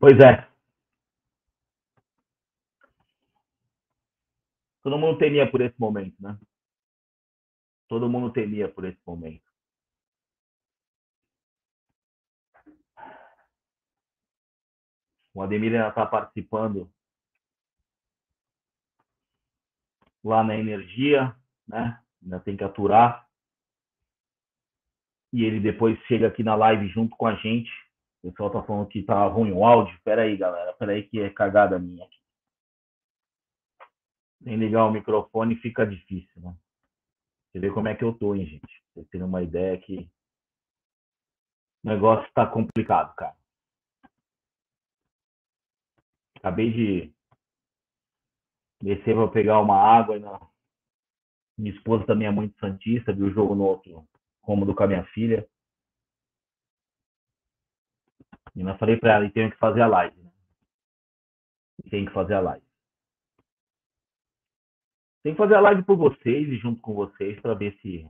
Pois é. Todo mundo temia por esse momento, né? Todo mundo temia por esse momento. O Ademir ainda está participando lá na energia, né? Ainda tem que aturar. E ele depois chega aqui na live junto com a gente o pessoal tá falando que tá ruim o áudio. Pera aí, galera. Pera aí que é cagada minha Nem Sem ligar o microfone fica difícil, né? Você vê como é que eu tô, hein, gente? Você terem uma ideia que o negócio tá complicado, cara. Acabei de descer para pegar uma água. Minha esposa também é muito santista, viu o jogo no outro cômodo com a minha filha. E eu falei para ela, e tenho que fazer a live. Né? que fazer a live. tem que fazer a live por vocês e junto com vocês para ver se.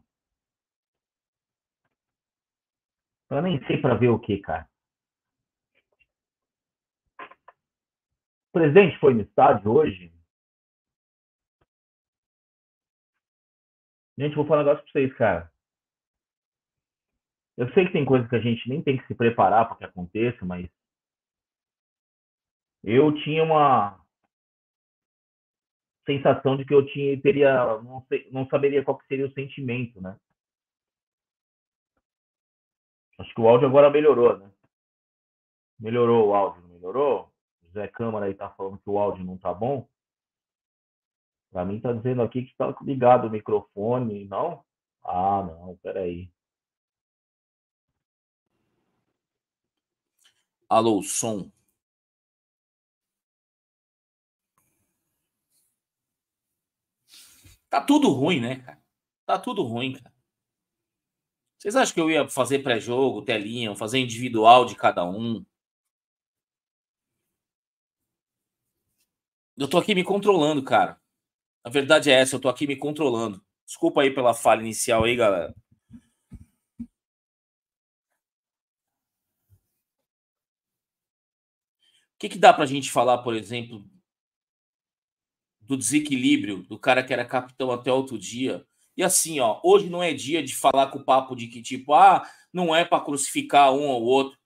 Eu nem sei para ver o que, cara. O presidente foi no estádio hoje. Gente, vou falar um negócio pra vocês, cara. Eu sei que tem coisas que a gente nem tem que se preparar para que aconteça, mas eu tinha uma sensação de que eu tinha teria não, sei, não saberia qual seria o sentimento, né? Acho que o áudio agora melhorou, né? Melhorou o áudio, melhorou? José Câmara aí tá falando que o áudio não tá bom. Para mim tá dizendo aqui que tá ligado o microfone, não? Ah, não, peraí. Alô, som. Tá tudo ruim, né, cara? Tá tudo ruim, cara. Vocês acham que eu ia fazer pré-jogo, telinha, fazer individual de cada um? Eu tô aqui me controlando, cara. A verdade é essa, eu tô aqui me controlando. Desculpa aí pela falha inicial aí, galera. que, que dá para a gente falar, por exemplo, do desequilíbrio do cara que era capitão até outro dia? E assim, ó, hoje não é dia de falar com o papo de que tipo, ah, não é para crucificar um ou outro.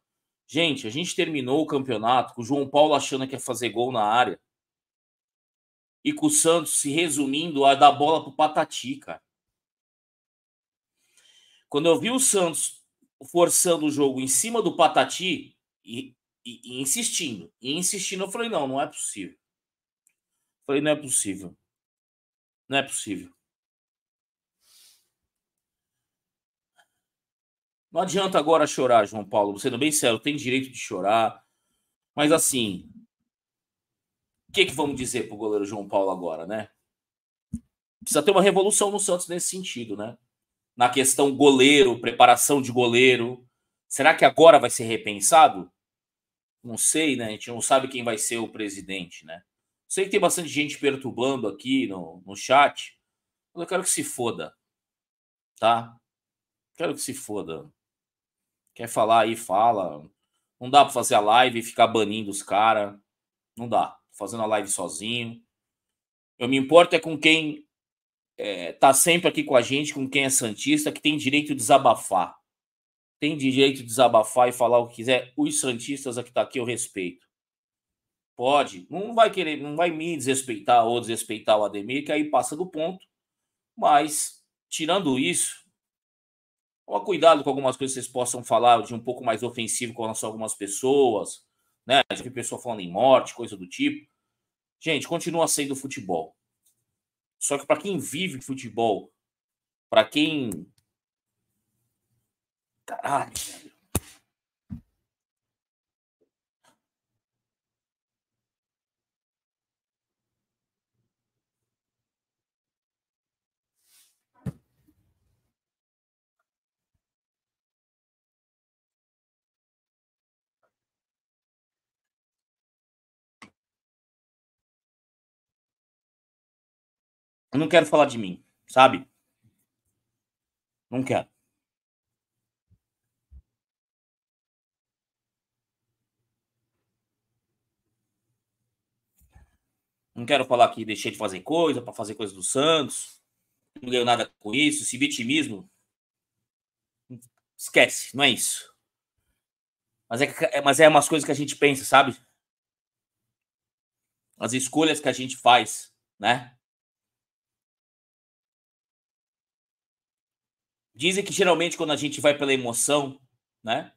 Gente, a gente terminou o campeonato com o João Paulo achando que ia fazer gol na área e com o Santos se resumindo a dar bola pro Patati, cara. Quando eu vi o Santos forçando o jogo em cima do Patati, e e, e, insistindo. E insistindo, eu falei, não, não é possível. falei, não é possível. Não é possível. Não adianta agora chorar, João Paulo. Sendo bem sério, tem direito de chorar. Mas assim, o que, que vamos dizer pro goleiro João Paulo agora, né? Precisa ter uma revolução no Santos nesse sentido, né? Na questão goleiro, preparação de goleiro. Será que agora vai ser repensado? não sei, né? A gente não sabe quem vai ser o presidente, né? Sei que tem bastante gente perturbando aqui no, no chat, mas eu quero que se foda, tá? Quero que se foda. Quer falar aí, fala. Não dá para fazer a live e ficar banindo os caras. Não dá. Tô fazendo a live sozinho. Eu me importo é com quem é, tá sempre aqui com a gente, com quem é Santista, que tem direito de desabafar tem direito de desabafar e falar o que quiser. Os Santistas aqui tá aqui, eu respeito. Pode, não vai querer, não vai me desrespeitar ou desrespeitar o Ademir, que aí passa do ponto. Mas, tirando isso, toma cuidado com algumas coisas que vocês possam falar de um pouco mais ofensivo com relação a algumas pessoas, né? De pessoa falando em morte, coisa do tipo. Gente, continua sendo futebol. Só que para quem vive futebol, para quem Caralho. Eu não quero falar de mim, sabe? Não quero. Não quero falar que deixei de fazer coisa para fazer coisa do Santos. Não ganho nada com isso. Esse vitimismo. Esquece, não é isso. Mas é, é, mas é umas coisas que a gente pensa, sabe? As escolhas que a gente faz, né? Dizem que geralmente quando a gente vai pela emoção, né?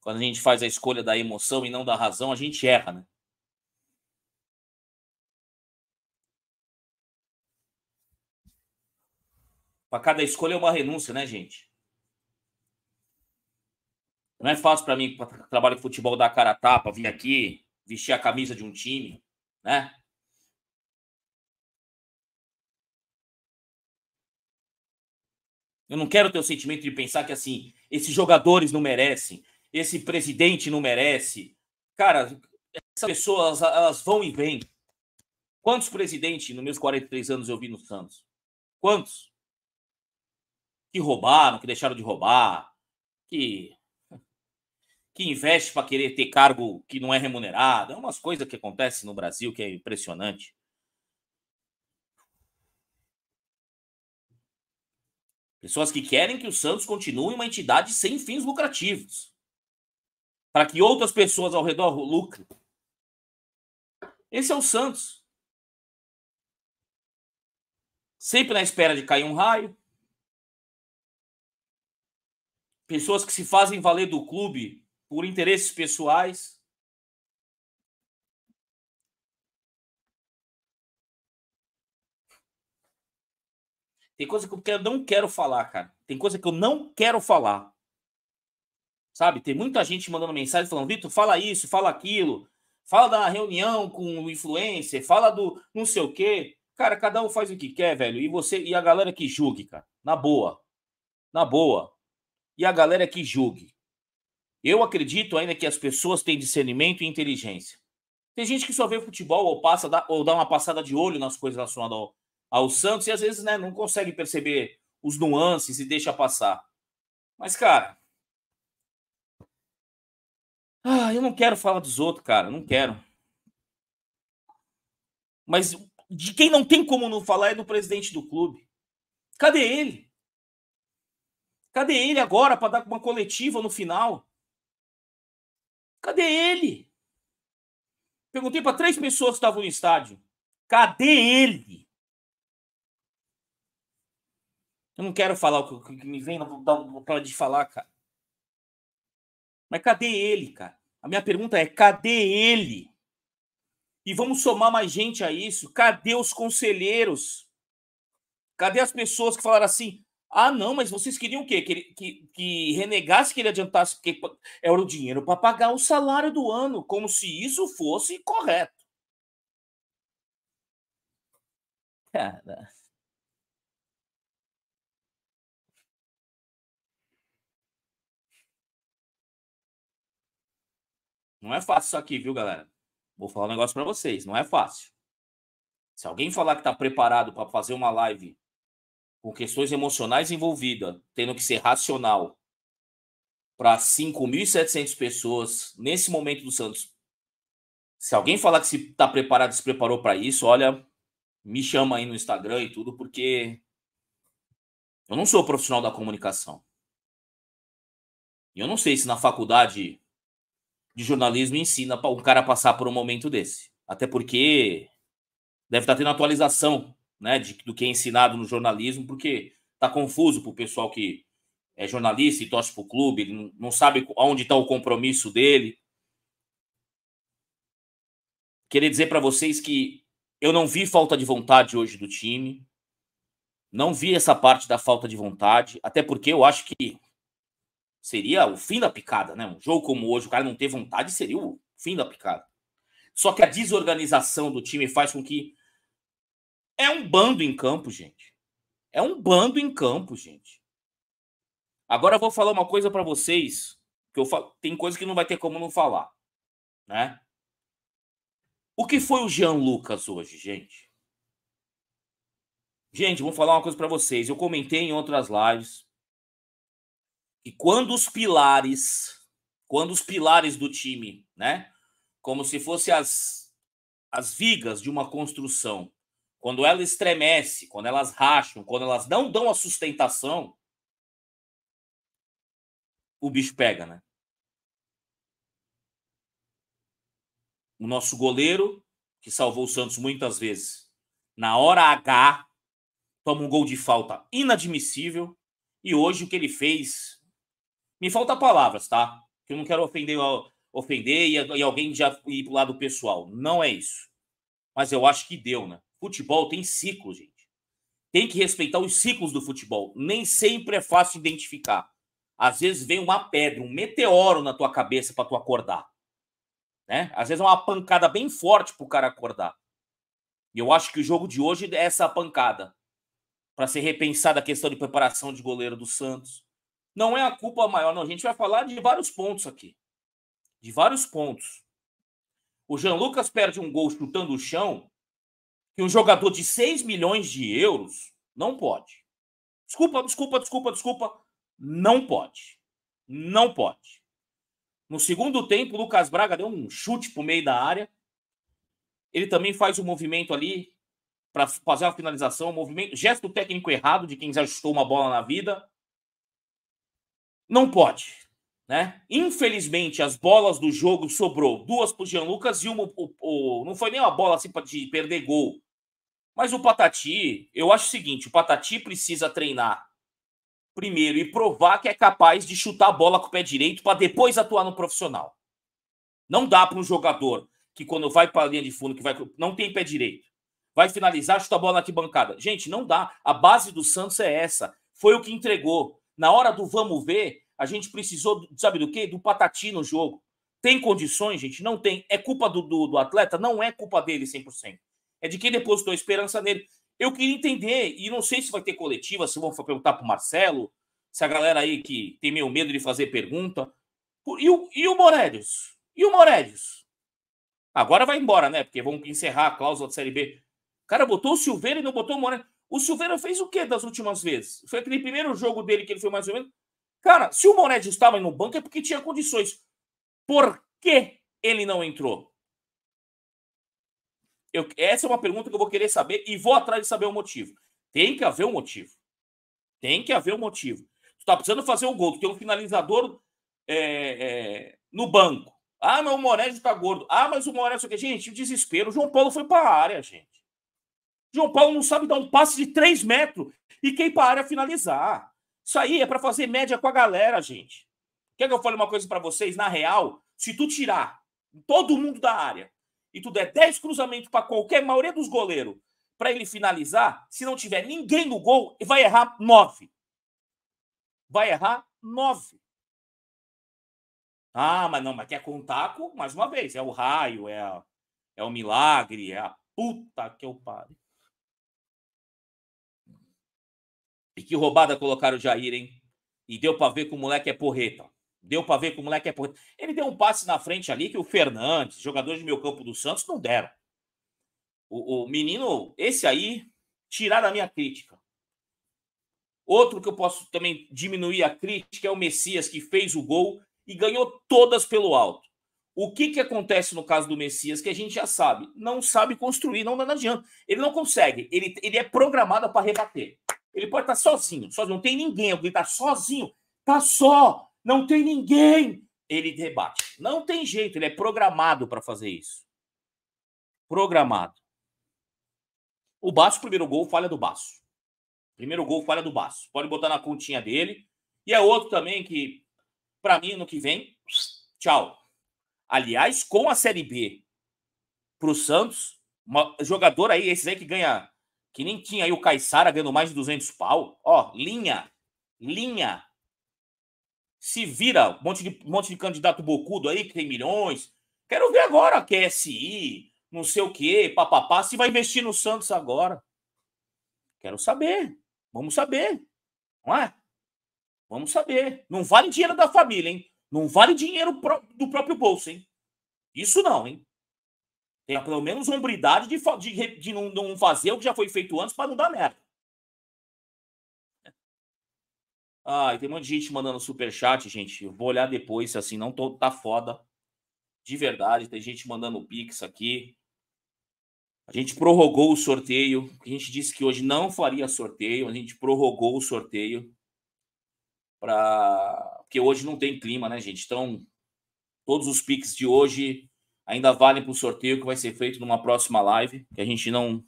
Quando a gente faz a escolha da emoção e não da razão, a gente erra, né? Para cada escolha é uma renúncia, né, gente? Não é fácil para mim, que trabalho de futebol, dar a cara a tapa, vir aqui, vestir a camisa de um time, né? Eu não quero ter o sentimento de pensar que, assim, esses jogadores não merecem, esse presidente não merece. Cara, essas pessoas, elas vão e vêm. Quantos presidentes, nos meus 43 anos, eu vi no Santos? Quantos? que roubaram, que deixaram de roubar, que que investe para querer ter cargo que não é remunerado. É umas coisas que acontecem no Brasil que é impressionante. Pessoas que querem que o Santos continue uma entidade sem fins lucrativos. Para que outras pessoas ao redor lucrem. Esse é o Santos. Sempre na espera de cair um raio. pessoas que se fazem valer do clube por interesses pessoais. Tem coisa que eu não quero falar, cara. Tem coisa que eu não quero falar. Sabe? Tem muita gente mandando mensagem falando: Vitor, fala isso, fala aquilo, fala da reunião com o influencer, fala do não sei o quê. Cara, cada um faz o que quer, velho. E você e a galera que julgue, cara. Na boa. Na boa e a galera que julgue. Eu acredito ainda que as pessoas têm discernimento e inteligência. Tem gente que só vê futebol ou passa ou dá uma passada de olho nas coisas relacionadas ao, ao Santos e às vezes né, não consegue perceber os nuances e deixa passar. Mas, cara. Ah, eu não quero falar dos outros, cara. Não quero. Mas de quem não tem como não falar é do presidente do clube. Cadê ele? Cadê ele agora para dar uma coletiva no final? Cadê ele? Perguntei para três pessoas que estavam no estádio. Cadê ele? Eu não quero falar o que, me vem, não dá de falar, cara. Mas cadê ele, cara? A minha pergunta é: cadê ele? E vamos somar mais gente a isso. Cadê os conselheiros? Cadê as pessoas que falaram assim? Ah, não, mas vocês queriam o quê? Que, ele, que, que renegasse, que ele adiantasse, porque era o dinheiro para pagar o salário do ano, como se isso fosse correto. Cara. Não é fácil isso aqui, viu, galera? Vou falar um negócio para vocês, não é fácil. Se alguém falar que está preparado para fazer uma live com questões emocionais envolvida, tendo que ser racional, para 5.700 pessoas nesse momento do Santos. Se alguém falar que se está preparado, se preparou para isso, olha, me chama aí no Instagram e tudo, porque eu não sou profissional da comunicação. E eu não sei se na faculdade de jornalismo ensina um cara a passar por um momento desse. Até porque deve estar tá tendo atualização né, de, do que é ensinado no jornalismo, porque está confuso para o pessoal que é jornalista e torce para o clube, ele não, não sabe onde está o compromisso dele. Queria dizer para vocês que eu não vi falta de vontade hoje do time, não vi essa parte da falta de vontade, até porque eu acho que seria o fim da picada, né? Um jogo como hoje, o cara não ter vontade seria o fim da picada. Só que a desorganização do time faz com que é um bando em campo, gente. É um bando em campo, gente. Agora eu vou falar uma coisa para vocês, que eu falo, tem coisa que não vai ter como não falar, né? O que foi o Jean Lucas hoje, gente? Gente, vou falar uma coisa para vocês. Eu comentei em outras lives que quando os pilares, quando os pilares do time, né, como se fossem as as vigas de uma construção, quando ela estremece, quando elas racham, quando elas não dão a sustentação, o bicho pega, né? O nosso goleiro, que salvou o Santos muitas vezes, na hora H, toma um gol de falta inadmissível. E hoje o que ele fez. Me falta palavras, tá? Que eu não quero ofender, ofender e, e alguém já ir pro lado pessoal. Não é isso. Mas eu acho que deu, né? Futebol tem ciclo, gente. Tem que respeitar os ciclos do futebol. Nem sempre é fácil identificar. Às vezes vem uma pedra, um meteoro na tua cabeça para tu acordar. Né? Às vezes é uma pancada bem forte pro cara acordar. E eu acho que o jogo de hoje é essa pancada. Para ser repensada a questão de preparação de goleiro do Santos. Não é a culpa maior, não. A gente vai falar de vários pontos aqui. De vários pontos. O Jean Lucas perde um gol chutando o chão que um jogador de 6 milhões de euros não pode. Desculpa, desculpa, desculpa, desculpa. Não pode. Não pode. No segundo tempo, o Lucas Braga deu um chute para o meio da área. Ele também faz um movimento ali para fazer uma finalização, um movimento, gesto técnico errado de quem já chutou uma bola na vida. Não pode. Né? Infelizmente, as bolas do jogo sobrou. Duas para o Jean Lucas e uma. O, o, não foi nem uma bola assim de perder gol. Mas o Patati, eu acho o seguinte: o Patati precisa treinar primeiro e provar que é capaz de chutar a bola com o pé direito para depois atuar no profissional. Não dá para um jogador que quando vai para a linha de fundo, que vai não tem pé direito, vai finalizar, chuta a bola na arquibancada. Gente, não dá. A base do Santos é essa. Foi o que entregou. Na hora do vamos ver, a gente precisou, sabe do quê? Do patati no jogo. Tem condições, gente? Não tem. É culpa do, do, do atleta? Não é culpa dele 100%. É de quem depositou a esperança nele. Eu queria entender, e não sei se vai ter coletiva, se vão perguntar para o Marcelo, se a galera aí que tem meio medo de fazer pergunta. E o, e o Morelius? E o Morelius? Agora vai embora, né? Porque vão encerrar a cláusula da Série B. O cara botou o Silveira e não botou o Morelius. O Silveira fez o que das últimas vezes? Foi aquele primeiro jogo dele que ele foi mais ou menos. Cara, se o Monetti estava no banco é porque tinha condições. Por que ele não entrou? Eu, essa é uma pergunta que eu vou querer saber e vou atrás de saber o motivo. Tem que haver um motivo. Tem que haver um motivo. Tu tá precisando fazer o um gol, tu tem um finalizador é, é, no banco. Ah, mas o Moretti tá gordo. Ah, mas o Moretti... Gente, desespero. O João Paulo foi para a área, gente. João Paulo não sabe dar um passe de 3 metros e quem para a área finalizar. Isso aí é para fazer média com a galera, gente. Quer que eu fale uma coisa para vocês? Na real, se tu tirar todo mundo da área e tu der 10 cruzamentos para qualquer maioria dos goleiros para ele finalizar, se não tiver ninguém no gol, vai errar 9. Vai errar 9. Ah, mas não, mas quer contar com Mais uma vez, é o raio, é, a, é o milagre, é a puta que eu pare. E que roubada colocaram o Jair, hein? E deu para ver que o moleque é porreta. Deu para ver que o moleque é porreta. Ele deu um passe na frente ali que o Fernandes, jogador de meio campo do Santos, não deram. O, o menino, esse aí, tirar da minha crítica. Outro que eu posso também diminuir a crítica é o Messias, que fez o gol e ganhou todas pelo alto. O que, que acontece no caso do Messias, que a gente já sabe? Não sabe construir, não, não adianta. Ele não consegue, ele, ele é programado para rebater. Ele pode estar sozinho, sozinho, não tem ninguém. Alguém está sozinho, está só, não tem ninguém. Ele rebate. Não tem jeito, ele é programado para fazer isso. Programado. O baço primeiro gol, falha do baço. Primeiro gol, falha do baço. Pode botar na continha dele. E é outro também que, para mim, no que vem, tchau. Aliás, com a Série B para o Santos, uma jogador aí, esses aí que ganha que nem tinha aí o Caissara ganhando mais de 200 pau. Ó, linha, linha. Se vira, um monte de, um monte de candidato bocudo aí que tem milhões. Quero ver agora QSI, é não sei o quê, papapá, se vai investir no Santos agora. Quero saber. Vamos saber. Não é? Vamos saber. Não vale dinheiro da família, hein? Não vale dinheiro do próprio bolso, hein? Isso não, hein? Tenha pelo menos hombridade de, de, de não, não fazer o que já foi feito antes para não dar merda. Ah, tem um monte de gente mandando superchat, gente. Eu vou olhar depois, se assim, não tô, tá foda. De verdade, tem gente mandando pix aqui. A gente prorrogou o sorteio. A gente disse que hoje não faria sorteio. A gente prorrogou o sorteio. Pra... Porque hoje não tem clima, né, gente? Então, todos os pix de hoje ainda valem para o sorteio que vai ser feito numa próxima live, que a gente não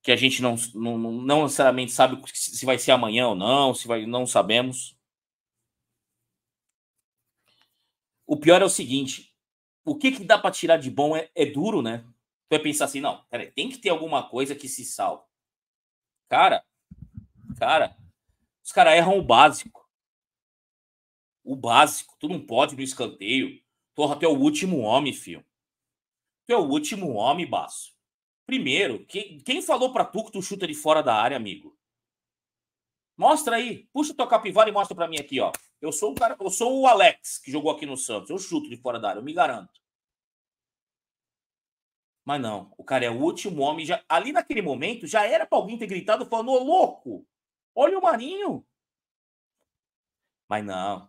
que a gente não, não, não necessariamente sabe se vai ser amanhã ou não, se vai não sabemos. O pior é o seguinte, o que que dá para tirar de bom é, é duro, né? Tu vai pensar assim, não, peraí, tem que ter alguma coisa que se salve. Cara, cara, os caras erram o básico. O básico, tu não pode no escanteio, Porra, tu é o último homem, filho. Tu é o último homem, Baço. Primeiro, quem, quem falou pra tu que tu chuta de fora da área, amigo? Mostra aí. Puxa tua capivara e mostra pra mim aqui, ó. Eu sou o cara, eu sou o Alex que jogou aqui no Santos. Eu chuto de fora da área, eu me garanto. Mas não, o cara é o último homem. Já, ali naquele momento, já era pra alguém ter gritado falando, ô louco, olha o Marinho. Mas não,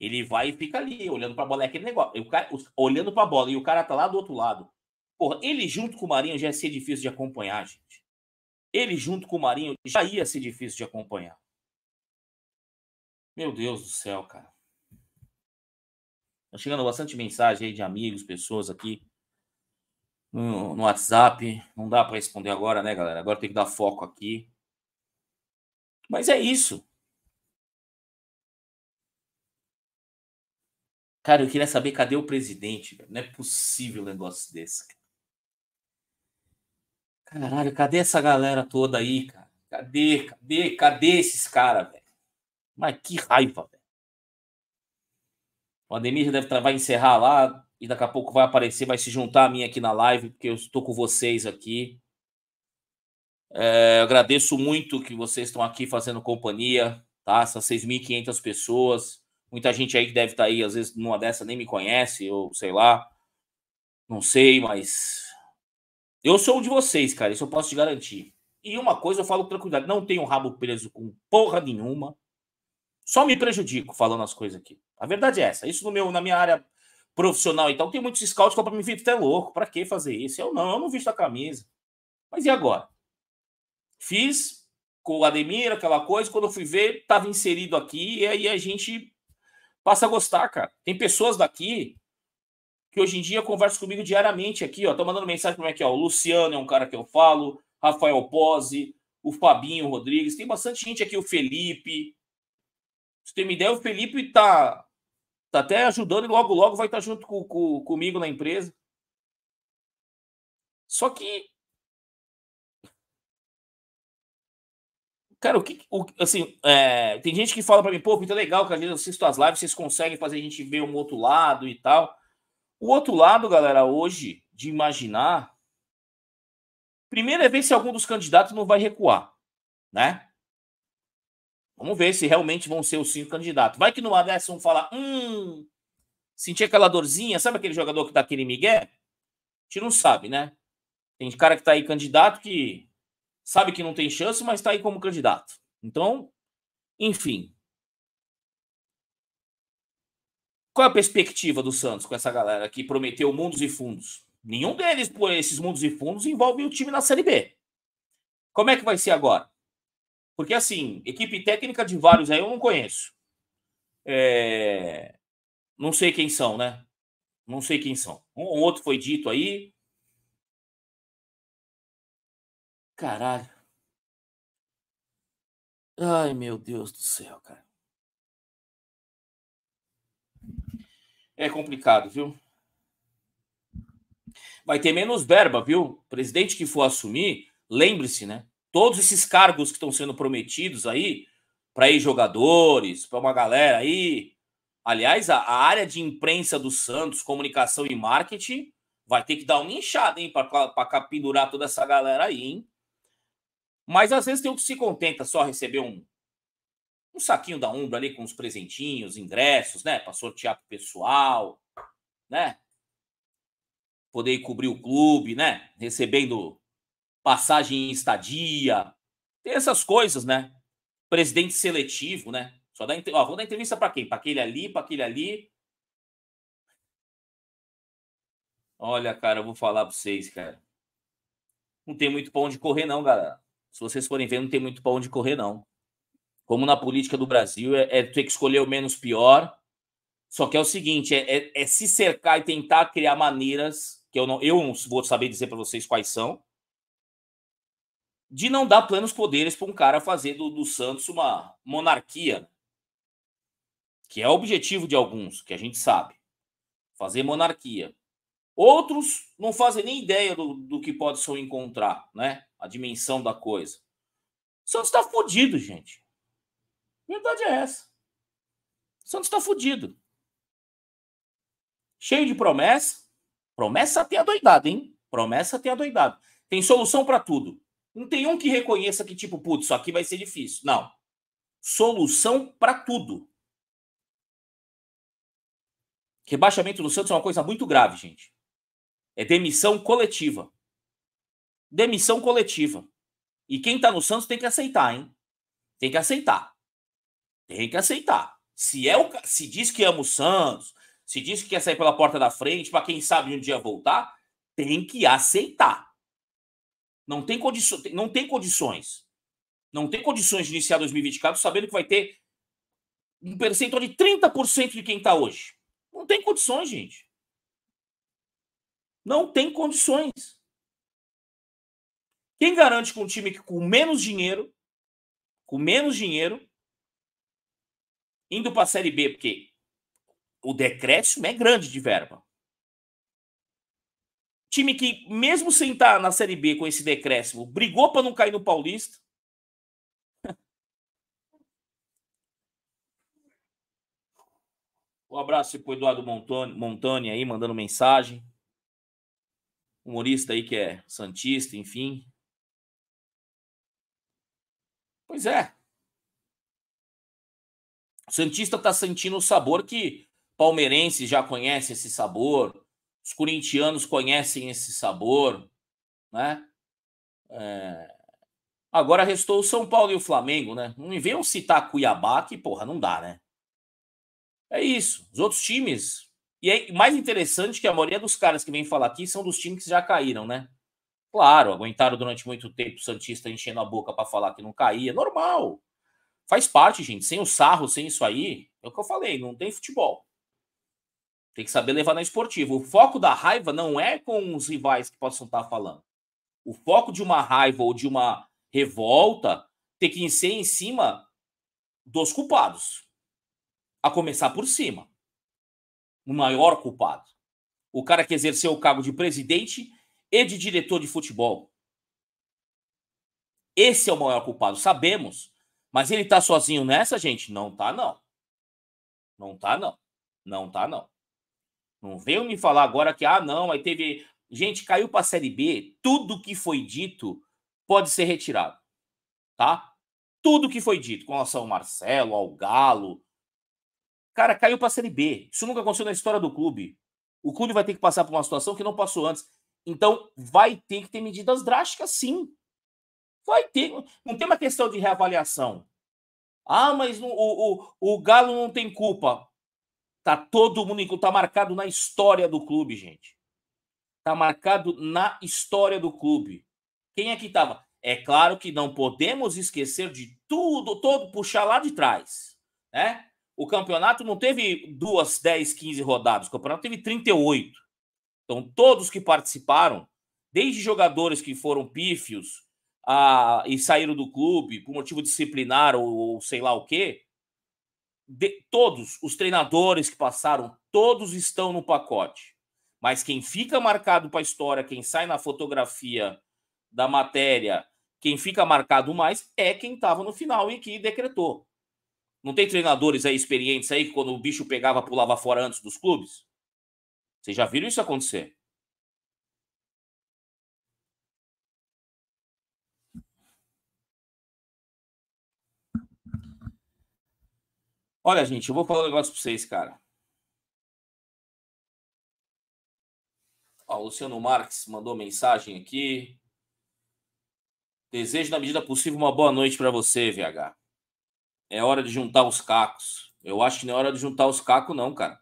ele vai e fica ali, olhando pra bola. É aquele negócio. O cara, olhando pra bola e o cara tá lá do outro lado. Porra, ele junto com o Marinho já ia ser difícil de acompanhar, gente. Ele junto com o Marinho já ia ser difícil de acompanhar. Meu Deus do céu, cara. Tá chegando bastante mensagem aí de amigos, pessoas aqui no, no WhatsApp. Não dá para responder agora, né, galera? Agora tem que dar foco aqui. Mas é isso. Cara, eu queria saber cadê o presidente. Não é possível um negócio desse. Cara. Caralho, cadê essa galera toda aí, cara? Cadê, cadê, cadê esses caras, velho? Mas que raiva, velho. O Ademir já deve vai encerrar lá e daqui a pouco vai aparecer, vai se juntar a mim aqui na live, porque eu estou com vocês aqui. É, agradeço muito que vocês estão aqui fazendo companhia, tá? Essas 6.500 pessoas. Muita gente aí que deve estar tá aí, às vezes, numa dessa nem me conhece, ou sei lá. Não sei, mas. Eu sou um de vocês, cara, isso eu posso te garantir. E uma coisa eu falo com tranquilidade: não tenho rabo preso com porra nenhuma. Só me prejudico falando as coisas aqui. A verdade é essa. Isso no meu, na minha área profissional então tem muitos scouts que falam pra mim, Vitor, é louco, pra que fazer isso? Eu não, eu não visto a camisa. Mas e agora? Fiz com o Ademir aquela coisa, quando eu fui ver, tava inserido aqui, e aí a gente passa a gostar, cara. Tem pessoas daqui que hoje em dia conversam comigo diariamente aqui, ó. Tô mandando mensagem como é que é O Luciano é um cara que eu falo, Rafael Pozzi, o Fabinho Rodrigues. Tem bastante gente aqui, o Felipe. Se tem uma ideia, o Felipe tá, tá até ajudando e logo, logo vai estar tá junto com, com, comigo na empresa. Só que Cara, o que. O, assim, é, tem gente que fala para mim, pô, muito é legal, que às vezes eu assisto as lives, vocês conseguem fazer a gente ver um outro lado e tal. O outro lado, galera, hoje, de imaginar. Primeiro é ver se algum dos candidatos não vai recuar, né? Vamos ver se realmente vão ser os cinco candidatos. Vai que no dessa vão falar, hum, senti aquela dorzinha, sabe aquele jogador que dá tá aquele migué? A gente não sabe, né? Tem cara que tá aí candidato que sabe que não tem chance, mas está aí como candidato. Então, enfim. Qual é a perspectiva do Santos com essa galera que prometeu mundos e fundos? Nenhum deles, por esses mundos e fundos, envolve o time na Série B. Como é que vai ser agora? Porque, assim, equipe técnica de vários aí eu não conheço. É... Não sei quem são, né? Não sei quem são. Um outro foi dito aí. Caralho. Ai, meu Deus do céu, cara. É complicado, viu? Vai ter menos verba, viu? Presidente que for assumir, lembre-se, né? Todos esses cargos que estão sendo prometidos aí, para ir jogadores para uma galera aí. Aliás, a, a, área de imprensa do Santos, comunicação e marketing, vai ter que dar uma inchada, hein, para pendurar toda essa galera aí, hein? Mas às vezes tem um que se contenta só receber um, um saquinho da Umbra ali com os presentinhos, ingressos, né? Para sortear pro pessoal, né? Poder cobrir o clube, né? Recebendo passagem em estadia. Tem essas coisas, né? Presidente seletivo, né? Só dá, ó, vou dar entrevista para quem? Para aquele ali, para aquele ali. Olha, cara, eu vou falar para vocês, cara. Não tem muito pão de correr, não, galera se vocês forem ver, não tem muito para onde correr, não. Como na política do Brasil, é, é ter que escolher o menos pior. Só que é o seguinte: é, é, é se cercar e tentar criar maneiras, que eu não, eu não vou saber dizer para vocês quais são, de não dar plenos poderes para um cara fazer do, do Santos uma monarquia. Que é o objetivo de alguns, que a gente sabe. Fazer monarquia. Outros não fazem nem ideia do, do que pode se encontrar, né? A dimensão da coisa. O Santos está fodido, gente. A verdade é essa. O Santos está fodido. Cheio de promessa. Promessa tem doidada, hein? Promessa tem doidada. Tem solução para tudo. Não tem um que reconheça que, tipo, putz, isso aqui vai ser difícil. Não. Solução para tudo. Rebaixamento do Santos é uma coisa muito grave, gente. É demissão coletiva. Demissão coletiva. E quem está no Santos tem que aceitar, hein? Tem que aceitar. Tem que aceitar. Se é o se diz que ama o Santos, se diz que quer sair pela porta da frente, para quem sabe um dia voltar, tem que aceitar. Não tem condições, não tem condições. Não tem condições de iniciar 2024 sabendo que vai ter um percentual de 30% de quem está hoje. Não tem condições, gente. Não tem condições. Quem garante que um time que com menos dinheiro, com menos dinheiro, indo para a Série B, porque o decréscimo é grande de verba. Time que, mesmo sem estar tá na Série B com esse decréscimo, brigou para não cair no Paulista. Um abraço para o Eduardo Montoni, Montani aí, mandando mensagem humorista aí que é santista, enfim. Pois é. O santista tá sentindo o sabor que palmeirense já conhece esse sabor, os corintianos conhecem esse sabor, né? É... Agora restou o São Paulo e o Flamengo, né? Não venham citar Cuiabá, que porra, não dá, né? É isso. Os outros times e é mais interessante que a maioria dos caras que vem falar aqui são dos times que já caíram, né? Claro, aguentaram durante muito tempo o Santista enchendo a boca para falar que não caía. Normal. Faz parte, gente. Sem o sarro, sem isso aí, é o que eu falei, não tem futebol. Tem que saber levar na esportiva. O foco da raiva não é com os rivais que possam estar tá falando. O foco de uma raiva ou de uma revolta tem que ser em cima dos culpados. A começar por cima o maior culpado. O cara que exerceu o cargo de presidente e de diretor de futebol. Esse é o maior culpado, sabemos. Mas ele tá sozinho nessa, gente? Não tá, não. Não tá, não. Não tá, não. Não veio me falar agora que, ah, não, aí teve. Gente, caiu pra Série B, tudo que foi dito pode ser retirado. Tá? Tudo que foi dito com relação ao Marcelo, ao Galo, Cara, caiu para a Série B. Isso nunca aconteceu na história do clube. O clube vai ter que passar por uma situação que não passou antes. Então, vai ter que ter medidas drásticas, sim. Vai ter. Não tem uma questão de reavaliação. Ah, mas o, o, o Galo não tem culpa. Tá todo mundo. Tá marcado na história do clube, gente. Tá marcado na história do clube. Quem é que tava? É claro que não podemos esquecer de tudo, todo, puxar lá de trás. Né? o campeonato não teve duas, 10, 15 rodadas, o campeonato teve 38. Então, todos que participaram, desde jogadores que foram pífios a, e saíram do clube por motivo disciplinar ou, ou sei lá o quê, de, todos os treinadores que passaram, todos estão no pacote. Mas quem fica marcado para a história, quem sai na fotografia da matéria, quem fica marcado mais é quem estava no final e que decretou. Não tem treinadores aí experientes aí que quando o bicho pegava, pulava fora antes dos clubes? Vocês já viram isso acontecer? Olha, gente, eu vou falar um negócio pra vocês, cara. Ó, o Luciano Marques mandou mensagem aqui. Desejo, na medida possível, uma boa noite para você, VH é hora de juntar os cacos. Eu acho que não é hora de juntar os cacos, não, cara.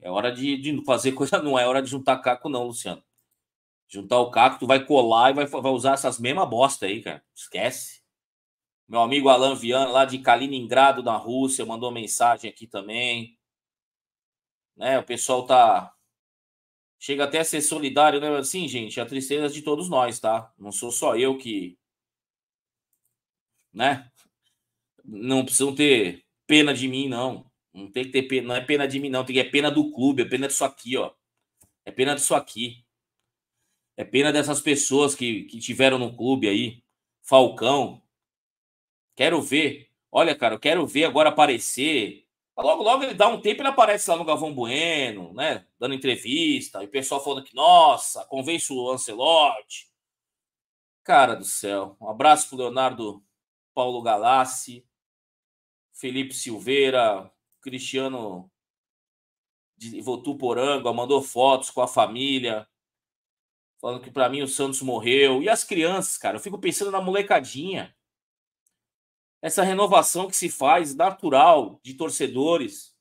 É hora de, de fazer coisa. Não é hora de juntar caco, não, Luciano. Juntar o caco, tu vai colar e vai, vai usar essas mesmas bosta aí, cara. Esquece. Meu amigo Alan Viana, lá de Kaliningrado, na Rússia, mandou mensagem aqui também. Né, o pessoal tá. Chega até a ser solidário, né? Assim, gente, a tristeza de todos nós, tá? Não sou só eu que. Né? não precisam ter pena de mim, não. Não tem que ter pena, não é pena de mim, não. Tem que é pena do clube, é pena disso aqui, ó. É pena disso aqui. É pena dessas pessoas que, que tiveram no clube aí. Falcão. Quero ver. Olha, cara, eu quero ver agora aparecer. Logo, logo ele dá um tempo ele aparece lá no Galvão Bueno, né? Dando entrevista. E o pessoal falando que, nossa, convence o Ancelotti. Cara do céu. Um abraço pro Leonardo Paulo Galassi. Felipe Silveira, Cristiano de Votuporanga, mandou fotos com a família, falando que para mim o Santos morreu. E as crianças, cara, eu fico pensando na molecadinha. Essa renovação que se faz natural de torcedores,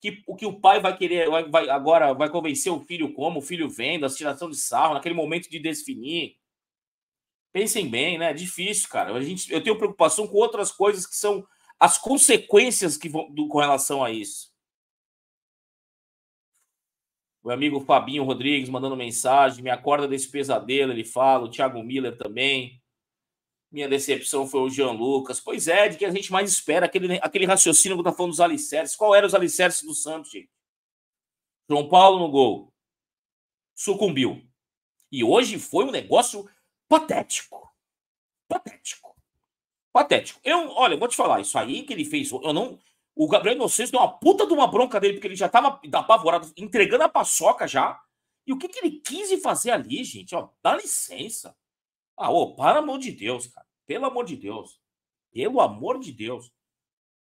que o que o pai vai querer, vai, vai agora vai convencer o filho como, o filho vendo, a tiração de sarro, naquele momento de definir. Pensem bem, né? É difícil, cara. A gente, eu tenho preocupação com outras coisas que são as consequências que vão, do, com relação a isso. O amigo Fabinho Rodrigues mandando mensagem, me acorda desse pesadelo, ele fala, o Thiago Miller também. Minha decepção foi o Jean Lucas. Pois é, de que a gente mais espera, aquele, né, aquele raciocínio que tá falando dos alicerces. Qual era os alicerces do Santos, gente? João Paulo no gol. Sucumbiu. E hoje foi um negócio patético. Patético. Patético. Eu, olha, eu vou te falar, isso aí que ele fez, eu não. O Gabriel Inocêncio deu uma puta de uma bronca dele, porque ele já tava apavorado, entregando a paçoca já. E o que, que ele quis fazer ali, gente? Ó, dá licença. Ah, ô, pelo amor de Deus, cara. Pelo amor de Deus. Pelo amor de Deus.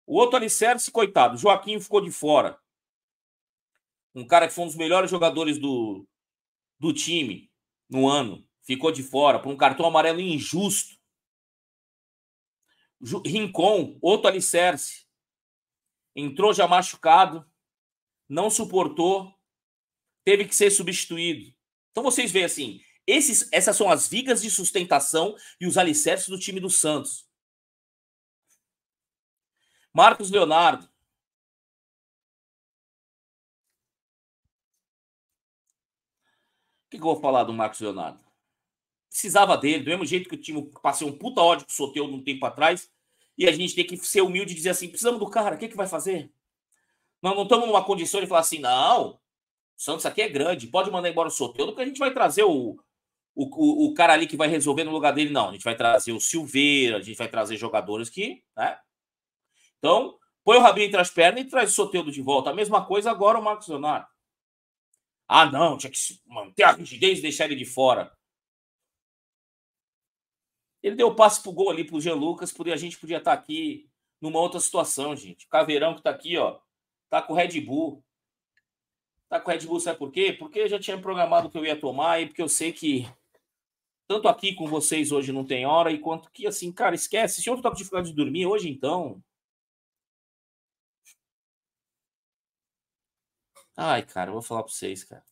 O outro alicerce, coitado, Joaquim ficou de fora. Um cara que foi um dos melhores jogadores do, do time no ano. Ficou de fora por um cartão amarelo injusto Rincon, outro alicerce, entrou já machucado, não suportou, teve que ser substituído. Então vocês veem assim, esses, essas são as vigas de sustentação e os alicerces do time do Santos. Marcos Leonardo. O que, que eu vou falar do Marcos Leonardo? Precisava dele, do mesmo jeito que o time passei um puta ódio com o Soteu um tempo atrás, e a gente tem que ser humilde e dizer assim: precisamos do cara, o que, é que vai fazer? Nós não estamos numa condição de falar assim, não, o Santos aqui é grande, pode mandar embora o Soteldo, que a gente vai trazer o, o, o, cara ali que vai resolver no lugar dele, não. A gente vai trazer o Silveira, a gente vai trazer jogadores que, né? Então, põe o Rabinho entre as pernas e traz o Soteldo de volta. A mesma coisa agora o Marcos Leonardo. Ah, não, tinha que manter a rigidez e deixar ele de fora. Ele deu o passe pro gol ali pro Jean Lucas, podia, a gente podia estar tá aqui numa outra situação, gente. Caveirão que tá aqui, ó, tá com o Red Bull. Tá com o Red Bull, sabe por quê? Porque eu já tinha programado que eu ia tomar e porque eu sei que tanto aqui com vocês hoje não tem hora e quanto que assim, cara, esquece. Se eu tô com dificuldade de dormir hoje, então, Ai, cara, eu vou falar pra vocês, cara.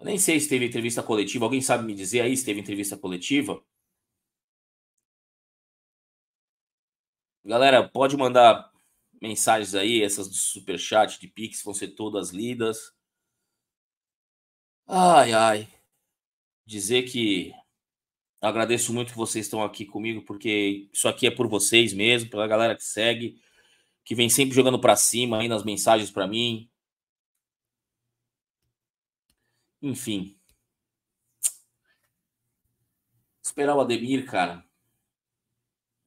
Eu nem sei se teve entrevista coletiva. Alguém sabe me dizer aí se teve entrevista coletiva? Galera, pode mandar mensagens aí, essas do superchat, de Pix, vão ser todas lidas. Ai, ai. Dizer que agradeço muito que vocês estão aqui comigo, porque isso aqui é por vocês mesmo, pela galera que segue, que vem sempre jogando para cima aí nas mensagens para mim, Enfim. Esperar o Ademir, cara.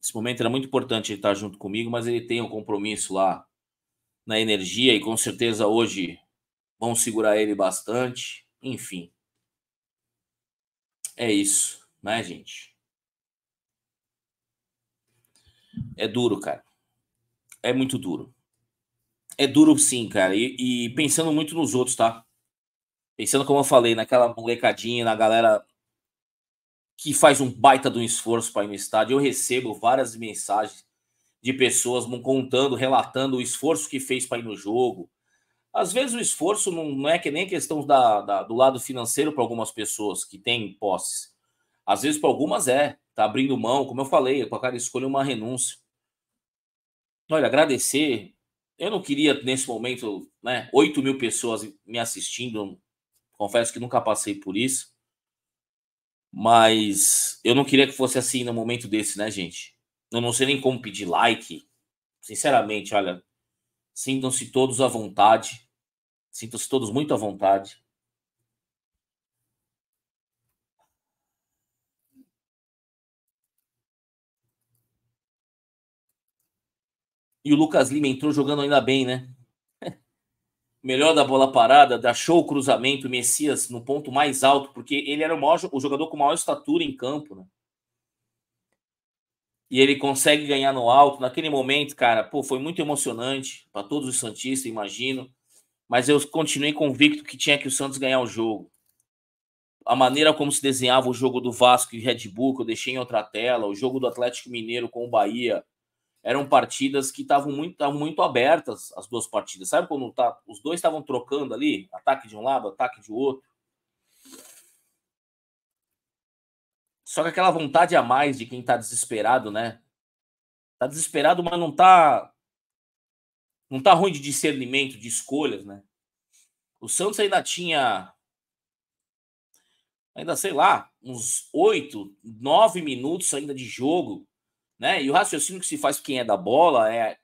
Esse momento era muito importante ele estar junto comigo, mas ele tem um compromisso lá na energia e com certeza hoje vão segurar ele bastante. Enfim. É isso, né, gente? É duro, cara. É muito duro. É duro sim, cara. E, e pensando muito nos outros, tá? Pensando como eu falei, naquela molecadinha, na galera que faz um baita de um esforço para ir no estádio, eu recebo várias mensagens de pessoas contando, relatando o esforço que fez para ir no jogo. Às vezes o esforço não, é que nem questão da, da do lado financeiro para algumas pessoas que têm posses. Às vezes para algumas é, tá abrindo mão, como eu falei, para cada escolha uma renúncia. Olha, agradecer. Eu não queria nesse momento, né, 8 mil pessoas me assistindo, Confesso que nunca passei por isso. Mas eu não queria que fosse assim no momento desse, né, gente? Eu não sei nem como pedir like. Sinceramente, olha, sintam-se todos à vontade. Sintam-se todos muito à vontade. E o Lucas Lima entrou jogando ainda bem, né? melhor da bola parada, achou o cruzamento, o Messias no ponto mais alto, porque ele era o, maior, o jogador com maior estatura em campo, né? E ele consegue ganhar no alto. Naquele momento, cara, pô, foi muito emocionante para todos os Santistas, imagino. Mas eu continuei convicto que tinha que o Santos ganhar o jogo. A maneira como se desenhava o jogo do Vasco e Red Bull, que eu deixei em outra tela, o jogo do Atlético Mineiro com o Bahia, eram partidas que estavam muito, muito abertas, as duas partidas. Sabe quando tá, os dois estavam trocando ali? Ataque de um lado, ataque de outro. Só que aquela vontade a mais de quem tá desesperado, né? Tá desesperado, mas não tá. Não tá ruim de discernimento, de escolhas, né? O Santos ainda tinha. Ainda sei lá, uns oito, nove minutos ainda de jogo né? E o raciocínio que se faz quem é da bola é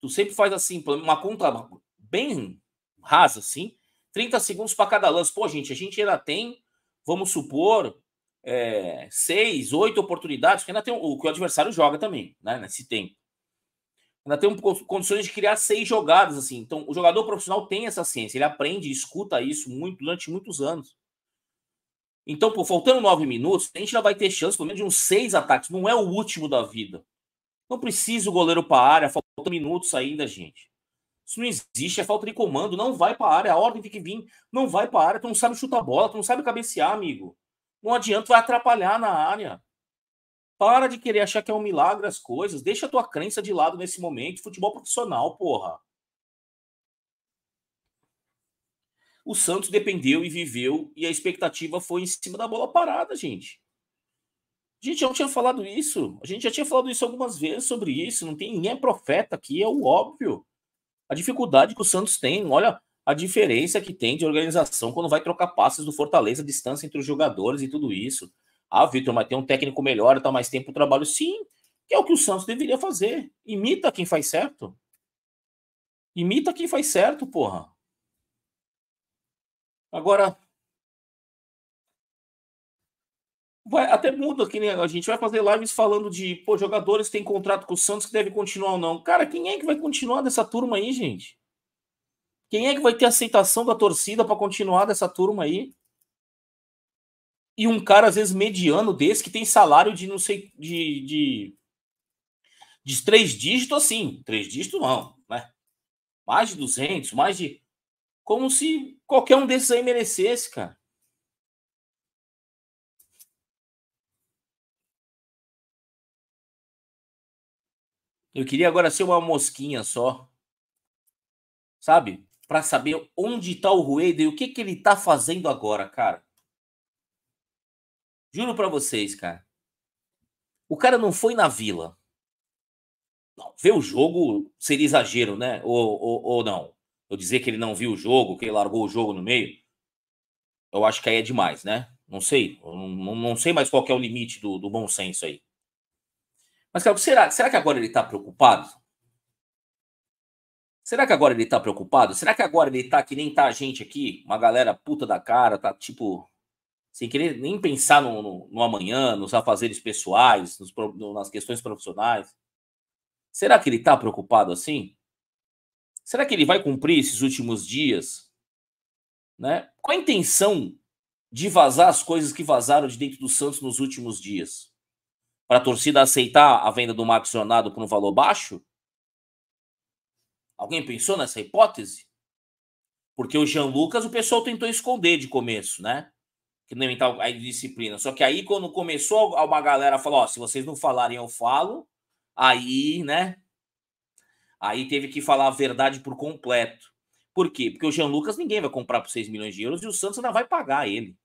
tu sempre faz assim, uma conta bem rasa assim, 30 segundos para cada lance. Pô, gente, a gente ainda tem, vamos supor, é, seis, oito oportunidades, que ainda tem o que o adversário joga também, né? Nesse tempo. Ainda tem condições de criar seis jogadas, assim. Então, o jogador profissional tem essa ciência, ele aprende escuta isso muito durante muitos anos. Então, por faltando nove minutos, a gente já vai ter chance, pelo menos, de uns seis ataques. Não é o último da vida. Não precisa o goleiro para a área, Falta minutos ainda, gente. Isso não existe, é falta de comando. Não vai para a área, a ordem tem que vir. Não vai para a área, tu não sabe chutar bola, tu não sabe cabecear, amigo. Não adianta, vai atrapalhar na área. Para de querer achar que é um milagre as coisas. Deixa a tua crença de lado nesse momento. Futebol profissional, porra. o Santos dependeu e viveu, e a expectativa foi em cima da bola parada, gente. A gente já tinha falado isso, a gente já tinha falado isso algumas vezes sobre isso, não tem ninguém profeta aqui, é o óbvio. A dificuldade que o Santos tem, olha a diferença que tem de organização quando vai trocar passes do Fortaleza, distância entre os jogadores e tudo isso. Ah, Vitor, mas tem um técnico melhor, tá mais tempo o trabalho. Sim, que é o que o Santos deveria fazer. Imita quem faz certo. Imita quem faz certo, porra. Agora, vai, até muda que nem a gente vai fazer lives falando de pô, jogadores que têm contrato com o Santos que deve continuar ou não. Cara, quem é que vai continuar dessa turma aí, gente? Quem é que vai ter aceitação da torcida para continuar dessa turma aí? E um cara, às vezes, mediano desse, que tem salário de não sei, de, de de três dígitos, assim, três dígitos não, né? Mais de 200, mais de. Como se qualquer um desses aí merecesse, cara. Eu queria agora ser uma mosquinha só. Sabe? Para saber onde está o Rueda e o que, que ele está fazendo agora, cara. Juro para vocês, cara. O cara não foi na vila. Não, ver o jogo seria exagero, né? Ou, ou, ou não dizer que ele não viu o jogo, que ele largou o jogo no meio, eu acho que aí é demais, né? Não sei. Não, não, sei mais qual é o limite do, do bom senso aí. Mas, cara, será, será que agora ele está preocupado? Será que agora ele tá preocupado? Será que agora ele tá que nem tá a gente aqui, uma galera puta da cara, tá tipo, sem querer nem pensar no, no, no amanhã, nos afazeres pessoais, nos, no, nas questões profissionais? Será que ele tá preocupado assim? Será que ele vai cumprir esses últimos dias? Né? Com a intenção de vazar as coisas que vazaram de dentro do Santos nos últimos dias? Para a torcida aceitar a venda do Max Leonardo por um valor baixo? Alguém pensou nessa hipótese? Porque o Jean Lucas, o pessoal tentou esconder de começo, né? Que nem tal a disciplina. Só que aí, quando começou uma galera falou: ó, se vocês não falarem, eu falo. Aí, né? Aí teve que falar a verdade por completo. Por quê? Porque o Jean Lucas ninguém vai comprar por 6 milhões de euros e o Santos ainda vai pagar ele.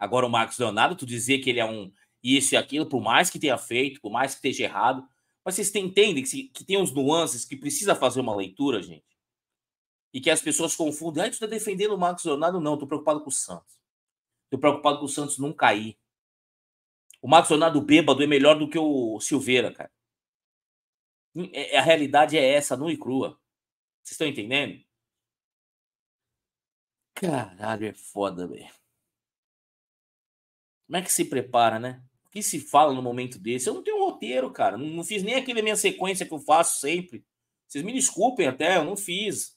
Agora o Marcos Leonardo, tu dizer que ele é um isso e aquilo, por mais que tenha feito, por mais que esteja errado, mas vocês entendem que, que tem uns nuances que precisa fazer uma leitura, gente? E que as pessoas confundem. Ah, tu tá defendendo o Marcos Leonardo? Não, tô preocupado com o Santos. Tô preocupado com o Santos não cair. O Marcos Leonardo bêbado é melhor do que o Silveira, cara. É, é, a realidade é essa, nua e crua. Vocês estão entendendo? Caralho, é foda, velho. Como é que se prepara, né? O que se fala no momento desse? Eu não tenho um roteiro, cara. Não, não fiz nem aquela minha sequência que eu faço sempre. Vocês me desculpem até, eu não fiz.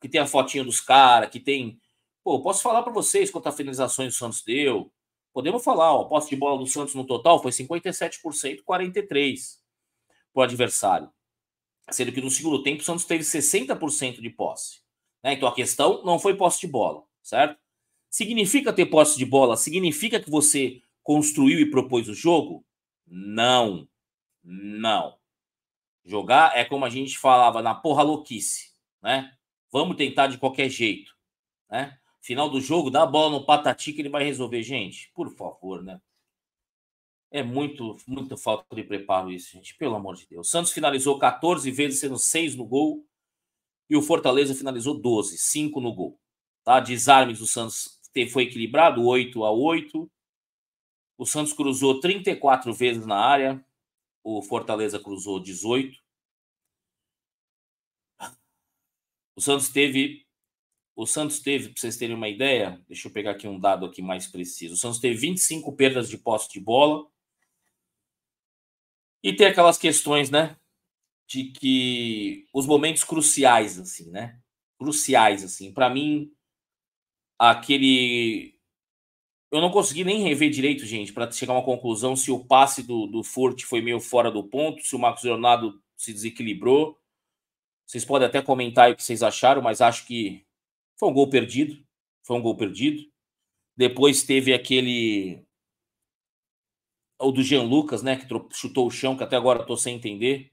Que tem a fotinha dos caras, que tem. Pô, posso falar para vocês quantas finalizações o Santos deu? Podemos falar, ó. A posse de bola do Santos no total foi 57%, 43% pro adversário. Sendo que no segundo tempo o Santos teve 60% de posse. Né? Então a questão não foi posse de bola, certo? Significa ter posse de bola? Significa que você construiu e propôs o jogo? Não. Não. Jogar é como a gente falava na porra louquice, né? Vamos tentar de qualquer jeito, né? Final do jogo, dá a bola no patati que ele vai resolver, gente. Por favor, né? É muito, muito falta de preparo isso, gente. Pelo amor de Deus. O Santos finalizou 14 vezes, sendo 6 no gol. E o Fortaleza finalizou 12, 5 no gol. Tá? Desarmes do Santos foi equilibrado, 8 a 8. O Santos cruzou 34 vezes na área. O Fortaleza cruzou 18. O Santos teve o Santos teve, para vocês terem uma ideia, deixa eu pegar aqui um dado aqui mais preciso. O Santos teve 25 perdas de posse de bola, e tem aquelas questões, né? De que os momentos cruciais, assim, né? Cruciais, assim. Para mim, aquele. Eu não consegui nem rever direito, gente, para chegar a uma conclusão se o passe do, do Forte foi meio fora do ponto, se o Marcos Leonardo se desequilibrou. Vocês podem até comentar o que vocês acharam, mas acho que foi um gol perdido. Foi um gol perdido. Depois teve aquele o do Jean Lucas, né, que chutou o chão, que até agora estou sem entender.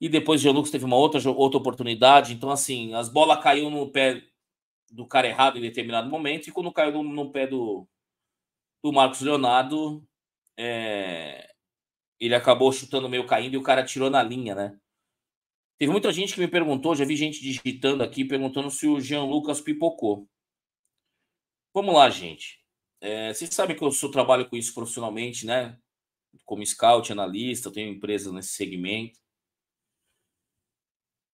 E depois o Jean Lucas teve uma outra, outra oportunidade. Então, assim, as bolas caiu no pé do cara errado em determinado momento, e quando caiu no, no pé do, do Marcos Leonardo, é, ele acabou chutando meio caindo e o cara tirou na linha, né? Teve muita gente que me perguntou, já vi gente digitando aqui, perguntando se o Jean Lucas pipocou. Vamos lá, gente. É, eh, vocês sabem que eu sou, trabalho com isso profissionalmente, né? Como scout, analista, tenho empresa nesse segmento.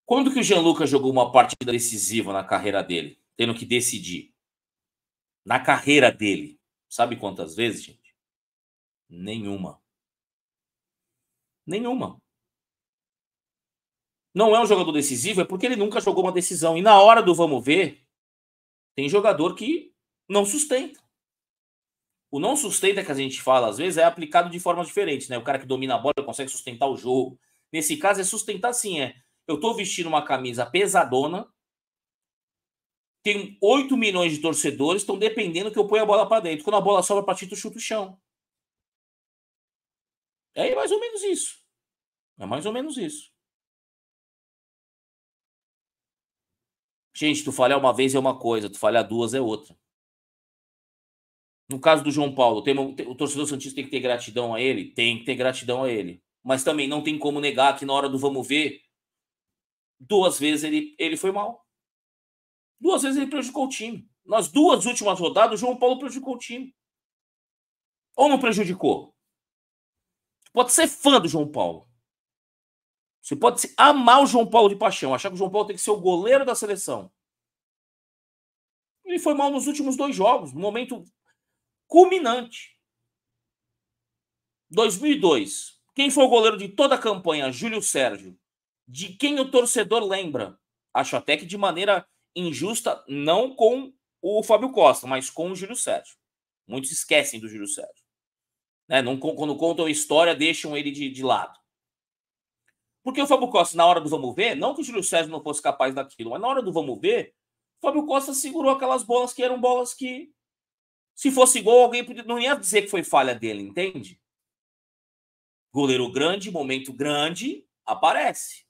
Quando que o Gianluca jogou uma partida decisiva na carreira dele? Tendo que decidir. Na carreira dele. Sabe quantas vezes, gente? Nenhuma. Nenhuma. Não é um jogador decisivo, é porque ele nunca jogou uma decisão. E na hora do vamos ver, tem jogador que não sustenta. O não sustenta que a gente fala às vezes é aplicado de formas diferentes, né? O cara que domina a bola consegue sustentar o jogo. Nesse caso é sustentar sim, é. Eu tô vestindo uma camisa pesadona, tem 8 milhões de torcedores, estão dependendo que eu ponha a bola para dentro. Quando a bola sobra para Tito, chuta o chão. É mais ou menos isso. É mais ou menos isso. Gente, tu falhar uma vez é uma coisa, tu falhar duas é outra. No caso do João Paulo, tem, o torcedor Santista tem que ter gratidão a ele? Tem que ter gratidão a ele. Mas também não tem como negar que na hora do vamos ver, duas vezes ele, ele foi mal. Duas vezes ele prejudicou o time. Nas duas últimas rodadas, o João Paulo prejudicou o time. Ou não prejudicou? Tu pode ser fã do João Paulo. Você pode amar o João Paulo de paixão, achar que o João Paulo tem que ser o goleiro da seleção. Ele foi mal nos últimos dois jogos, no momento culminante. 2002. Quem foi o goleiro de toda a campanha? Júlio Sérgio. De quem o torcedor lembra? Acho até que de maneira injusta, não com o Fábio Costa, mas com o Júlio Sérgio. Muitos esquecem do Júlio Sérgio. Né? Não, quando contam a história, deixam ele de, de lado. Porque o Fábio Costa, na hora do vamos ver, não que o Júlio Sérgio não fosse capaz daquilo, mas na hora do vamos ver, o Fábio Costa segurou aquelas bolas que eram bolas que se fosse gol, alguém podia, não ia dizer que foi falha dele, entende? Goleiro grande, momento grande, aparece.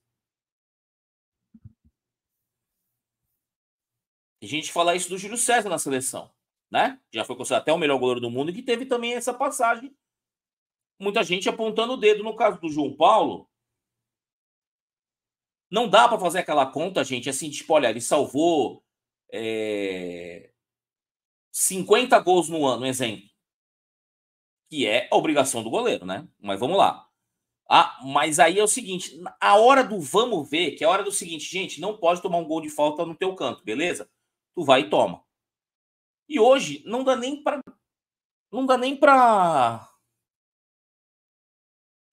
A gente fala isso do Júlio César na seleção, né? Já foi considerado até o melhor goleiro do mundo que teve também essa passagem. Muita gente apontando o dedo no caso do João Paulo. Não dá para fazer aquela conta, gente, assim, tipo, olha, ele salvou é, 50 gols no ano, exemplo. Que é a obrigação do goleiro, né? Mas vamos lá. Ah, mas aí é o seguinte, a hora do vamos ver, que é a hora do seguinte, gente, não pode tomar um gol de falta no teu canto, beleza? Tu vai e toma. E hoje não dá nem para não dá nem para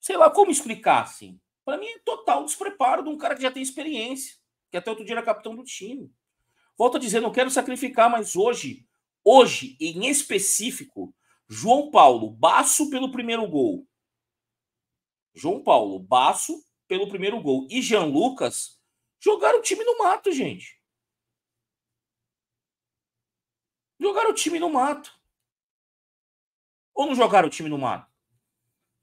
sei lá como explicar assim. Para mim é total despreparo de um cara que já tem experiência, que até outro dia era capitão do time. Volto a dizer, não quero sacrificar, mas hoje Hoje, em específico, João Paulo, baço pelo primeiro gol. João Paulo, baço pelo primeiro gol. E Jean Lucas jogaram o time no mato, gente. Jogaram o time no mato. Ou não jogaram o time no mato?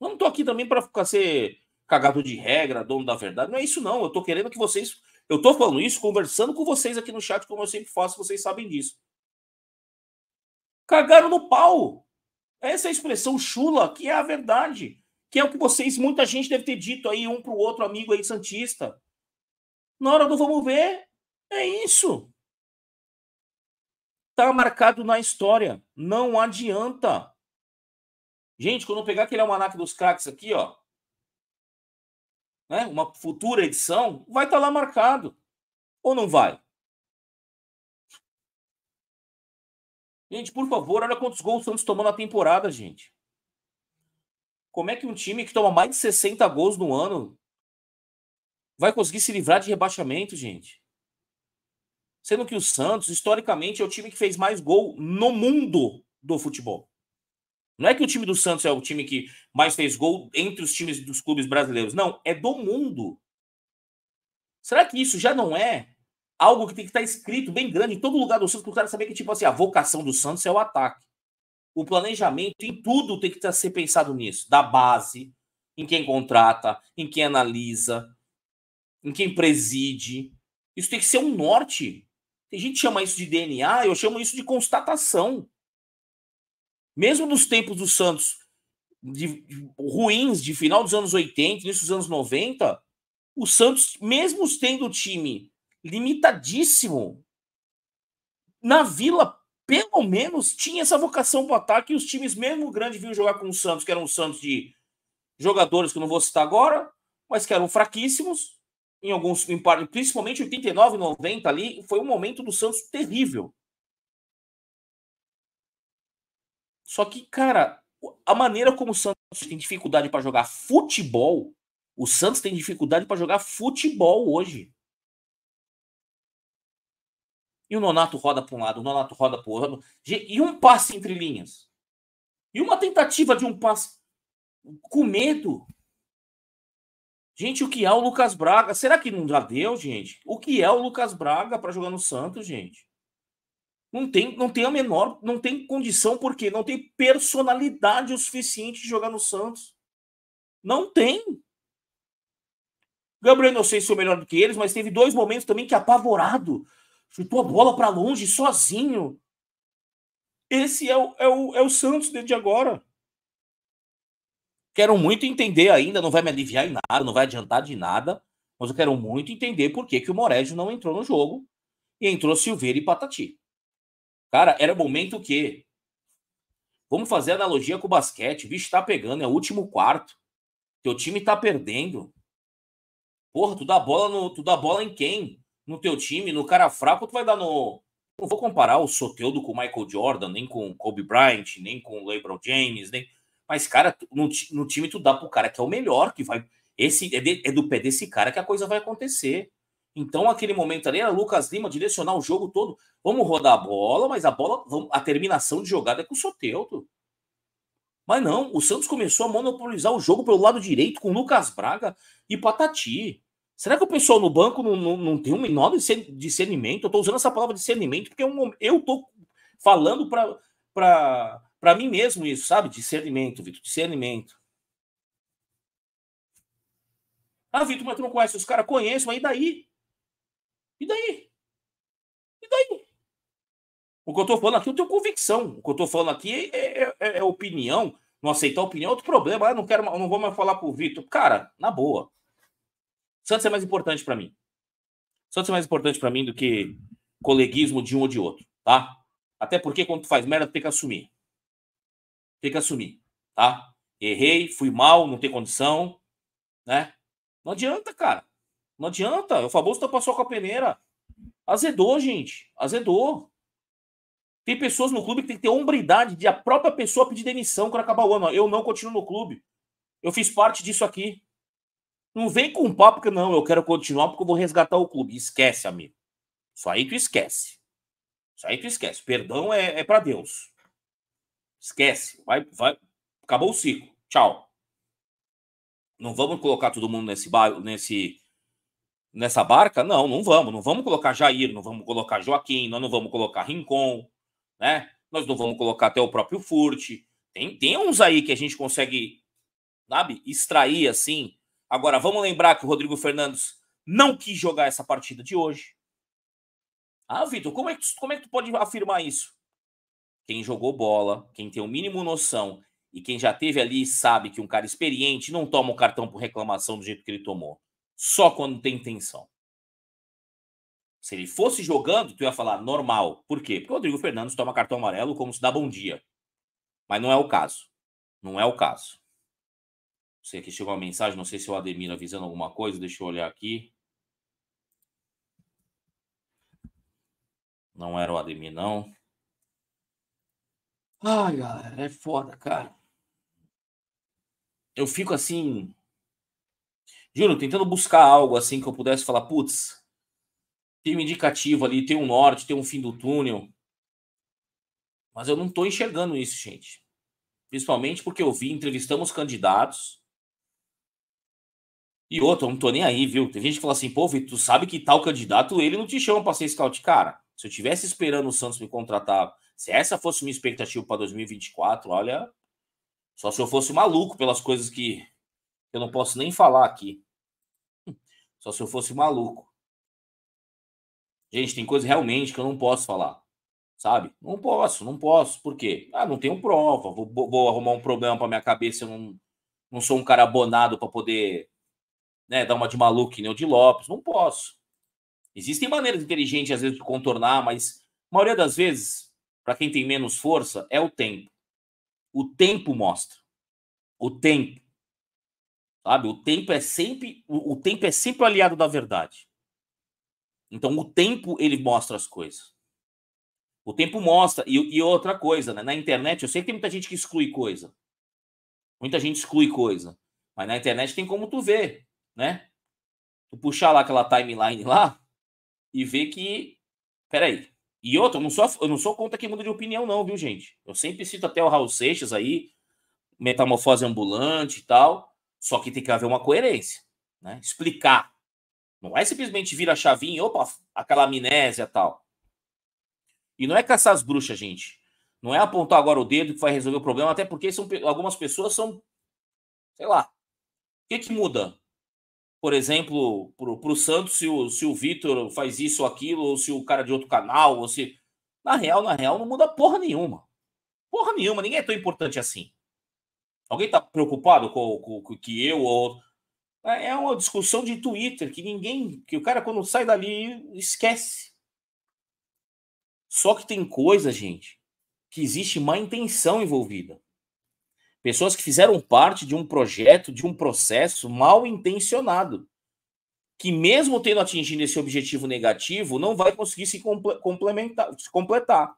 Eu não tô aqui também para ficar ser cagado de regra, dono da verdade. Não é isso, não. Eu tô querendo que vocês. Eu tô falando isso, conversando com vocês aqui no chat, como eu sempre faço, vocês sabem disso. Cagaram no pau. Essa é a expressão chula, que é a verdade. Que é o que vocês, muita gente deve ter dito aí, um para o outro amigo aí, Santista. Na hora do vamos ver, é isso. Tá marcado na história. Não adianta. Gente, quando eu pegar aquele almanac dos craques aqui, ó. Né, uma futura edição, vai estar tá lá marcado. Ou não vai? Gente, por favor, olha quantos gols o Santos tomou na temporada, gente. Como é que um time que toma mais de 60 gols no ano vai conseguir se livrar de rebaixamento, gente? Sendo que o Santos, historicamente, é o time que fez mais gol no mundo do futebol. Não é que o time do Santos é o time que mais fez gol entre os times dos clubes brasileiros. Não, é do mundo. Será que isso já não é algo que tem que estar tá escrito bem grande em todo lugar do Santos, para o cara saber que, tipo assim, a vocação do Santos é o ataque. O planejamento em tudo tem que tá, ser pensado nisso. Da base, em quem contrata, em quem analisa, em quem preside. Isso tem que ser um norte. a gente chama isso de DNA, eu chamo isso de constatação. Mesmo nos tempos do Santos de, de, ruins, de final dos anos 80, início dos anos 90, o Santos, mesmo tendo o time limitadíssimo. Na Vila, pelo menos, tinha essa vocação para ataque e os times, mesmo grande, vinham jogar com o Santos, que era um Santos de jogadores que eu não vou citar agora, mas que eram fraquíssimos. Em alguns, em, principalmente 89, 90 ali, foi um momento do Santos terrível. Só que, cara, a maneira como o Santos tem dificuldade para jogar futebol, o Santos tem dificuldade para jogar futebol hoje. E o Nonato roda para um lado, o Nonato roda para o outro. E um passe entre linhas. E uma tentativa de um passe. Com medo. Gente, o que é o Lucas Braga? Será que não já deu, gente? O que é o Lucas Braga para jogar no Santos, gente? Não tem, não tem a menor, não tem condição, porque não tem personalidade o suficiente de jogar no Santos. Não tem. Gabriel, não sei se sou melhor do que eles, mas teve dois momentos também que apavorado chutou a bola para longe sozinho. Esse é o, é, o, é o Santos desde agora. Quero muito entender ainda, não vai me aliviar em nada, não vai adiantar de nada, mas eu quero muito entender por que, que o Moregio não entrou no jogo e entrou Silveira e Patati. Cara, era momento que. Vamos fazer analogia com o basquete. O bicho tá pegando, é o último quarto. Teu time tá perdendo. Porra, tu dá bola no, tu dá bola em quem? no teu time, no cara fraco, tu vai dar no. Não vou comparar o Soteudo com o Michael Jordan, nem com o Kobe Bryant, nem com o LeBron James, nem. Mas, cara, no, no time tu dá pro cara que é o melhor, que vai. Esse é, de, é do pé desse cara que a coisa vai acontecer. Então, aquele momento ali era ah, Lucas Lima direcionar o jogo todo. Vamos rodar a bola, mas a bola, a terminação de jogada é com o Soteudo. Mas não, o Santos começou a monopolizar o jogo pelo lado direito com Lucas Braga e Patati. Será que o pessoal no banco não, não, não tem um menor discernimento? Eu estou usando essa palavra discernimento porque é eu estou falando para mim mesmo isso, sabe? Discernimento, Vitor, discernimento. Ah, Vitor, mas tu não conhece os caras? Conheço, mas e daí? E daí? E daí? O que eu tô falando aqui, eu tenho convicção. O que eu tô falando aqui é, é, é, é opinião. Não aceitar opinião é outro problema. Ah, não, quero, não vou mais falar pro Vitor. Cara, na boa. Santos é mais importante para mim. Santos é mais importante para mim do que coleguismo de um ou de outro, tá? Até porque quando tu faz merda, tu tem que assumir. Tem que assumir, tá? Errei, fui mal, não tem condição, né? Não adianta, cara. Não adianta. É o famoso passou com a peneira. Azedou, gente. Azedou. Tem pessoas no clube que tem que ter hombridade de a própria pessoa pedir demissão quando acabar o ano. Eu não continuo no clube. Eu fiz parte disso aqui. Não vem com papo que não, eu quero continuar porque eu vou resgatar o clube. Esquece, amigo. Isso aí tu esquece. Isso aí tu esquece. Perdão é, é para Deus. Esquece. Vai, vai. Acabou o ciclo. Tchau. Não vamos colocar todo mundo nesse bairro, nesse nessa barca? Não, não vamos. Não vamos colocar Jair, não vamos colocar Joaquim, nós não vamos colocar Rincon, né? Nós não vamos colocar até o próprio Furt. Tem, tem uns aí que a gente consegue, sabe, extrair assim Agora, vamos lembrar que o Rodrigo Fernandes não quis jogar essa partida de hoje. Ah, Vitor, como é que, como é que tu pode afirmar isso? Quem jogou bola, quem tem o mínimo noção e quem já teve ali sabe que um cara experiente não toma o cartão por reclamação do jeito que ele tomou. Só quando tem intenção. Se ele fosse jogando, tu ia falar normal. Por quê? Porque o Rodrigo Fernandes toma cartão amarelo como se dá bom dia. Mas não é o caso. Não é o caso sei que chegou uma mensagem, não sei se o Ademir avisando alguma coisa, deixa eu olhar aqui. Não era o Ademir, não. Ai, galera, é foda, cara. Eu fico assim. Juro, tentando buscar algo assim que eu pudesse falar, putz, tem um indicativo ali, tem um norte, tem um fim do túnel. Mas eu não estou enxergando isso, gente. Principalmente porque eu vi, entrevistamos candidatos, e outro, eu não tô nem aí, viu? Tem gente que fala assim, pô, Vitor, tu sabe que tal candidato, ele não te chama pra ser scout. Cara, se eu tivesse esperando o Santos me contratar, se essa fosse minha expectativa para 2024, olha, só se eu fosse maluco pelas coisas que eu não posso nem falar aqui. Hum, só se eu fosse maluco. Gente, tem coisas realmente que eu não posso falar. Sabe? Não posso, não posso. Por quê? Ah, não tenho prova. Vou, vou arrumar um problema para minha cabeça. Eu não, não sou um cara abonado para poder né, dar uma de maluco que nem o de Lopes. Não posso. Existem maneiras inteligentes, às vezes, de contornar, mas a maioria das vezes, para quem tem menos força, é o tempo. O tempo mostra. O tempo. Sabe? O tempo é sempre o, o tempo é sempre o aliado da verdade. Então, o tempo ele mostra as coisas. O tempo mostra. E, e, outra coisa, né? Na internet, eu sei que tem muita gente que exclui coisa. Muita gente exclui coisa. Mas na internet tem como tu ver né? Tu puxar lá aquela timeline lá e ver que. Peraí. E outro eu não, sou, eu não sou contra que muda de opinião, não, viu, gente? Eu sempre cito até o Raul Seixas aí, metamorfose ambulante e tal. Só que tem que haver uma coerência, né? Explicar. Não é simplesmente vir a chavinha, opa, aquela amnésia e tal. E não é caçar as bruxas, gente. Não é apontar agora o dedo que vai resolver o problema, até porque são, algumas pessoas são, sei lá, o que, que muda? por exemplo, para o Santos se o, se o Vitor faz isso ou aquilo, ou se o cara de outro canal, ou se. Na real, na real, não muda porra nenhuma. Porra nenhuma, ninguém é tão importante assim. Alguém está preocupado com, com, que eu ou. É, é uma discussão de Twitter que ninguém. que o cara, quando sai dali, esquece. Só que tem coisa, gente, que existe má intenção envolvida. Pessoas que fizeram parte de um projeto, de um processo mal intencionado, que mesmo tendo atingido esse objetivo negativo, não vai conseguir se complementar, se completar.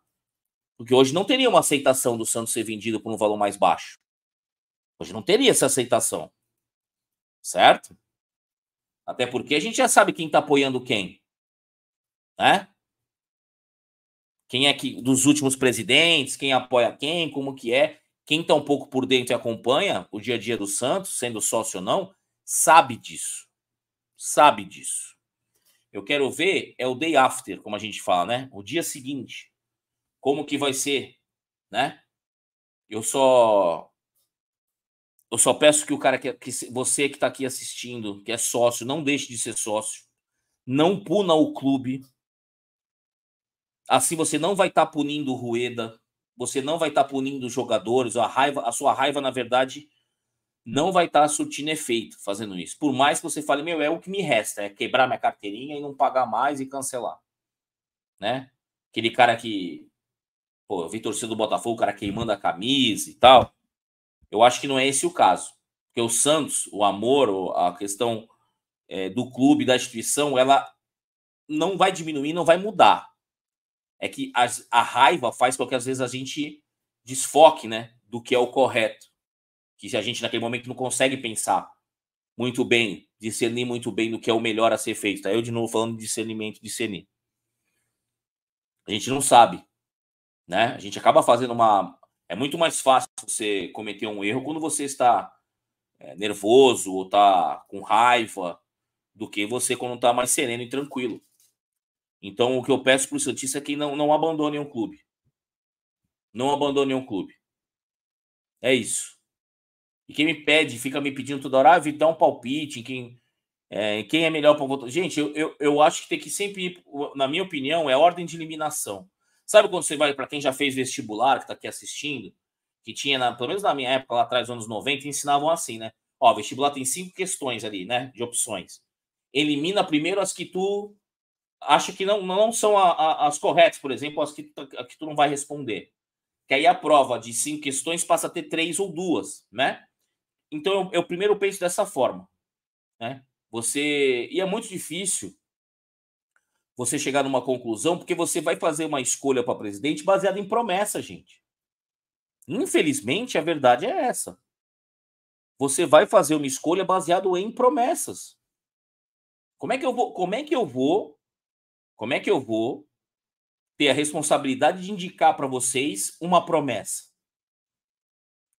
Porque hoje não teria uma aceitação do Santos ser vendido por um valor mais baixo. Hoje não teria essa aceitação. Certo? Até porque a gente já sabe quem está apoiando quem. Né? Quem é que dos últimos presidentes, quem apoia quem, como que é. Quem está um pouco por dentro e acompanha o dia a dia do Santos, sendo sócio ou não, sabe disso. Sabe disso. Eu quero ver é o day after, como a gente fala, né? O dia seguinte. Como que vai ser, né? Eu só eu só peço que o cara que, que você que está aqui assistindo, que é sócio, não deixe de ser sócio. Não puna o clube. Assim você não vai estar tá punindo o Rueda. Você não vai estar tá punindo os jogadores, a raiva, a sua raiva, na verdade, não vai estar tá surtindo efeito fazendo isso. Por mais que você fale, meu, é o que me resta, é quebrar minha carteirinha e não pagar mais e cancelar. Né? Aquele cara que. Pô, eu vi torcida do Botafogo, o cara queimando a camisa e tal. Eu acho que não é esse o caso. Porque o Santos, o amor, a questão é, do clube, da instituição, ela não vai diminuir, não vai mudar é que a, a raiva faz com que às vezes a gente desfoque, né, do que é o correto, que a gente naquele momento não consegue pensar muito bem, discernir muito bem do que é o melhor a ser feito. Tá? Eu de novo falando de discernimento, discernir. A gente não sabe, né? A gente acaba fazendo uma é muito mais fácil você cometer um erro quando você está é, nervoso ou está com raiva do que você quando está mais sereno e tranquilo. Então, o que eu peço para o Santista é que não, não abandone um clube. Não abandone um clube. É isso. E quem me pede, fica me pedindo toda hora, ah, um palpite, quem é, quem é melhor para votar. Gente, eu, eu, eu, acho que tem que sempre, na minha opinião, é ordem de eliminação. Sabe quando você vai para quem já fez vestibular, que está aqui assistindo, que tinha, na, pelo menos na minha época, lá atrás, anos 90, ensinavam assim, né? Ó, vestibular tem cinco questões ali, né? De opções. Elimina primeiro as que tu acho que não, não são a, a, as corretas, por exemplo, as que, a que tu não vai responder. Que aí a prova de cinco questões passa a ter três ou duas, né? Então eu, eu primeiro penso dessa forma, né? Você e é muito difícil você chegar numa conclusão porque você vai fazer uma escolha para presidente baseada em promessa, gente. Infelizmente a verdade é essa. Você vai fazer uma escolha baseado em promessas. Como é que eu vou? Como é que eu vou como é que eu vou ter a responsabilidade de indicar para vocês uma promessa?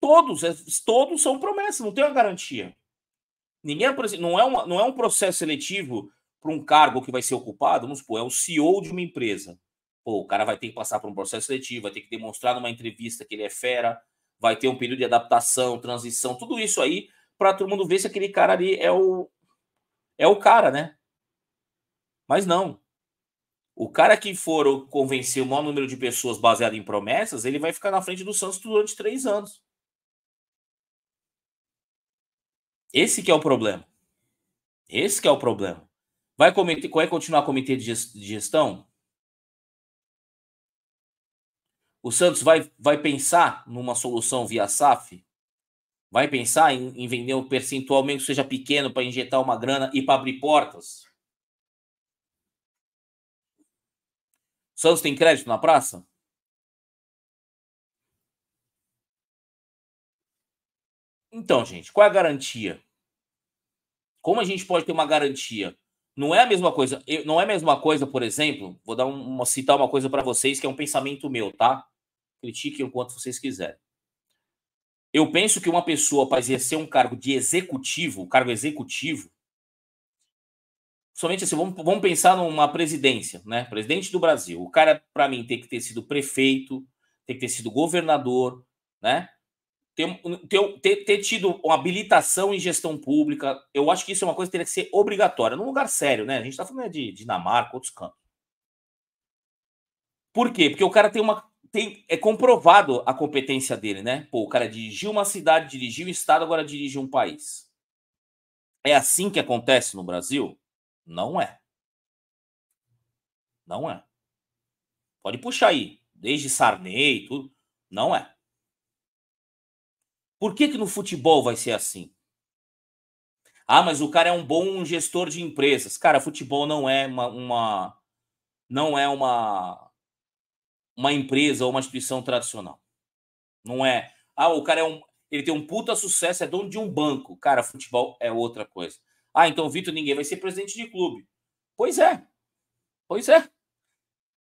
Todos, todos são promessas, não tem uma garantia. Ninguém não, é uma, não é um processo seletivo para um cargo que vai ser ocupado, vamos supor, é o CEO de uma empresa. Pô, o cara vai ter que passar por um processo seletivo, vai ter que demonstrar numa entrevista que ele é fera, vai ter um período de adaptação, transição, tudo isso aí para todo mundo ver se aquele cara ali é o é o cara, né? Mas não. O cara que for convencer o maior número de pessoas baseado em promessas, ele vai ficar na frente do Santos durante três anos. Esse que é o problema. Esse que é o problema. Vai, cometer, vai continuar comitê de gestão? O Santos vai, vai pensar numa solução via SAF? Vai pensar em, em vender um percentual, mesmo que seja pequeno, para injetar uma grana e para abrir portas? Santos tem crédito na praça? Então, gente, qual é a garantia? Como a gente pode ter uma garantia? Não é a mesma coisa, não é a mesma coisa, por exemplo, vou dar uma citar uma coisa para vocês que é um pensamento meu, tá? Critiquem o quanto vocês quiserem. Eu penso que uma pessoa para exercer um cargo de executivo, cargo executivo, somente assim, vamos, vamos pensar numa presidência, né? Presidente do Brasil. O cara, para mim, tem que ter sido prefeito, tem que ter sido governador, né? Ter, ter, ter, tido uma habilitação em gestão pública, eu acho que isso é uma coisa que teria que ser obrigatória, num lugar sério, né? A gente tá falando né, de Dinamarca, outros campos. Por quê? Porque o cara tem uma. Tem, é comprovado a competência dele, né? Pô, o cara dirigiu uma cidade, dirigiu o um estado, agora dirige um país. É assim que acontece no Brasil? Não é. Não é. Pode puxar aí, desde Sarney e tudo. Não é. Por que, que no futebol vai ser assim? Ah, mas o cara é um bom gestor de empresas. Cara, futebol não é uma, uma não é uma uma empresa ou uma instituição tradicional. Não é. Ah, o cara é um ele tem um puta sucesso, é dono de um banco. Cara, futebol é outra coisa. Ah, então o Vitor ninguém vai ser presidente de clube. Pois é. Pois é.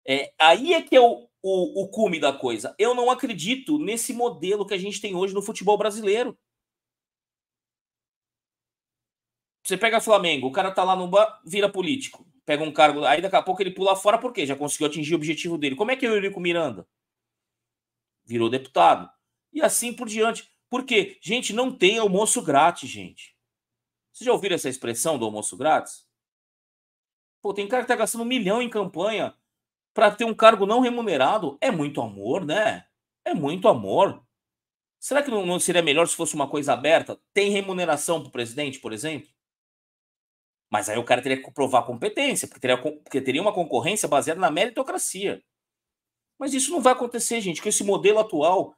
é aí é que é o, o, o cume da coisa. Eu não acredito nesse modelo que a gente tem hoje no futebol brasileiro. Você pega Flamengo, o cara tá lá no bar, vira político. Pega um cargo, aí daqui a pouco ele pula fora porque já conseguiu atingir o objetivo dele. Como é que é o Eurico Miranda? Virou deputado. E assim por diante. Por quê? Gente, não tem almoço grátis, gente. Vocês já ouviram essa expressão do almoço grátis? Pô, tem cara que tá gastando um milhão em campanha para ter um cargo não remunerado. É muito amor, né? É muito amor. Será que não, seria melhor se fosse uma coisa aberta? Tem remuneração para o presidente, por exemplo? Mas aí o cara teria que provar competência, porque teria, porque teria uma concorrência baseada na meritocracia. Mas isso não vai acontecer, gente, com esse modelo atual.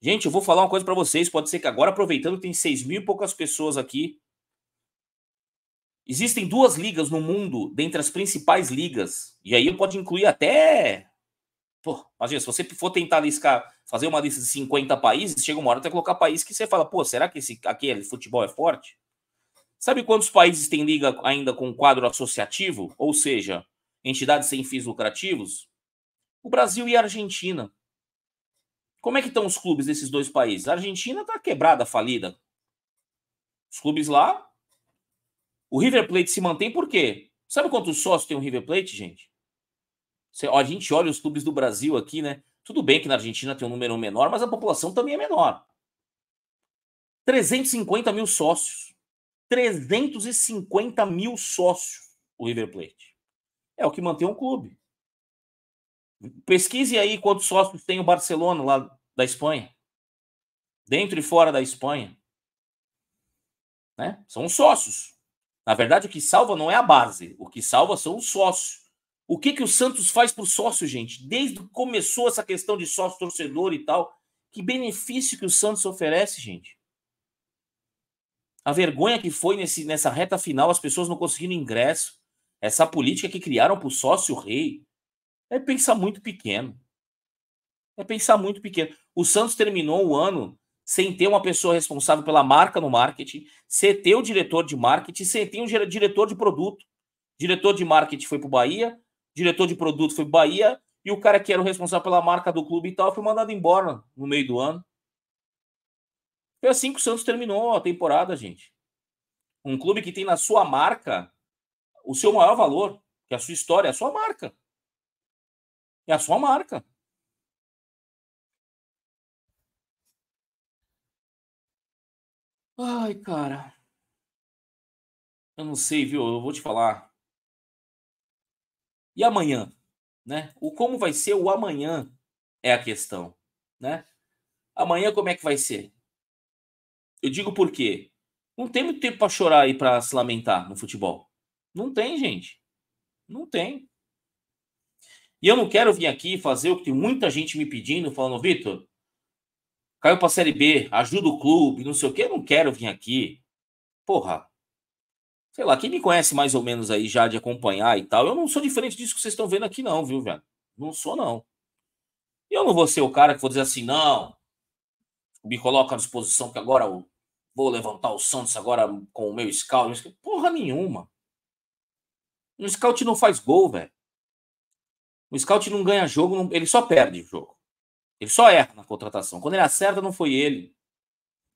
Gente, eu vou falar uma coisa para vocês. Pode ser que agora, aproveitando, tem seis mil e poucas pessoas aqui Existem duas ligas no mundo, dentre as principais ligas, e aí eu pode incluir até. Pô, imagina, se você for tentar liscar, fazer uma lista de 50 países, chega uma hora até colocar país que você fala, pô, será que esse, aquele é, futebol é forte? Sabe quantos países têm liga ainda com quadro associativo, ou seja, entidades sem fins lucrativos? O Brasil e a Argentina. Como é que estão os clubes desses dois países? A Argentina está quebrada, falida. Os clubes lá o River Plate se mantém por quê? Sabe quantos sócios tem o River Plate, gente? Você, ó, a gente olha os clubes do Brasil aqui, né? Tudo bem que na Argentina tem um número menor, mas a população também é menor. 350 mil sócios. 350 mil sócios o River Plate. É o que mantém um clube. Pesquise aí quantos sócios tem o Barcelona lá da Espanha. Dentro e fora da Espanha. Né? São sócios. Na verdade, o que salva não é a base, o que salva são os sócios. O que, que o Santos faz para o sócio, gente? Desde que começou essa questão de sócio torcedor e tal, que benefício que o Santos oferece, gente? A vergonha que foi nesse, nessa reta final, as pessoas não conseguindo ingresso. Essa política que criaram para o sócio rei é pensar muito pequeno. É pensar muito pequeno. O Santos terminou o ano sem ter uma pessoa responsável pela marca no marketing, sem ter o diretor de marketing, sem ter um diretor de produto. Diretor de marketing foi para o Bahia, diretor de produto foi para Bahia, e o cara que era o responsável pela marca do clube e tal foi mandado embora no meio do ano. Foi assim que o Santos terminou a temporada, gente. Um clube que tem na sua marca o seu maior valor, que é a sua história, é a sua marca. É a sua marca. Ai, cara. Eu não sei, viu? Eu vou te falar. E amanhã, né? O como vai ser o amanhã é a questão, né? Amanhã como é que vai ser? Eu digo por quê? Não tem muito tempo para chorar e para se lamentar no futebol. Não tem, gente. Não tem. E eu não quero vir aqui fazer o que tem muita gente me pedindo, falando, Vitor, Caiu pra Série B, ajuda o clube, não sei o quê eu não quero vir aqui. Porra. Sei lá, quem me conhece mais ou menos aí já de acompanhar e tal, eu não sou diferente disso que vocês estão vendo aqui, não, viu, velho? Não sou, não. E eu não vou ser o cara que vou dizer assim, não, me coloca à disposição que agora eu vou levantar o Santos agora com o meu scout. Porra nenhuma. Um scout não faz gol, velho. O scout não ganha jogo, ele só perde o jogo. Ele só erra na contratação. Quando ele acerta, não foi ele.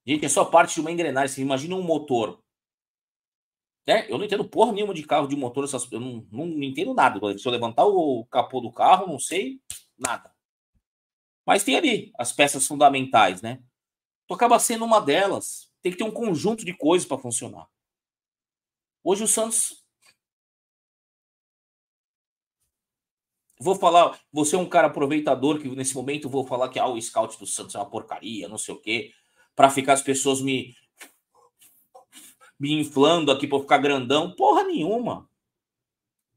Gente, é só parte de uma engrenagem. Você imagina um motor. né? eu não entendo porra nenhuma de carro, de motor. Essas, eu não, não, não entendo nada. Se eu levantar o capô do carro, não sei nada. Mas tem ali as peças fundamentais, né? Tu então, acaba sendo uma delas. Tem que ter um conjunto de coisas para funcionar. Hoje o Santos Vou falar, você é um cara aproveitador, que nesse momento vou falar que ah, o scout do Santos é uma porcaria, não sei o quê, para ficar as pessoas me me inflando aqui para ficar grandão. Porra nenhuma.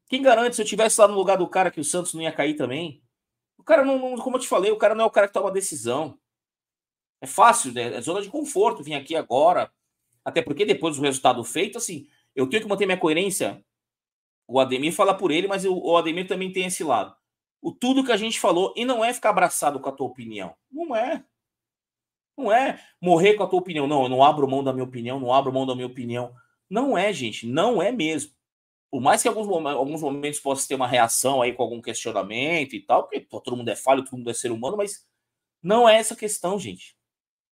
Quem garante se eu tivesse lá no lugar do cara que o Santos não ia cair também? O cara não, não como eu te falei, o cara não é o cara que toma decisão. É fácil, né? É zona de conforto vir aqui agora. Até porque depois do resultado feito, assim, eu tenho que manter minha coerência o Ademir fala por ele, mas o Ademir também tem esse lado. O tudo que a gente falou, e não é ficar abraçado com a tua opinião. Não é. Não é morrer com a tua opinião. Não, eu não abro mão da minha opinião, não abro mão da minha opinião. Não é, gente, não é mesmo. Por mais que alguns, alguns momentos possa ter uma reação aí com algum questionamento e tal, porque pô, todo mundo é falho, todo mundo é ser humano, mas não é essa questão, gente.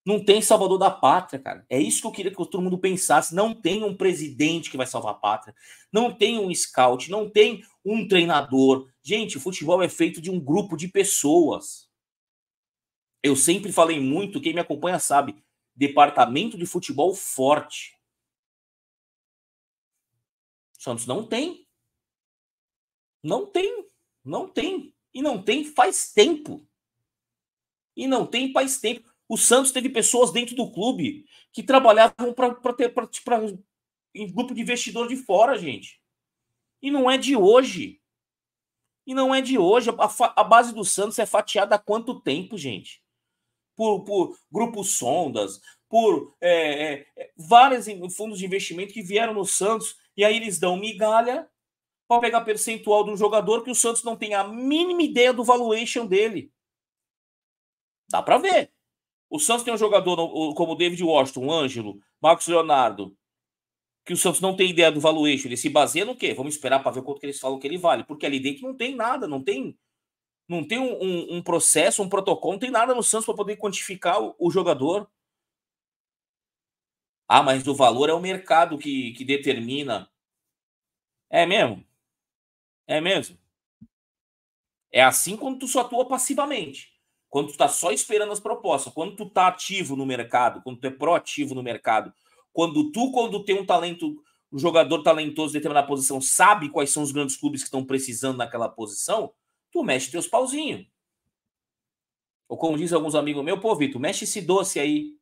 Não tem salvador da pátria, cara. É isso que eu queria que todo mundo pensasse. Não tem um presidente que vai salvar a pátria. Não tem um scout. Não tem um treinador. Gente, o futebol é feito de um grupo de pessoas. Eu sempre falei muito, quem me acompanha sabe. Departamento de futebol forte. Santos não tem. Não tem. Não tem. E não tem faz tempo. E não tem faz tempo. O Santos teve pessoas dentro do clube que trabalhavam para em grupo de investidor de fora, gente. E não é de hoje. E não é de hoje. A, a base do Santos é fatiada há quanto tempo, gente? Por, por grupos sondas, por é, é, é vários fundos de investimento que vieram no Santos e aí eles dão migalha para pegar percentual de um jogador que o Santos não tem a mínima ideia do valuation dele. Dá para ver. O Santos tem um jogador como David Washington, Ângelo, Marcos Leonardo, que o Santos não tem ideia do valuation, ele se baseia no quê? Vamos esperar para ver quanto que eles falam que ele vale, porque ali dentro não tem nada, não tem não tem um, um, um processo, um protocolo, não tem nada no Santos para poder quantificar o, o, jogador. Ah, mas o valor é o mercado que, que determina. É mesmo? É mesmo? É assim quando tu só atua passivamente. Quando tu está só esperando as propostas, quando tu tá ativo no mercado, quando tu é proativo no mercado, quando tu, quando tem um talento, um jogador talentoso de determinada posição, sabe quais são os grandes clubes que estão precisando naquela posição, tu mexe teus pauzinhos. Ou como diz alguns amigos meus, pô, Vitor, mexe esse doce aí.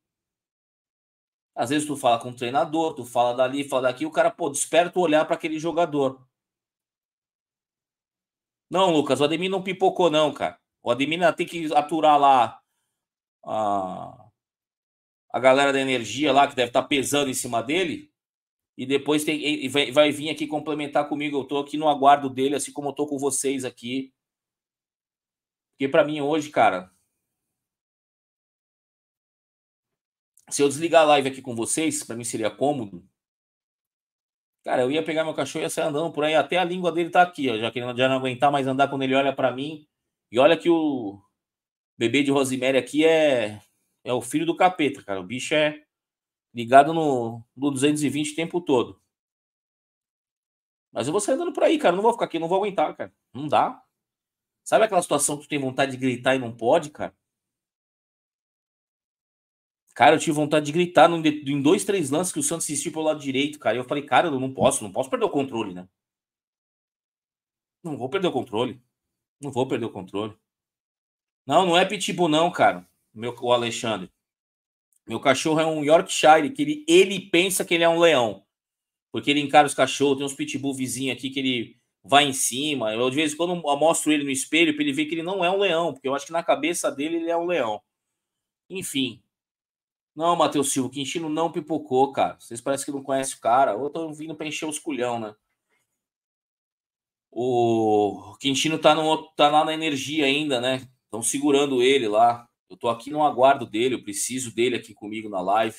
Às vezes tu fala com o treinador, tu fala dali, fala daqui, o cara, pô, desperta o olhar para aquele jogador. Não, Lucas, o Ademir não pipocou, não, cara. O Ademir tem que aturar lá a, a galera da energia lá, que deve estar tá pesando em cima dele. E depois tem, e vai, vai vir aqui complementar comigo. Eu estou aqui no aguardo dele, assim como eu estou com vocês aqui. Porque para mim hoje, cara. Se eu desligar a live aqui com vocês, para mim seria cômodo. Cara, eu ia pegar meu cachorro e ia sair andando por aí até a língua dele tá aqui, ó, já que ele já não aguentar mais andar quando ele olha para mim. E olha que o bebê de Rosemary aqui é, é o filho do capeta, cara. O bicho é ligado no, no 220 o tempo todo. Mas eu vou sair andando por aí, cara. Não vou ficar aqui, não vou aguentar, cara. Não dá. Sabe aquela situação que tu tem vontade de gritar e não pode, cara? Cara, eu tive vontade de gritar em dois, três lances que o Santos insistiu pelo lado direito, cara. E eu falei, cara, eu não posso, não posso perder o controle, né? Não vou perder o controle. Não vou perder o controle. Não, não é pitbull, não, cara. Meu, o Alexandre. Meu cachorro é um Yorkshire, que ele, ele pensa que ele é um leão. Porque ele encara os cachorros, tem uns pitbull vizinhos aqui que ele vai em cima. Eu, de vez em quando, eu mostro ele no espelho para ele ver que ele não é um leão, porque eu acho que na cabeça dele ele é um leão. Enfim. Não, Matheus Silva, Quintino não pipocou, cara. Vocês parecem que não conhecem o cara. Ou estão vindo pra encher os culhão, né? O Quintino tá, no, tá lá na energia ainda, né? Estão segurando ele lá. Eu tô aqui no aguardo dele, eu preciso dele aqui comigo na live.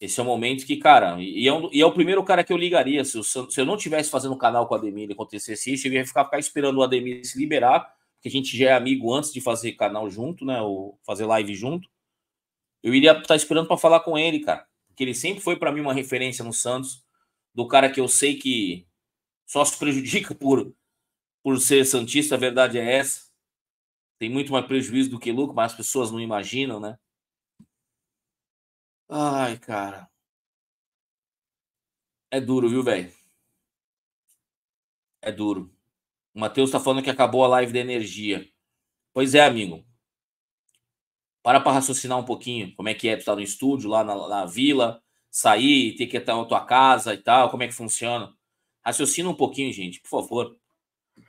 Esse é o momento que, cara, e é, um, e é o primeiro cara que eu ligaria. Se eu, se eu não tivesse fazendo o canal com o Ademir e acontecesse isso, eu ia ficar, ficar esperando o Ademir se liberar, porque a gente já é amigo antes de fazer canal junto, né? Ou fazer live junto. Eu iria estar tá esperando para falar com ele, cara. Porque ele sempre foi para mim uma referência no Santos, do cara que eu sei que só se prejudica por, por ser Santista, a verdade é essa. Tem muito mais prejuízo do que lucro, mas as pessoas não imaginam, né? Ai, cara. É duro, viu, velho? É duro. O Matheus tá falando que acabou a live da energia. Pois é, amigo. Para para raciocinar um pouquinho. Como é que é tu tá no estúdio, lá na, na vila, sair, ter que ir até a tua casa e tal, como é que funciona. Raciocina um pouquinho, gente, por favor.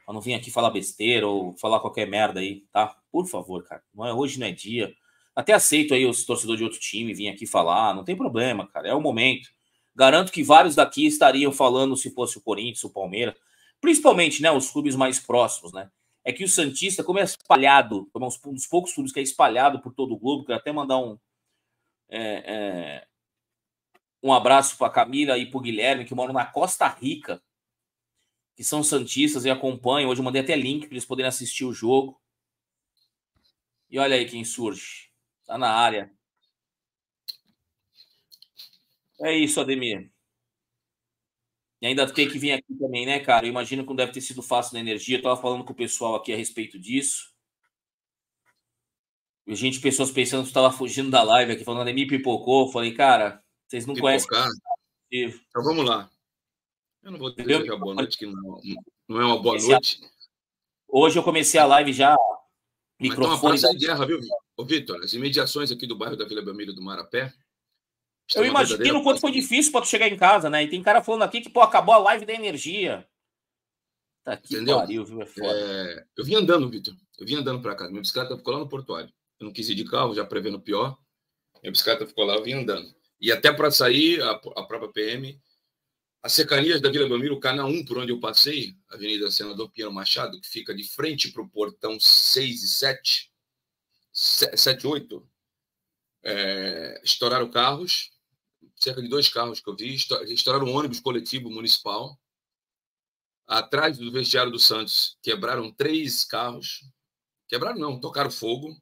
Eu não vim aqui falar besteira ou falar qualquer merda aí, tá? Por favor, cara. Não é, hoje não é dia. Até aceito aí os torcedores de outro time vir aqui falar, não tem problema, cara. É o momento. Garanto que vários daqui estariam falando se fosse o Corinthians, o Palmeiras, principalmente, né, os clubes mais próximos, né? É que o Santista, como é espalhado, como é um dos poucos clubes que é espalhado por todo o globo, quero até mandar um, é, é, um abraço para Camila e para Guilherme, que moram na Costa Rica que são santistas e acompanham. Hoje eu mandei até link para eles poderem assistir o jogo. E olha aí quem surge. Tá na área. É isso, Ademir. E ainda tem que vir aqui também, né, cara? Eu imagino que não deve ter sido fácil na energia. Eu tava falando com o pessoal aqui a respeito disso. E gente, pessoas pensando que estava fugindo da live aqui, falando, Ademir pipocou. Eu falei, cara, vocês não conhecem. Então vamos lá. Eu não vou dizer Entendeu? É boa noite, que não, é não é uma boa noite. A... Hoje eu comecei a live já. Então, Microfone. Mas tá uma de guerra, viu, Vitor? As imediações aqui do bairro da Vila Belmiro do Marapé. Eu imagino verdadeira... quanto foi difícil para tu chegar em casa, né? E tem cara falando aqui que, pô, acabou a live da energia. Tá aqui, Entendeu? Pariu, viu? É foda. É... Eu vim andando, Vitor. Eu vim andando para casa. Minha bicicleta ficou lá no portuário. Eu não quis ir de carro, já prevendo o pior. Minha bicicleta ficou lá, eu vim andando. E até para sair, a, a própria PM as cercanias da Vila Belmiro, canal 1, por onde eu passei, Avenida Senador Pinheiro Machado, que fica de frente para o portão 6 e 7, 7 e 8, é, estouraram carros, cerca de dois carros que eu vi, estouraram um ônibus coletivo municipal. Atrás do vestiário do Santos, quebraram três carros. Quebraram não, tocaram fogo.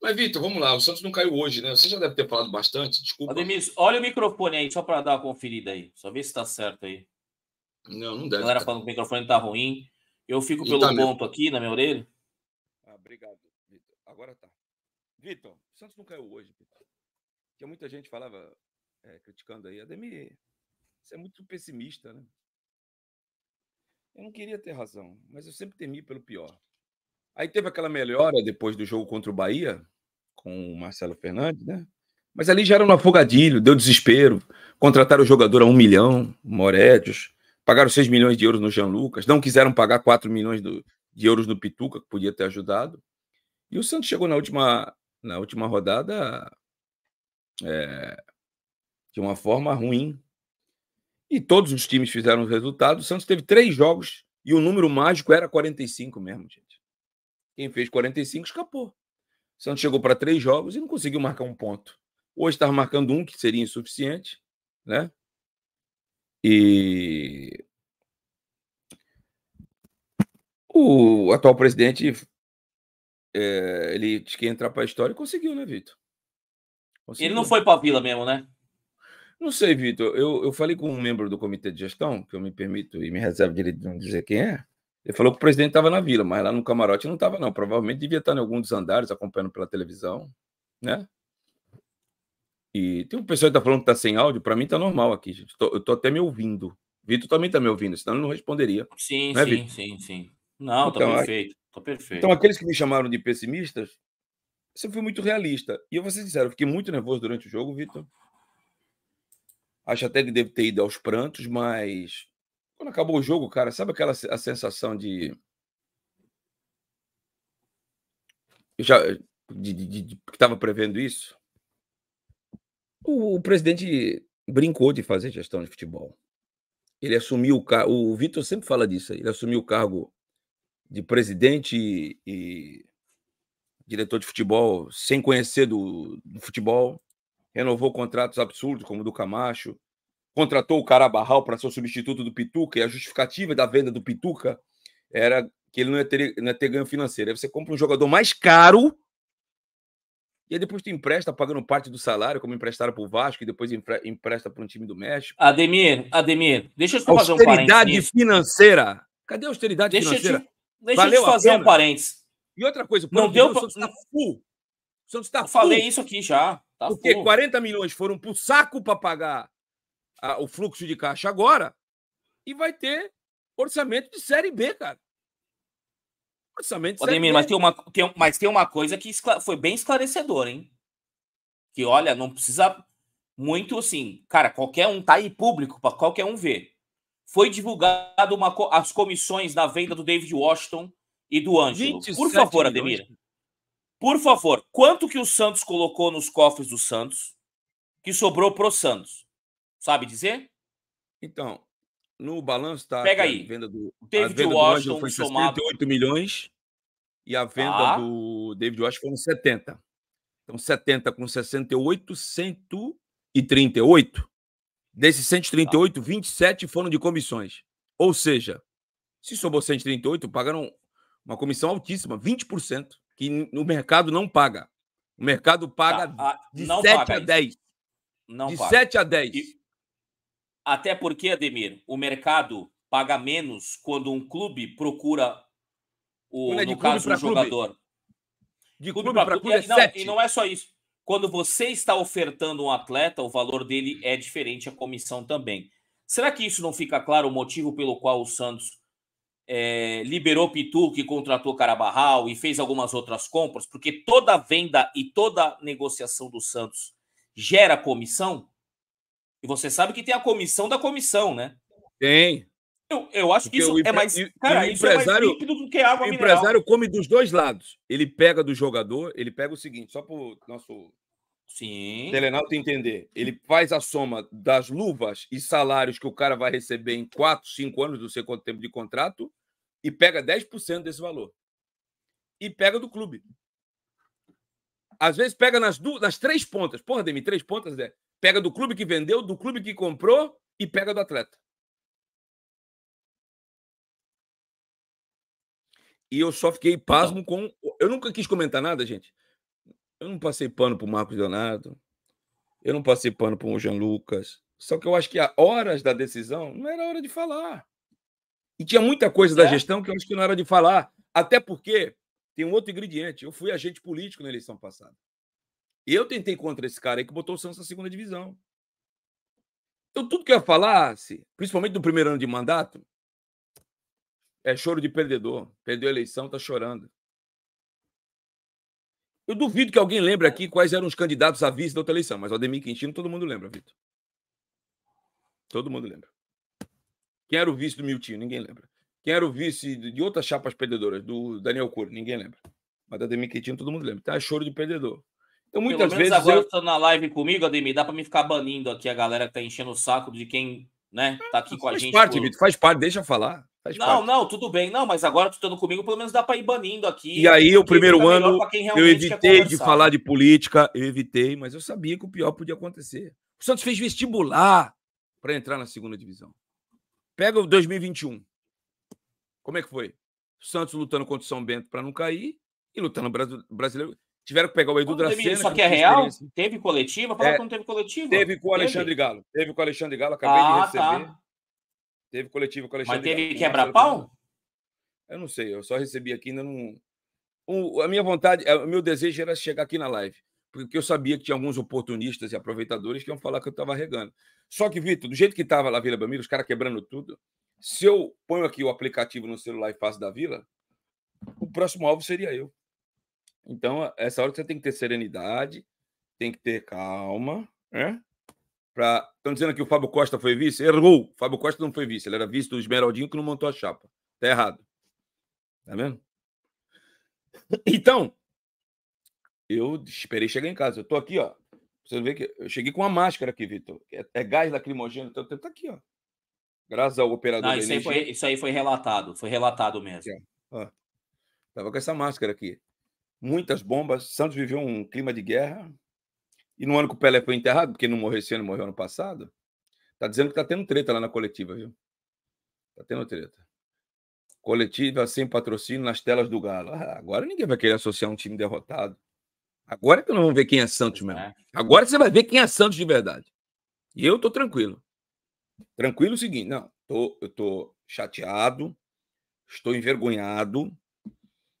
Mas, Vitor, vamos lá. O Santos não caiu hoje, né? Você já deve ter falado bastante, desculpa. Ademir, olha o microfone aí, só para dar uma conferida aí. Só ver se está certo aí. Não, não deve. A galera tá. falando que o microfone está ruim. Eu fico pelo tá ponto mesmo. aqui na minha orelha. Ah, obrigado, Vitor. Agora tá. Vitor, o Santos não caiu hoje, Vitor. Tinha muita gente falava é, criticando aí. Ademir, você é muito pessimista, né? Eu não queria ter razão, mas eu sempre temi pelo pior. Aí teve aquela melhora depois do jogo contra o Bahia, com o Marcelo Fernandes, né? Mas ali já era um afogadilho, deu desespero. Contrataram o jogador a um milhão, Morédios. Pagaram 6 milhões de euros no Jean Lucas. Não quiseram pagar 4 milhões do, de euros no Pituca, que podia ter ajudado. E o Santos chegou na última, na última rodada é, de uma forma ruim. E todos os times fizeram os resultados. O Santos teve três jogos e o número mágico era 45 mesmo, gente. Quem fez 45 escapou. O Santos chegou para três jogos e não conseguiu marcar um ponto. Hoje estava marcando um, que seria insuficiente, né? E o atual presidente é, ele tinha que entrar para a história e conseguiu, né, Vitor? Ele não foi para a vila mesmo, né? Não sei, Vitor. Eu, eu falei com um membro do comitê de gestão, que eu me permito e me reservo o direito de não dizer quem é, ele falou que o presidente estava na vila, mas lá no camarote não estava, não. Provavelmente devia estar em algum dos andares acompanhando pela televisão, né? E tem um pessoal que está falando que está sem áudio. Para mim está normal aqui, gente. Tô, eu estou até me ouvindo. Vitor também está me ouvindo, senão ele não responderia. Sim, não é, sim, sim, sim. Não, tá então, perfeito. Tá perfeito. Então, aqueles que me chamaram de pessimistas, você foi muito realista. E eu vou ser sincero, fiquei muito nervoso durante o jogo, Vitor. Acho até que deve ter ido aos prantos, mas quando acabou o jogo, cara, sabe aquela a sensação de. Eu já, eh, de, de, de, que estava prevendo isso? O, o, presidente brincou de fazer gestão de futebol. Ele assumiu o cargo. O Vitor sempre fala disso. Ele assumiu o cargo de presidente e, e diretor de futebol sem conhecer do, do futebol. Renovou contratos absurdos, como o do Camacho contratou o Carabarral para ser o substituto do Pituca e a justificativa da venda do Pituca era que ele não ia ter, não ia ter ganho financeiro. Aí você compra um jogador mais caro e aí depois tu empresta pagando parte do salário, como emprestaram para o Vasco, e depois empresta para um time do México. Ademir, Ademir, deixa eu te fazer um parênteses. Austeridade financeira. Cadê a austeridade deixa financeira? te, deixa Valeu eu te fazer um parênteses. E outra coisa, o não deu para o Santos está full. O Santos está full. Falei isso aqui já. Tá porque full. 40 milhões foram para o saco para pagar a, o fluxo de caixa agora e vai ter orçamento de série B, cara. Orçamento de Ademir, série mas B. Tem uma, tem, mas tem uma coisa que foi bem esclarecedora, hein? Que olha, não precisa muito assim, cara, qualquer um tá aí público para qualquer um ver. Foi divulgado uma, as comissões da venda do David Washington e do Ângelo. Por favor, Ademir. Por favor, quanto que o Santos colocou nos cofres do Santos que sobrou pro Santos? Sabe dizer? Então, no balanço está. Pega A venda do, David venda Washington do foi 68 milhões e a venda ah. do David Washington foram 70. Então, 70 com 68, 138. Desses 138, tá. 27 foram de comissões. Ou seja, se sobrou 138, pagaram uma comissão altíssima, 20%, que no mercado não paga. O mercado paga tá. ah, de 7 paga a 10. Não de paga. 7 a 10. E, até porque, Ademir, o mercado paga menos quando um clube procura o, é no caso, um jogador. De clube, clube para clube, clube é, é não, E não é só isso. Quando você está ofertando um atleta, o valor dele é diferente, a comissão também. Será que isso não fica claro o motivo pelo qual o Santos é, liberou Pitu, que contratou Carabarral e fez algumas outras compras? Porque toda venda e toda negociação do Santos gera comissão? E você sabe que tem a comissão da comissão, né? Tem. Eu, eu acho Porque que é isso é mais. Cara, o empresário, é do que água O empresário come dos dois lados. Ele pega do jogador, ele pega o seguinte, só para o nosso Sim. Telenauta entender. Ele faz a soma das luvas e salários que o cara vai receber em 4, 5 anos, não sei quanto tempo de contrato, e pega 10% desse valor. E pega do clube. Às vezes pega nas, duas, nas três pontas. Porra, Demi, três pontas, é. Pega do clube que vendeu, do clube que comprou e pega do atleta. E eu só fiquei pasmo com. Eu nunca quis comentar nada, gente. Eu não passei pano pro Marcos Leonardo. Eu não passei pano pro Jean Lucas. Só que eu acho que a horas da decisão não era hora de falar. E tinha muita coisa da é. gestão que eu acho que não era de falar. Até porque tem um outro ingrediente. Eu fui agente político na eleição passada. Eu tentei contra esse cara aí que botou o Santos na segunda divisão. Então, tudo que eu falasse, principalmente no primeiro ano de mandato, é choro de perdedor. Perdeu a eleição, tá chorando. Eu duvido que alguém lembre aqui quais eram os candidatos a vice da outra eleição, mas o Ademir Quintino todo mundo lembra, Vitor. Todo mundo lembra. Quem era o vice do Miltinho? Ninguém lembra. Quem era o vice de outras chapas perdedoras? Do Daniel Couro? Ninguém lembra. Mas da Ademir Quintino todo mundo lembra. Tá choro de perdedor. Então, muitas Pelo vezes. agora eu... Tá na live comigo, Ademir, dá para me ficar banindo aqui a galera que tá enchendo o saco de quem né, tá aqui faz com a gente. Faz parte, por... Vitor, faz parte, deixa eu falar. Faz não, parte. não, tudo bem. Não, mas agora tu estando comigo, pelo menos dá para ir banindo aqui. E aí, o primeiro ano, eu evitei de falar de política, eu evitei, mas eu sabia que o pior podia acontecer. O Santos fez vestibular para entrar na segunda divisão. Pega o 2021. Como é que foi? O Santos lutando contra o São Bento para não cair e lutando brasileiro. Tiveram que pegar o Edu Quando Dracena. Isso aqui é real? Teve coletiva? Falaram é, que não teve coletiva. Teve com o Alexandre teve? Galo. Teve com o Alexandre Galo, acabei ah, de tá. receber. Tá. Teve coletiva com o Alexandre Mas teve quebra-pau? Eu não sei, eu só recebi aqui, ainda não. O, a minha vontade, é, o meu desejo era chegar aqui na live, porque eu sabia que tinha alguns oportunistas e aproveitadores que iam falar que eu estava regando. Só que, Vitor, do jeito que estava lá Vila Belmiro, os caras quebrando tudo, se eu ponho aqui o aplicativo no celular e faço da Vila, o próximo alvo seria eu. Então, essa hora você tem que ter serenidade, tem que ter calma, né? Pra... Estão dizendo que o Fábio Costa foi vice? Errou! O Fábio Costa não foi vice, ele era vice do Esmeraldinho que não montou a chapa. Tá errado. Tá vendo? Então, eu esperei chegar em casa. Eu tô aqui, ó. Você vê que eu cheguei com uma máscara aqui, Vitor. É, é gás lacrimogêneo, tá, então, tá aqui, ó. Graças ao operador. Não, isso, aí foi, isso aí foi relatado, foi relatado mesmo. É. Ó, tava com essa máscara aqui muitas bombas. Santos viveu um clima de guerra. E no ano que o Pelé foi enterrado, porque não morreu esse ano, morreu ano passado, tá dizendo que tá tendo treta lá na coletiva, viu? Tá tendo treta. Coletiva sem patrocínio nas telas do Galo. Ah, agora ninguém vai querer associar um time derrotado. Agora é que nós vamos ver quem é Santos mesmo. É. Agora você vai ver quem é Santos de verdade. E eu tô tranquilo. Tranquilo é o seguinte, não, tô, eu tô chateado, estou envergonhado,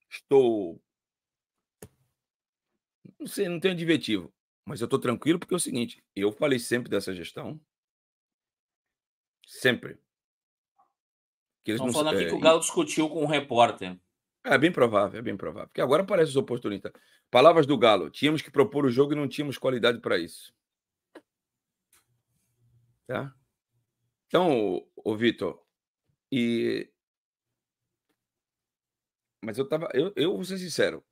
estou não sei, não tenho adjetivo. Mas eu estou tranquilo porque é o seguinte: eu falei sempre dessa gestão. Sempre. Que eles Estão não, falando é, aqui que o Galo discutiu com um repórter. É bem provável, é bem provável. Porque agora parece os oportunistas. Palavras do Galo: tínhamos que propor o jogo e não tínhamos qualidade para isso. Tá? Então, o Vitor, e. Mas eu tava. Eu, eu vou ser sincero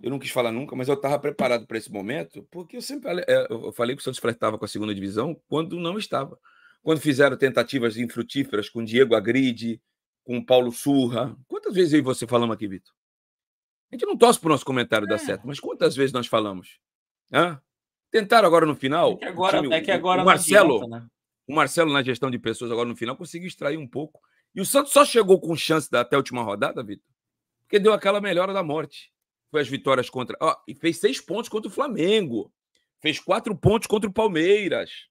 eu não quis falar nunca, mas eu estava preparado para esse momento, porque eu sempre é, eu falei que o Santos flertava com a segunda divisão quando não estava. Quando fizeram tentativas infrutíferas com Diego Agride, com Paulo Surra. Quantas vezes eu e você falamos aqui, Vitor? A gente não torce para o nosso comentário é. dar certo, mas quantas vezes nós falamos? Hã? Tentaram agora no final. É que agora, time, é que agora o Marcelo, adianta, né? o Marcelo na gestão de pessoas agora no final conseguiu extrair um pouco. E o Santos só chegou com chance da, até a última rodada, Vitor, porque deu aquela melhora da morte. Foi as vitórias contra. Ó, e fez seis pontos contra o Flamengo. Fez quatro pontos contra o Palmeiras.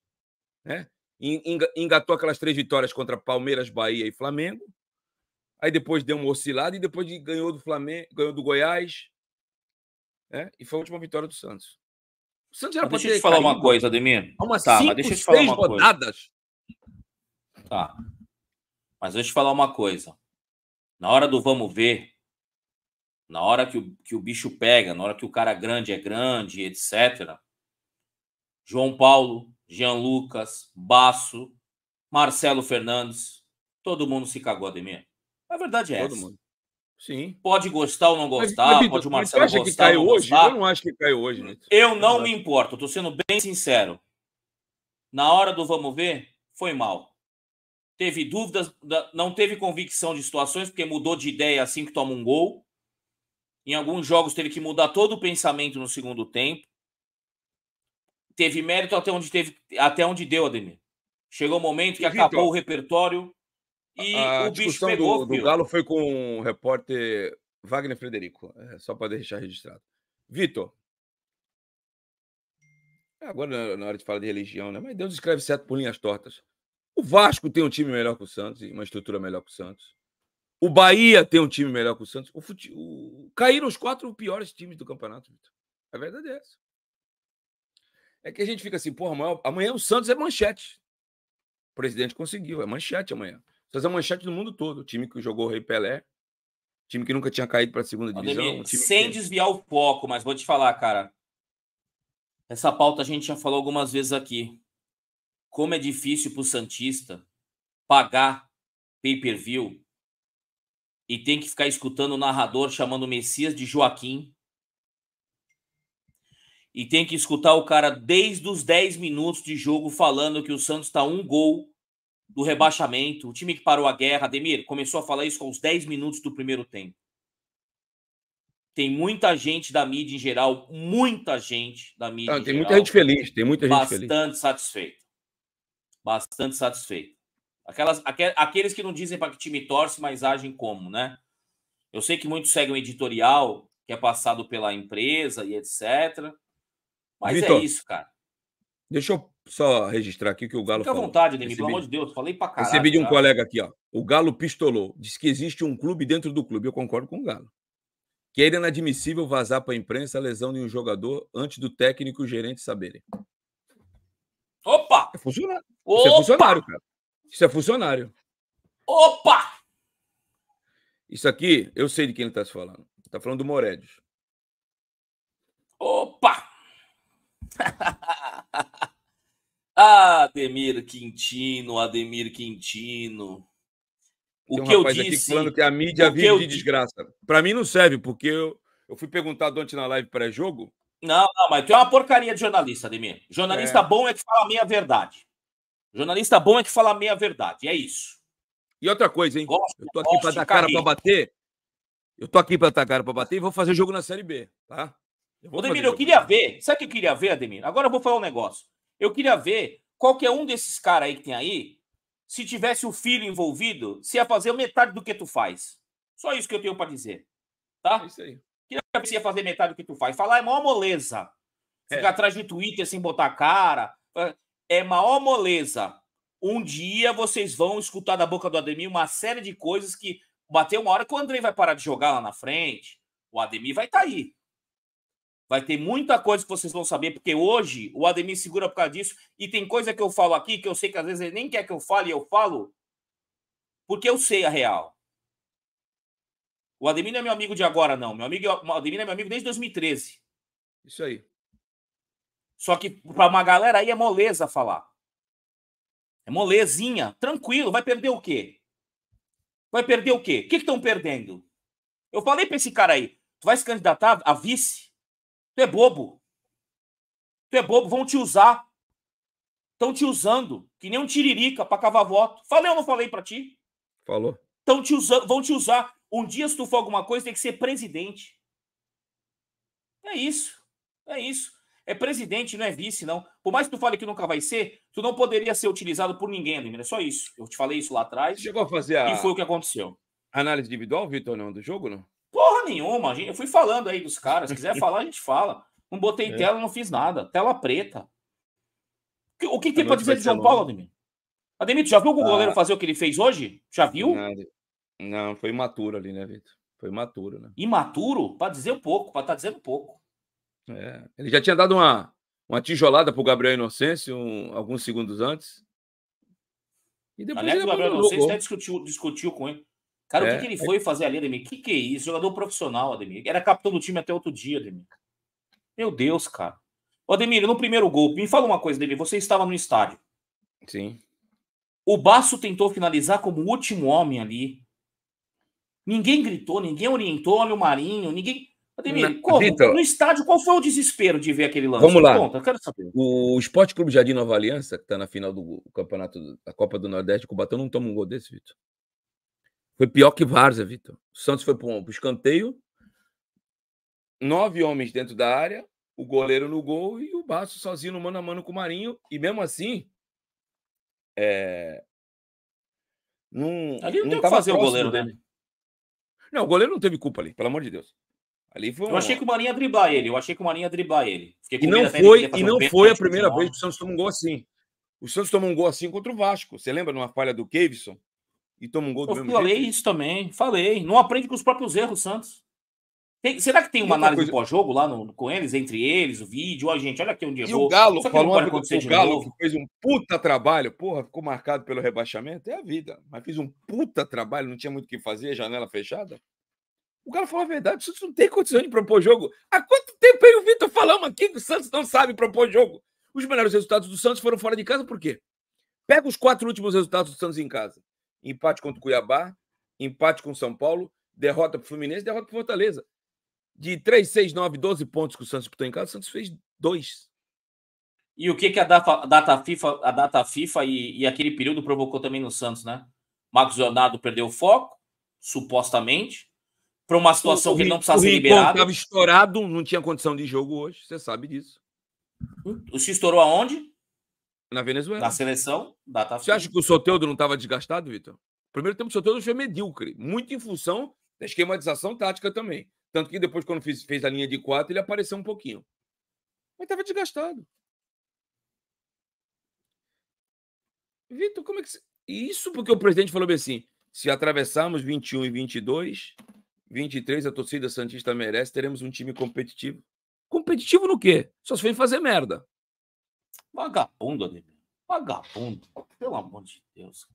Né? Engatou aquelas três vitórias contra Palmeiras, Bahia e Flamengo. Aí depois deu uma oscilada e depois ganhou do Flamengo, ganhou do Goiás. Né? E foi a última vitória do Santos. O Santos era deixa eu te falar uma coisa, Ademir. Umas tá, cinco, deixa eu te falar uma rodadas. Coisa. Tá. Mas deixa eu te falar uma coisa. Na hora do vamos ver, na hora que o, que o bicho pega, na hora que o cara grande é grande, etc. João Paulo, Jean Lucas, Basso, Marcelo Fernandes, todo mundo se cagou, Ademir. A verdade é todo essa. Mundo. Sim. Pode gostar ou não gostar, mas, mas, pode o Marcelo mas você acha gostar que caiu hoje? Gostar. Eu não acho que caiu hoje. Né? Eu não, não me importo, estou sendo bem sincero. Na hora do vamos ver, foi mal. Teve dúvidas, não teve convicção de situações, porque mudou de ideia assim que toma um gol. Em alguns jogos teve que mudar todo o pensamento no segundo tempo. Teve mérito até onde teve, até onde deu, Ademir. Chegou o um momento que e acabou Victor, então, o repertório e o bicho pegou. Do, do Galo foi com o repórter Wagner Frederico, é, só para deixar registrado. Vitor, é, agora na hora de falar de religião, né? Mas Deus escreve certo por linhas tortas. O Vasco tem um time melhor que o Santos e uma estrutura melhor que o Santos. O Bahia tem um time melhor que o Santos. O fute... o... Caíram os quatro piores times do campeonato, é A verdade é essa. É que a gente fica assim, porra, amanhã, amanhã o Santos é manchete. O presidente conseguiu, é manchete amanhã. O Santos é manchete do mundo todo. O time que jogou o Rei Pelé, time que nunca tinha caído para a segunda divisão. Ademir, sem que... desviar o foco, mas vou te falar, cara. Essa pauta a gente já falou algumas vezes aqui. Como é difícil para o Santista pagar pay-per-view e tem que ficar escutando o narrador chamando o Messias de Joaquim. E tem que escutar o cara desde os 10 minutos de jogo falando que o Santos está um gol do rebaixamento, o time que parou a guerra. Ademir começou a falar isso com os 10 minutos do primeiro tempo. Tem muita gente da mídia em geral, muita gente da mídia. Ah, tem geral, muita gente feliz, tem muita gente bastante feliz. Bastante satisfeita. Bastante satisfeita. Aquelas, aqueles que não dizem para que time torce, mas agem como, né? Eu sei que muitos seguem o editorial que é passado pela empresa e etc. Mas Victor, é isso, cara. Deixa eu só registrar aqui o que o Galo Fica falou. à vontade, Demi, pelo amor de Deus, falei pra caralho. Recebi de um cara. colega aqui, ó. O Galo pistolou. Diz que existe um clube dentro do clube. Eu concordo com o Galo. Que era é inadmissível vazar para a imprensa a lesão de um jogador antes do técnico e o gerente saberem. Opa! É funcionário. É Opa! Você é funcionário, cara. Isso é funcionário. Opa! Isso aqui, eu sei de quem ele está se falando. Está falando do Moredes. Opa! Ademir Quintino, Ademir Quintino. O um que eu disse. falando que a mídia vive de desgraça. Para mim não serve, porque eu, eu fui perguntado ontem na live pré-jogo. Não, não, mas tu é uma porcaria de jornalista, Ademir. Jornalista é. bom é que fala a minha verdade. Jornalista bom é que fala meia verdade, é isso. E outra coisa, hein? Gosto, eu tô aqui para dar cara para bater. Eu tô aqui para dar cara para bater e vou fazer jogo na Série B, tá? Eu Ademir, eu queria ver. Sabe o que eu queria ver, Ademir? Agora eu vou falar um negócio. Eu queria ver qualquer um desses caras aí que tem aí, se tivesse o filho envolvido, se ia fazer metade do que tu faz. Só isso que eu tenho para dizer. Tá? É isso aí. Queria ver se ia fazer metade do que tu faz. Falar é maior moleza. Ficar é. atrás de Twitter sem botar cara. Ah, é maior moleza. Um dia vocês vão escutar da boca do Ademir uma série de coisas que bateu uma hora que o André vai parar de jogar lá na frente. O Ademir vai estar tá aí. Vai ter muita coisa que vocês vão saber, porque hoje o Ademir segura por causa disso. E tem coisa que eu falo aqui que eu sei que às vezes ele nem quer que eu fale, e eu falo, porque eu sei a real. O Ademir não é meu amigo de agora, não. Meu amigo, é o Ademir é meu amigo desde 2013. Isso aí. Só que para uma galera aí é moleza falar. É molezinha, tranquilo, vai perder o quê? Vai perder o quê? O que estão perdendo? Eu falei para esse cara aí, tu vai se candidatar a vice? Tu é bobo. Tu é bobo, vão te usar. Estão te usando, que nem um tiririca para cavar voto. Falei ou não falei para ti? Falou. Estão te usando, vão te usar. Um dia, se tu for alguma coisa, tem que ser presidente. É isso. É isso. É presidente, não é vice, não. Por mais que tu fale que nunca vai ser, tu não poderia ser utilizado por ninguém, Ademir. É só isso. Eu te falei isso lá atrás. chegou a fazer a. E foi o que aconteceu. Análise individual, Vitor, não, do jogo, não? Porra nenhuma. Eu fui falando aí dos caras. Se quiser falar, a gente fala. Não botei é. tela, não fiz nada. Tela preta. O que, tem pra dizer de João Paulo, Ademir? Ademir, tu já viu o ah. goleiro fazer o que ele fez hoje? Já viu? Não, foi imaturo ali, né, Vitor? Foi imaturo, né? Imaturo? Pra dizer um pouco, pra estar tá dizendo pouco. É, ele já tinha dado uma, uma tijolada para o Gabriel Inocêncio um, alguns segundos antes. E depois Aliás, o Gabriel Inocêncio até discutiu, discutiu com ele. Cara, é, o que, é. que ele foi fazer ali, Ademir? O que, que é isso? Jogador profissional, Ademir. Era capitão do time até outro dia, Ademir. Meu Deus, cara. Ô, Ademir, no primeiro gol, me fala uma coisa, Ademir. Você estava no estádio. Sim. O Baço tentou finalizar como o último homem ali. Ninguém gritou, ninguém orientou, olha o Marinho, ninguém. Ademir, como? no estádio, qual foi o desespero de ver aquele lance? Vamos lá. Conta, quero saber. O Esporte Clube Jardim Nova Aliança, que está na final do campeonato da Copa do Nordeste, o Cubatão não toma um gol desse, Vitor. Foi pior que Várzea, Vitor. O Santos foi para o escanteio, nove homens dentro da área, o goleiro no gol e o Baço sozinho no mano a mano com o Marinho. E mesmo assim, é... não, ali não, não tem que fazer próximo, o goleiro né? dele. Não, o goleiro não teve culpa ali, pelo amor de Deus. Ali foi Eu achei que o Marinho ia driblar ele. Eu achei que o Marinho ia driblar ele. e não foi, e não um foi a primeira vez que o Santos tomou um gol assim. O Santos tomou um gol assim contra o Vasco. Você lembra numa falha do Kevson? E toma um gol do Eu falei jeito? isso também. Falei. Não aprende com os próprios erros, Santos. Tem, será que tem uma análise coisa... pós-jogo lá no, com eles, entre eles, o vídeo? Ó, gente, olha aqui onde um errou. E o Galo, falou uma coisa, o Galo que fez um puta trabalho, porra, ficou marcado pelo rebaixamento, é a vida. Mas fez um puta trabalho, não tinha muito o que fazer, janela fechada. O cara falou a verdade, o Santos não tem condição de propor jogo. Há quanto tempo eu o Vitor falamos aqui que o Santos não sabe propor jogo? Os melhores resultados do Santos foram fora de casa, por quê? Pega os quatro últimos resultados do Santos em casa. Empate contra o Cuiabá, empate com o São Paulo, derrota para o Fluminense, derrota para Fortaleza. De 3, 6, 9, 12 pontos que o Santos botou em casa, o Santos fez dois. E o que, que a, data, a data FIFA, a data FIFA e, e aquele período provocou também no Santos, né? Marcos Leonardo perdeu o foco, supostamente para uma situação o, que ele não precisava ser liberado. estava estourado, não tinha condição de jogo hoje, você sabe disso. O se estourou aonde? Na Venezuela. Na seleção. Data você acha que o Soteldo não estava desgastado, Vitor? Primeiro tempo o Soteldo foi medíocre, muito em função da esquematização tática também. Tanto que depois, quando fez, fez a linha de quatro, ele apareceu um pouquinho. Mas estava desgastado. Vitor, como é que. Isso porque o presidente falou bem assim: se atravessarmos 21 e 22, 23 a torcida Santista merece, teremos um time competitivo. Competitivo no quê? Só se vem fazer merda. Vagabundo, Ademir. Vagabundo. Pelo amor de Deus.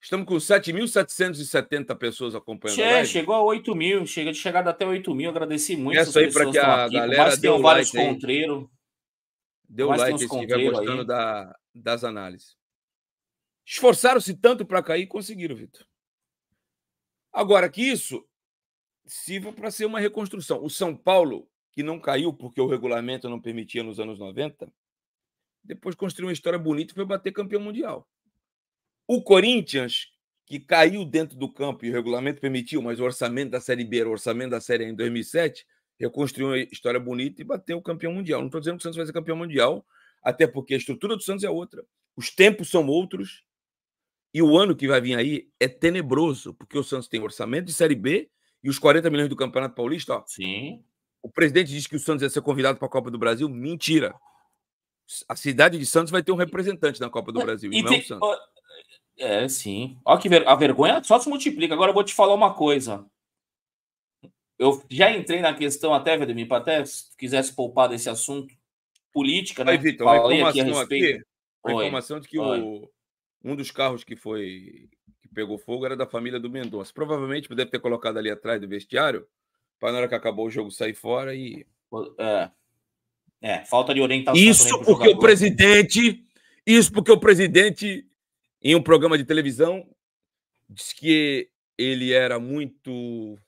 Estamos com 7.770 pessoas acompanhando. É, chegou a 8 mil. Chega de chegada até 8 mil. Agradeci muito. Essa aí para que a aqui. galera Mas deu vários like Deu Mas like se estiver gostando da, das análises. Esforçaram-se tanto para cair e conseguiram, Vitor. Agora que isso sirva para ser uma reconstrução. O São Paulo, que não caiu porque o regulamento não permitia nos anos 90, depois construiu uma história bonita e foi bater campeão mundial. O Corinthians, que caiu dentro do campo e o regulamento permitiu, mas o orçamento da Série B era o orçamento da Série A em 2007, reconstruiu uma história bonita e bateu o campeão mundial. Não estou dizendo que o Santos vai ser campeão mundial, até porque a estrutura do Santos é outra, os tempos são outros, e o ano que vai vir aí é tenebroso, porque o Santos tem orçamento de Série B e os 40 milhões do Campeonato Paulista, ó. Sim. O presidente disse que o Santos ia ser convidado para a Copa do Brasil. Mentira. A cidade de Santos vai ter um representante na Copa do Brasil, e, não é tem... o Santos. É, sim. Ó, que ver... a vergonha só se multiplica. Agora eu vou te falar uma coisa. Eu já entrei na questão até, Vladimir, para até se quisesse poupar desse assunto política, né? Aí, Vitor, Falei aqui a respeito. Aqui, a informação Oi. de que Oi. o um dos carros que foi que pegou fogo era da família do Mendonça. Provavelmente deve ter colocado ali atrás do vestiário para na hora que acabou o jogo sair fora e. É, é falta de orientação. Isso porque o presidente. Isso porque o presidente, em um programa de televisão, disse que ele era muito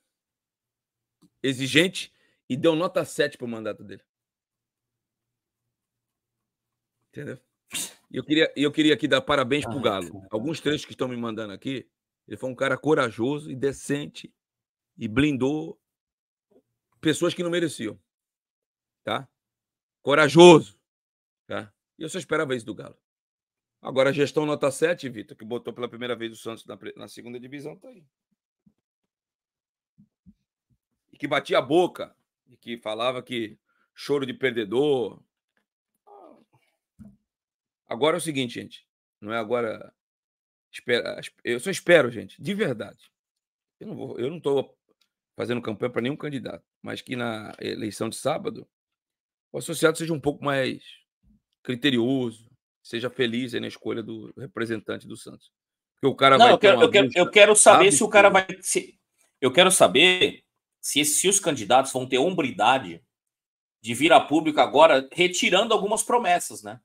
exigente e deu nota 7 para o mandato dele. Entendeu? eu queria, eu queria aqui dar parabéns para o ah, Galo. Alguns trechos que estão me mandando aqui, ele foi um cara corajoso e decente e blindou pessoas que não mereciam. Tá? Corajoso. Tá? E eu só esperava isso do Galo. Agora, a gestão nota 7, Vitor, que botou pela primeira vez o Santos na, na segunda divisão, tá aí. E que batia a boca, e que falava que choro de perdedor, Agora é o seguinte, gente. Não é agora. Espera, eu só espero, gente, de verdade. Eu não vou, eu não estou fazendo campanha para nenhum candidato, mas que na eleição de sábado o associado seja um pouco mais criterioso, seja feliz na escolha do representante do Santos. Porque o cara não, vai eu quero, eu quero, eu quero saber se o cara vai. Se, eu quero saber se, se os candidatos vão ter hombridade de vir a público agora retirando algumas promessas, né?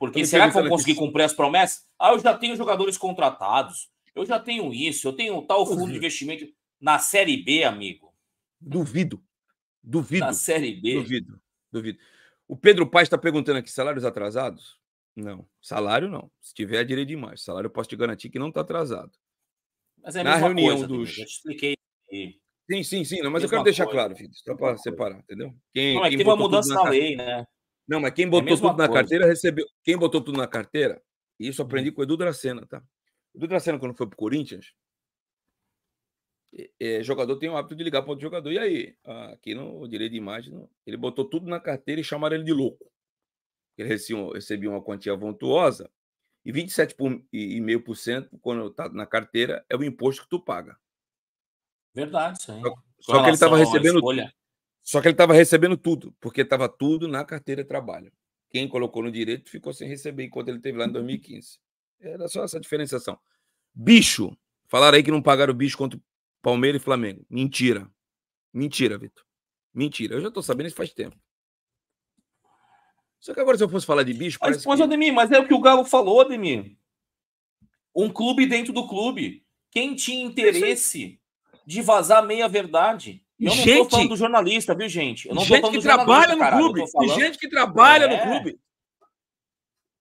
Porque será que vão conseguir cumprir as promessas? Ah, eu já tenho jogadores contratados, eu já tenho isso, eu tenho tal fundo Duvido. É. de investimento. Na Série B, amigo. Duvido. Duvido. Na Série B. Duvido. Duvido. O Pedro Paes está perguntando aqui: salários atrasados? Não. Salário não. Se tiver, é direito demais. Salário eu posso te garantir que não está atrasado. Mas é a Na reunião coisa, dos. Eu te expliquei. Sim, sim, sim. Não, mas eu quero deixar coisa. claro, filho. Só para separar, entendeu? Quem, não, é que teve uma mudança na, na lei, né? Não, mas quem é botou é tudo na carteira recebeu. Quem botou tudo na carteira, e isso uhum. aprendi com o Edu Dracena, tá? O Edu Dracena, quando foi pro Corinthians, é, jogador tem o hábito de ligar para outro jogador. E aí, ah, aqui no direito de imagem, ele botou tudo na carteira e chamaram ele de louco. Ele recebia, recebia uma quantia vontuosa e 27,5% quando está na carteira é o imposto que tu paga. Verdade, isso aí. Só, só que ele estava recebendo. Escolha. Só que ele estava recebendo tudo, porque estava tudo na carteira de trabalho. Quem colocou no direito ficou sem receber enquanto ele teve lá em 2015. Era só essa diferenciação. Bicho. Falaram aí que não pagaram o bicho contra Palmeiras e Flamengo. Mentira. Mentira, Vitor. Mentira. Eu já estou sabendo isso faz tempo. Só que agora, se eu fosse falar de bicho. Mas, mas, que... Ademir, mas é o que o Galo falou, Ademir. Um clube dentro do clube. Quem tinha interesse de vazar meia verdade? Eu gente, não tô falando do jornalista, viu, gente? Eu não gente tô falando que do trabalha no caralho, clube. Gente que trabalha é. no clube.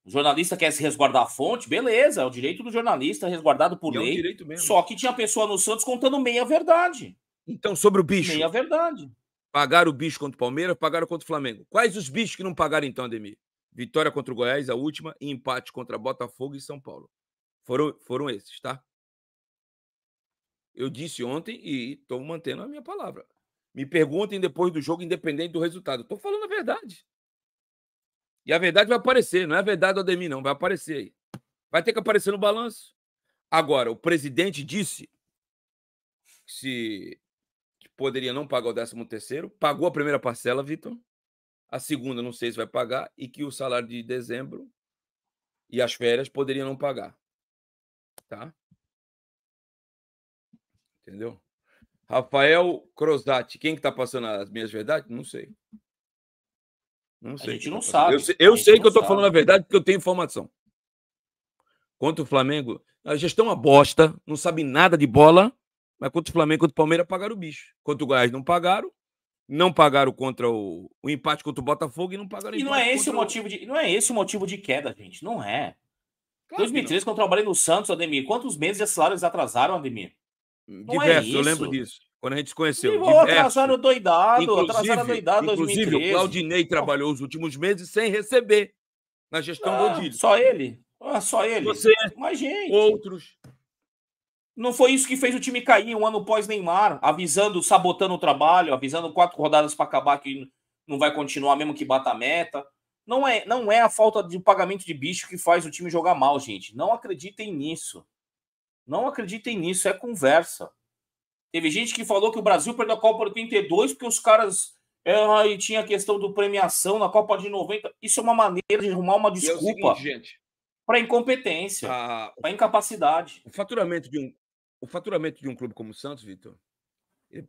O jornalista quer se resguardar a fonte, beleza, é o direito do jornalista, resguardado por é lei. Só que tinha pessoa no Santos contando meia verdade. Então, sobre o bicho. Meia verdade. Pagaram o bicho contra o Palmeiras, pagaram contra o Flamengo. Quais os bichos que não pagaram, então, Ademir? Vitória contra o Goiás, a última, e empate contra Botafogo e São Paulo. Foram, foram esses, tá? Eu disse ontem e estou mantendo a minha palavra. Me perguntem depois do jogo, independente do resultado. Estou falando a verdade. E a verdade vai aparecer, não é a verdade do Ademir, não, vai aparecer aí. Vai ter que aparecer no balanço. Agora, o presidente disse que se que poderia não pagar o 13 terceiro, pagou a primeira parcela, Vitor. A segunda, não sei se vai pagar, e que o salário de dezembro e as férias poderiam não pagar. Tá? Entendeu? Rafael Crosati, quem que tá passando as minhas verdades? Não sei. Não sei. Tá a gente não tá sabe. Eu, eu sei que eu tô sabe. falando a verdade porque eu tenho informação. Quanto o Flamengo, a gestão é uma bosta, não sabe nada de bola, mas quanto o Flamengo, quanto o Palmeiras pagaram o bicho. Quanto o Goiás não pagaram, não pagaram contra o, o, empate contra o Botafogo e não pagaram e não é esse o motivo o... de não é esse o motivo de queda gente não é claro 2013 quando eu trabalhei no Santos Ademir quantos meses de salários atrasaram Ademir é diversos, é eu lembro disso. Quando a gente se conheceu. Diversos. Atrasaram doidado, inclusive, atrasaram doidado Inclusive, o Claudinei trabalhou os últimos meses sem receber na gestão ah, do Odílio. Só ele? Ah, só ele? Você, Mas, gente, outros. Não foi isso que fez o time cair um ano pós Neymar, avisando, sabotando o trabalho, avisando quatro rodadas para acabar que não vai continuar mesmo que bata a meta. Não é, não é a falta de pagamento de bicho que faz o time jogar mal, gente. Não acreditem nisso. Não acreditem nisso, é conversa. Teve gente que falou que o Brasil perdeu a Copa de 82 porque os caras. É, tinha a questão do premiação na Copa de 90. Isso é uma maneira de arrumar uma é desculpa é para incompetência, ah, para incapacidade. O faturamento, de um, o faturamento de um clube como o Santos, Vitor,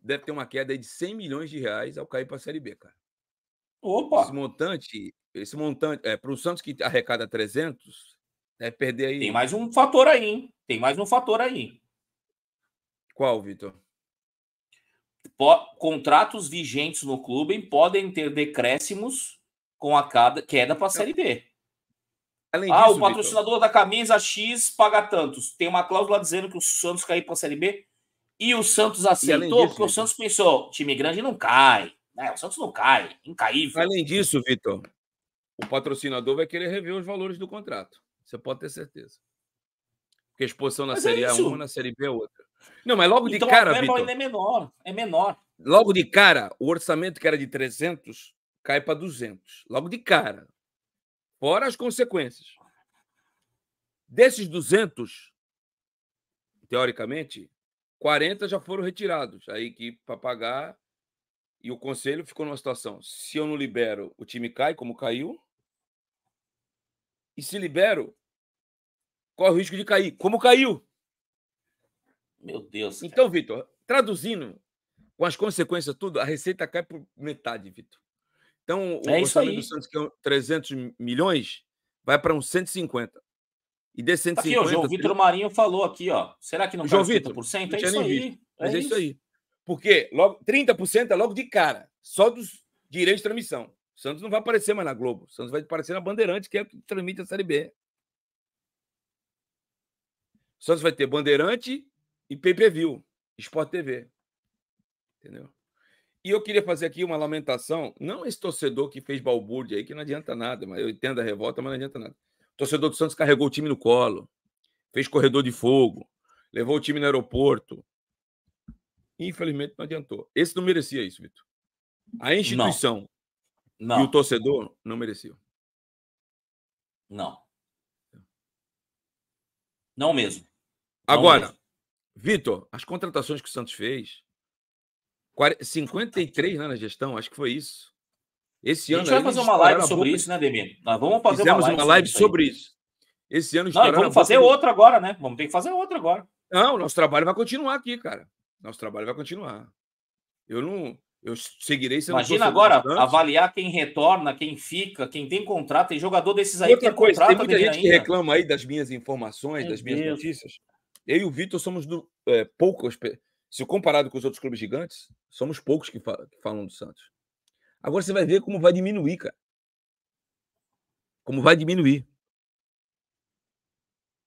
deve ter uma queda de 100 milhões de reais ao cair para a Série B, cara. Opa! Esse montante, esse montante é, para o Santos que arrecada 300, Deve é perder aí. Tem mais um fator aí, hein? Tem mais um fator aí. Qual, Vitor? Contratos vigentes no clube podem ter decréscimos com a cada queda para a Série B. Além ah, disso, o patrocinador Victor... da camisa X paga tantos. Tem uma cláusula dizendo que o Santos caiu para a Série B e o Santos aceitou, disso, porque Victor... o Santos pensou: time grande não cai. Né? O Santos não cai, incaível. Além disso, Vitor, o patrocinador vai querer rever os valores do contrato. Você pode ter certeza. Porque a exposição na mas é Série é A uma, na Série B é outra. Não, mas logo então, de cara, Vitor... ainda é menor, é menor. Logo de cara, o orçamento que era de 300 cai para 200. Logo de cara. Fora as consequências. Desses 200, teoricamente, 40 já foram retirados. Aí que para pagar e o conselho ficou numa situação: se eu não libero, o time cai como caiu. E se libero, corre o risco de cair. Como caiu? Meu Deus. Então, Vitor, traduzindo, com as consequências tudo, a receita cai por metade, Vitor. Então, o é orçamento do Santos, que é 300 milhões, vai para uns 150. E de 150... Tá aqui, ó, o João Vitor Marinho falou aqui, ó. Será que não tá João cai por 50%? É isso aí. Visto, é mas é, isso. é isso aí. Porque logo, 30% é logo de cara, só dos direitos de transmissão. O Santos não vai aparecer mais na Globo. O Santos vai aparecer na Bandeirante, que é que transmite a Série B. O Santos vai ter Bandeirante e View, Sport TV. Entendeu? E eu queria fazer aqui uma lamentação, não esse torcedor que fez balbúrdia aí, que não adianta nada, mas eu entendo a revolta, mas não adianta nada. O torcedor do Santos carregou o time no colo, fez corredor de fogo, levou o time no aeroporto. Infelizmente não adiantou. Esse não merecia isso, Vitor. A instituição não. Não. e o torcedor não mereciam. Não. Não mesmo. Agora, Vitor, as contratações que o Santos fez, 53 né, na gestão, acho que foi isso. Esse a gente ano, vai fazer uma live sobre boca... isso, né, Demir? Nós vamos fazer Fizemos uma live, uma live sobre, isso. isso. Esse ano Não, vamos fazer boca... outra agora, né? Vamos ter que fazer outra agora. Não, nosso trabalho vai continuar aqui, cara. Nosso trabalho vai continuar. Eu não. Eu seguirei sendo. Imagina agora avaliar quem retorna, quem fica, quem tem contrato. Tem jogador desses aí outra que tem coisa, contrato. Tem muita gente ainda. que reclama aí das minhas informações, Meu das minhas Deus. notícias eu e o Vitor somos do, é, poucos, se comparado com os outros clubes gigantes, somos poucos que, que falam do Santos. Agora você vai ver como vai diminuir, cara. Como vai diminuir.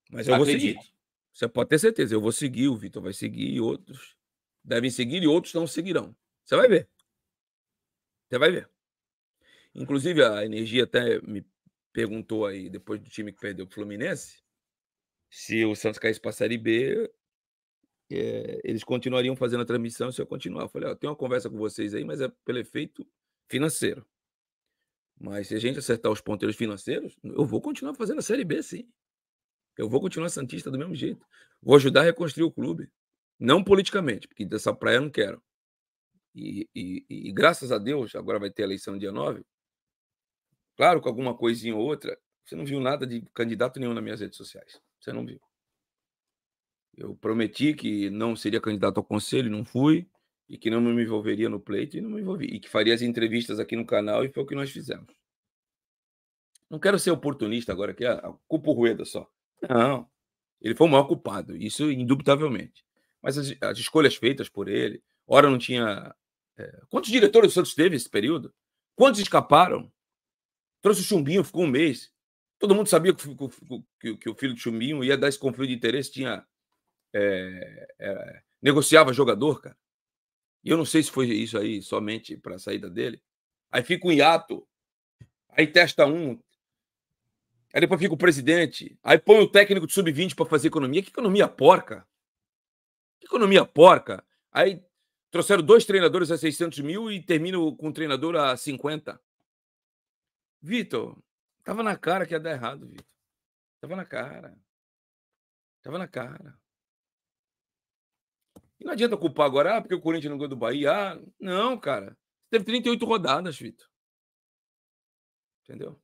Mas eu Acredito. vou seguir. Você pode ter certeza. Eu vou seguir, o Vitor vai seguir e outros devem seguir e outros não seguirão. Você vai ver. Você vai ver. Inclusive, a Energia até me perguntou aí, depois do time que perdeu o Fluminense, se o Santos caísse para a Série B, é, eles continuariam fazendo a transmissão se eu continuar. Eu falei, ó, tem uma conversa com vocês aí, mas é pelo efeito financeiro. Mas se a gente acertar os ponteiros financeiros, eu vou continuar fazendo a Série B, sim. Eu vou continuar Santista do mesmo jeito. Vou ajudar a reconstruir o clube. Não politicamente, porque dessa praia eu não quero. E, e, e graças a Deus, agora vai ter a eleição dia 9. Claro que alguma coisinha ou outra, você não viu nada de candidato nenhum nas minhas redes sociais. Você não viu. Eu prometi que não seria candidato ao conselho, não fui, e que não me envolveria no pleito, e não me envolvi. E que faria as entrevistas aqui no canal, e foi o que nós fizemos. Não quero ser oportunista agora, que é culpa o Rueda só. Não. Ele foi o maior culpado, isso indubitavelmente. Mas as, as escolhas feitas por ele, ora não tinha. É... quantos diretores do Santos teve esse período? Quantos escaparam? Trouxe o Chumbinho, ficou um mês. Todo mundo sabia que, que, que o filho de Chuminho ia dar esse conflito de interesse, tinha. É, é, negociava jogador, cara. E eu não sei se foi isso aí somente para a saída dele. Aí fica o um hiato. Aí testa um. Aí depois fica o presidente. Aí põe o técnico de sub-20 para fazer economia. Que economia porca! Que economia porca! Aí trouxeram dois treinadores a 600 mil e termino com um treinador a 50. Vitor, Tava na cara que ia dar errado, Vitor. Tava na cara. Tava na cara. E não adianta culpar agora, ah, porque o Corinthians não ganhou do Bahia. Ah, não, cara. Teve 38 rodadas, Vitor. Entendeu?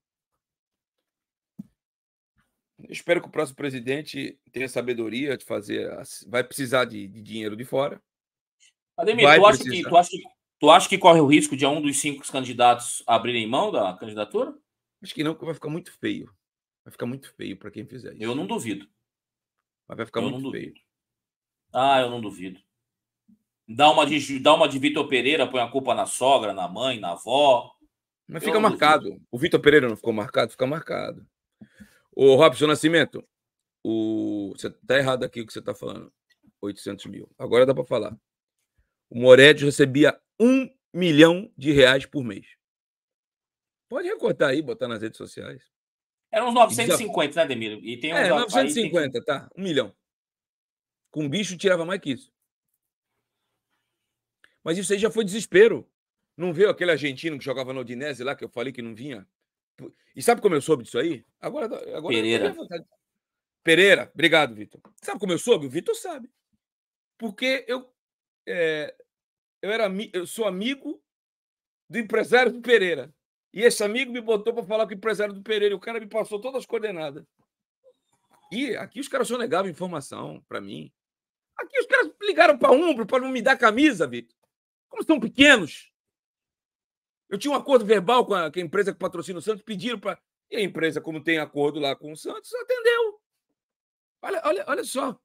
Eu espero que o próximo presidente tenha sabedoria de fazer. Vai precisar de, de dinheiro de fora. Ademir, tu acha, que, tu, acha que, tu acha que corre o risco de um dos cinco candidatos abrirem mão da candidatura? Acho que não, porque vai ficar muito feio. Vai ficar muito feio para quem fizer isso. Eu não duvido. Mas vai ficar eu muito feio. Ah, eu não duvido. Dá uma de, dá uma de Vitor Pereira, põe a culpa na sogra, na mãe, na avó. Mas eu fica marcado. Duvido. O Vitor Pereira não ficou marcado? Fica marcado. O Robson Nascimento, o... você tá errado aqui o que você tá falando. 800 mil. Agora dá para falar. O Moretti recebia um milhão de reais por mês. Pode recortar aí, botar nas redes sociais. Eram uns 950, já... né, Demiro? E tem uns é, 950, aí, tem... tá. Um milhão. Com bicho tirava mais que isso. Mas isso aí já foi desespero. Não veio aquele argentino que jogava no Odinese lá, que eu falei que não vinha? E sabe como eu soube disso aí? Agora, agora Pereira. Pereira, obrigado, Vitor. Sabe como eu soube? O Vitor sabe. Porque eu, é, eu, era, eu sou amigo do empresário do Pereira. E esse amigo me botou para falar com o empresário do Pereira. O cara me passou todas as coordenadas. E aqui os caras só negavam informação para mim. Aqui os caras ligaram para Umbro para não me dar camisa, Vitor. Como são pequenos. Eu tinha um acordo verbal com a, com a empresa que patrocina o Santos, pediram para. E a empresa, como tem acordo lá com o Santos, atendeu. Olha, olha, olha só.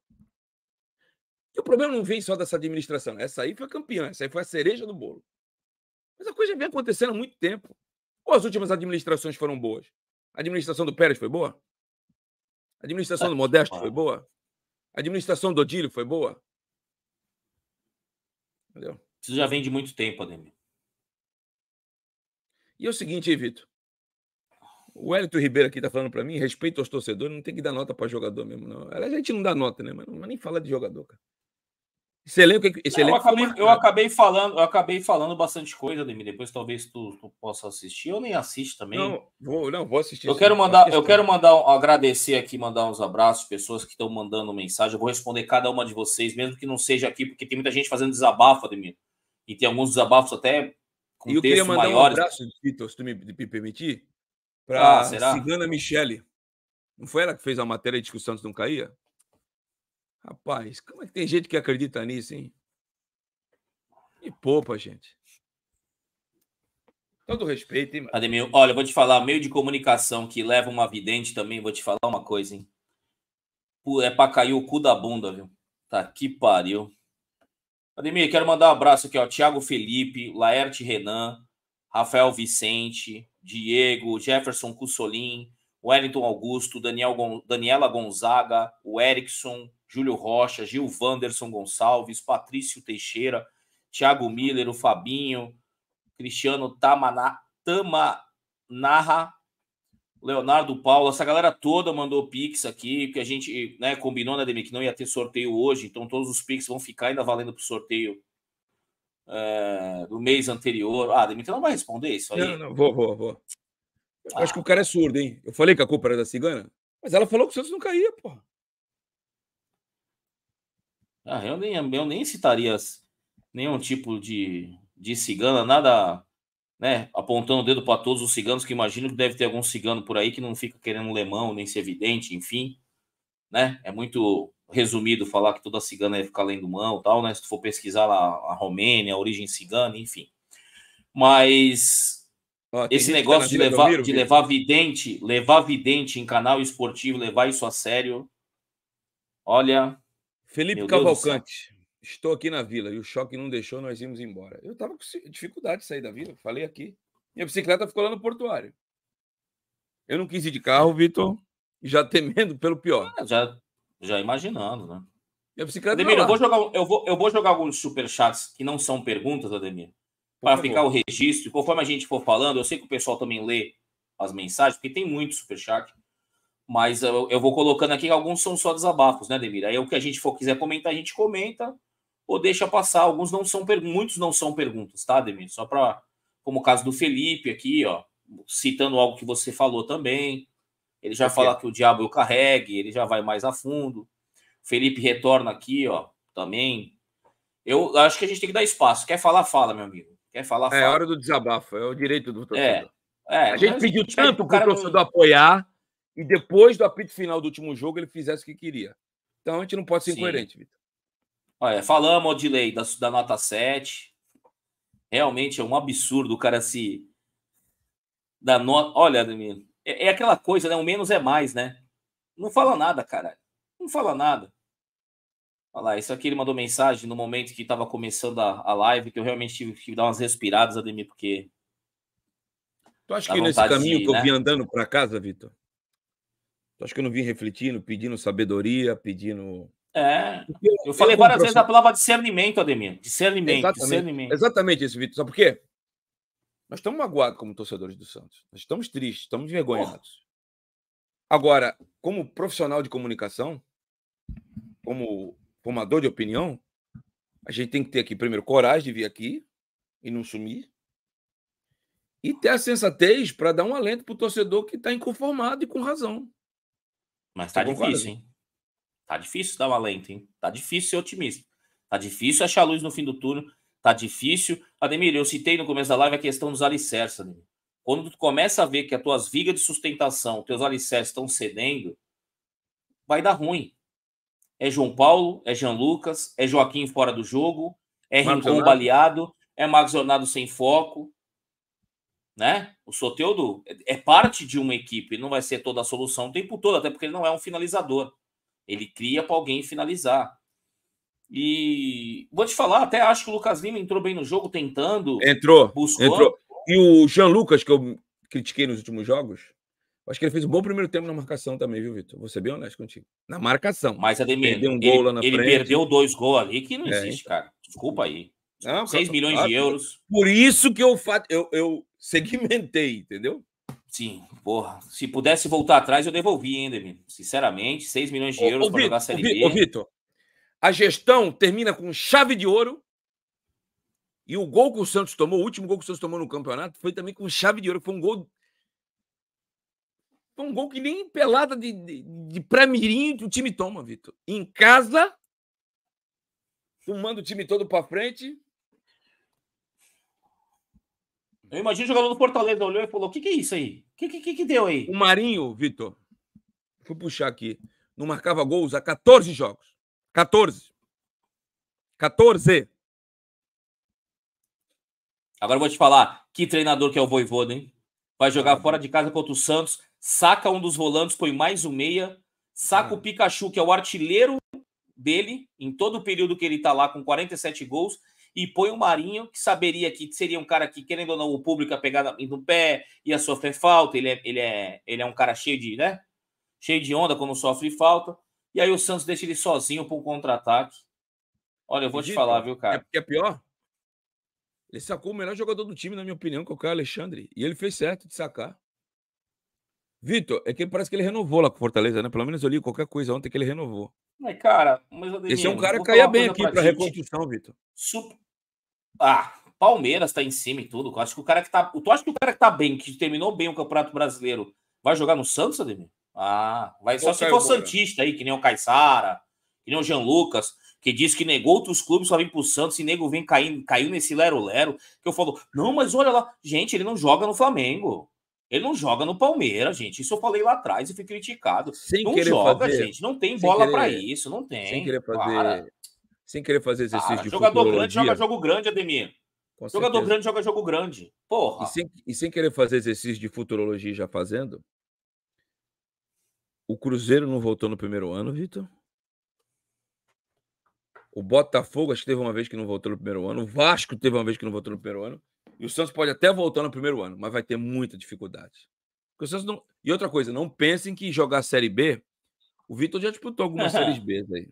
E o problema não vem só dessa administração. Né? Essa aí foi campeã, essa aí foi a cereja do bolo. Mas a coisa vem acontecendo há muito tempo as últimas administrações foram boas? A administração do Pérez foi boa? A administração do Modesto foi boa? A administração do Odílio foi boa? Entendeu? Isso já vem de muito tempo, Ademir. E é o seguinte, Vitor. O Hélito Ribeiro aqui tá falando para mim, respeito aos torcedores, não tem que dar nota para jogador mesmo, não. A gente não dá nota, né? Mas, mas nem fala de jogador, cara. Você lembra que esse eu, acabei, eu acabei falando, eu acabei falando bastante coisa, Demi. Depois talvez tu, tu possa assistir. Eu nem assisto também. Não, vou, não, vou assistir. Eu sim. quero mandar, eu quero mandar agradecer aqui, mandar uns abraços, pessoas que estão mandando mensagem. Eu vou responder cada uma de vocês, mesmo que não seja aqui, porque tem muita gente fazendo desabafo, demi. E tem alguns desabafos até com e eu queria mandar maiores. um abraço, Vitor, se tu me, me permitir, para ah, Cigana Michele. Não foi ela que fez a matéria de que o Santos não caía? Rapaz, como é que tem gente que acredita nisso, hein? E poupa, gente. Todo respeito, hein? Ademir, olha, vou te falar, meio de comunicação que leva uma vidente também, vou te falar uma coisa, hein? É pra cair o cu da bunda, viu? Tá que pariu. Ademir, quero mandar um abraço aqui, ó. Tiago Felipe, Laerte Renan, Rafael Vicente, Diego, Jefferson Cussolim, Wellington Augusto, Daniel Gon Daniela Gonzaga, o Erickson, Júlio Rocha, Gil Vanderson Gonçalves, Patrício Teixeira, Thiago Miller, o Fabinho, Cristiano Tamana, Tamanarra, Leonardo Paulo, essa galera toda mandou pix aqui, porque a gente né, combinou, né, Demi, que não ia ter sorteio hoje, então todos os pix vão ficar ainda valendo para o sorteio é, do mês anterior. Ah, Demi, não vai responder isso aí? Não, não, vou, vou, vou. Ah. acho que o cara é surdo, hein? Eu falei que a culpa era da cigana, mas ela falou que o Santos não caía, porra. Ah, eu nem, eu nem citaria nenhum tipo de, de cigana, nada né, apontando o dedo para todos os ciganos, que imagino que deve ter algum cigano por aí que não fica querendo lemão, nem ser vidente, enfim. Né? É muito resumido falar que toda cigana ia ficar lendo mão tal, né? Se tu for pesquisar lá a Romênia, a origem cigana, enfim. Mas Ó, esse tá negócio de levar, Miro, de levar vidente, levar vidente em canal esportivo, levar isso a sério, olha, Felipe Meu Cavalcante, estou aqui na vila e o choque não deixou, nós íamos embora. Eu estava com dificuldade de sair da vila, falei aqui. Minha bicicleta ficou lá no portuário. Eu não quis ir de carro, Vitor, já temendo pelo pior. Ah, já, já imaginando, né? Minha bicicleta Ademir, eu vou, jogar, eu, vou, eu vou jogar alguns superchats que não são perguntas, Ademir, para ficar o registro. Conforme a gente for falando, eu sei que o pessoal também lê as mensagens, porque tem muito superchat. Mas eu, eu, vou colocando aqui, alguns são só desabafos, né, Demir? Aí o que a gente for quiser comentar, a gente comenta ou deixa passar. Alguns não são muitos não são perguntas, tá, Demir? Só para como o caso do Felipe aqui, ó, citando algo que você falou também. Ele já é fala que... que o diabo eu carregue, ele já vai mais a fundo. Felipe retorna aqui, ó, também. Eu acho que a gente tem que dar espaço. Quer falar, fala, meu amigo. Quer falar, é fala. É a hora do desabafo, é o direito do torcedor. É, é, a gente pediu é tanto para o torcedor não... apoiar e depois do apito final do último jogo ele fizesse o que queria. Então a gente não pode ser incoerente, Vitor. Olha, falamos, Odilei, da, da nota 7. Realmente é um absurdo o cara se. Da nota. Olha, Ademir, é, é aquela coisa, né? O menos é mais, né? Não fala nada, caralho. Não fala nada. Olha lá, isso aqui ele mandou mensagem no momento que estava começando a, a live, que eu realmente tive que dar umas respiradas, Ademir, porque. Tu acha que nesse caminho de, que eu né? vim andando para casa, Vitor, acho que eu não vim refletindo, pedindo sabedoria, pedindo. É. Eu, eu falei várias vezes a palavra discernimento, Ademir. Discernimento, exatamente, discernimento. Exatamente isso, Vitor. Sabe por quê? Nós estamos magoados como torcedores do Santos. Nós estamos tristes, estamos envergonhados. Agora, como profissional de comunicação, como formador de opinião, a gente tem que ter aqui, primeiro, coragem de vir aqui e não sumir. E ter a sensatez para dar um alento para o torcedor que está inconformado e com razão. Mas tá difícil, hein? Tá difícil dar uma lenta, hein? Tá difícil ser otimista. Tá difícil achar luz no fim do turno. Tá difícil. Ademir, eu citei no começo da live a questão dos alicerces, Ademir. Quando tu começa a ver que as tuas vigas de sustentação, teus alicerces estão cedendo, vai dar ruim. É João Paulo, é Jean Lucas, é Joaquim fora do jogo, é Rincon baleado, é Marcos Leonardo sem foco, né? O Soteudo é parte de uma equipe, não vai ser toda a solução o tempo todo, até porque ele não é um finalizador. Ele cria para alguém finalizar. E vou te falar, até acho que o Lucas Lima entrou bem no jogo, tentando. Entrou. Buscou. Entrou. E o Jean Lucas, que eu critiquei nos últimos jogos, acho que ele fez um bom primeiro tempo na marcação também, viu, Vitor? Vou ser bem honesto contigo. Na marcação. Mas, Ademir, perdeu um gol ele, lá na ele frente. perdeu dois gols ali que não é. existe, então. cara. Desculpa aí. Não, 6 milhões de euros. Por isso que eu, eu, eu segmentei, entendeu? Sim, porra. Se pudesse voltar atrás, eu devolvi hein, Demir? Sinceramente, 6 milhões de euros para jogar a Série B. Ô, Vitor, a gestão termina com chave de ouro e o gol que o Santos tomou, o último gol que o Santos tomou no campeonato, foi também com chave de ouro. Foi um gol. Foi um gol que nem pelada de, de, de pré-mirim o time toma, Vitor. Em casa, tu o time todo para frente eu imagino o jogador do Fortaleza olhou e falou: o que, que é isso aí? O que, que, que deu aí? O Marinho, Vitor, vou puxar aqui, não marcava gols há 14 jogos. 14. 14. Agora eu vou te falar que treinador que é o Voivoda, hein? Vai jogar fora de casa contra o Santos, saca um dos volantes, põe mais um meia, saca ah. o Pikachu, que é o artilheiro dele, em todo o período que ele tá lá com 47 gols, e põe o Marinho, que saberia que seria um cara que, querendo ou não, o público ia pegar no pé, ia sofrer falta, ele é, ele é, ele é um cara cheio de, né? Cheio de onda quando sofre falta. E aí o Santos deixa ele sozinho para um contra-ataque. Olha, eu vou Acredito, te falar, viu, cara? É porque é pior. Ele sacou o melhor jogador do time, na minha opinião, que é o Caio Alexandre. E ele fez certo de sacar. Vitor, é que parece que ele renovou lá com Fortaleza, né? Pelo menos eu li qualquer coisa ontem que ele renovou. Mas, cara, mas Esse é um cara que caía bem aqui para reconstrução, Vitor. Ah, Palmeiras tá em cima e tudo. Eu acho que o cara que tá. Tu acha que o cara que tá bem, que terminou bem o Campeonato Brasileiro, vai jogar no Santos, Ademir? Ah, vai só se for Santista aí, que nem o Caissara, que nem o Jean Lucas, que diz que negou outros clubes só vem pro Santos e nego vem caindo, caiu nesse lero-lero. Que eu falo, não, mas olha lá, gente, ele não joga no Flamengo. Ele não joga no Palmeiras, gente. Isso eu falei lá atrás e fui criticado. Sem não joga, fazer, gente. Não tem bola para isso, não tem. Sem querer fazer, para sem querer fazer exercício ah, de Jogador grande joga jogo grande, Ademir. jogador certeza. grande joga jogo grande. Porra. E sem, e sem querer fazer exercício de futurologia já fazendo, o Cruzeiro não voltou no primeiro ano, Vitor. O Botafogo, acho que teve uma vez que não voltou no primeiro ano. O Vasco teve uma vez que não voltou no primeiro ano. E o Santos pode até voltar no primeiro ano, mas vai ter muita dificuldade. o Santos não... E outra coisa, não pensem que jogar Série B. O Vitor já disputou algumas Séries B aí.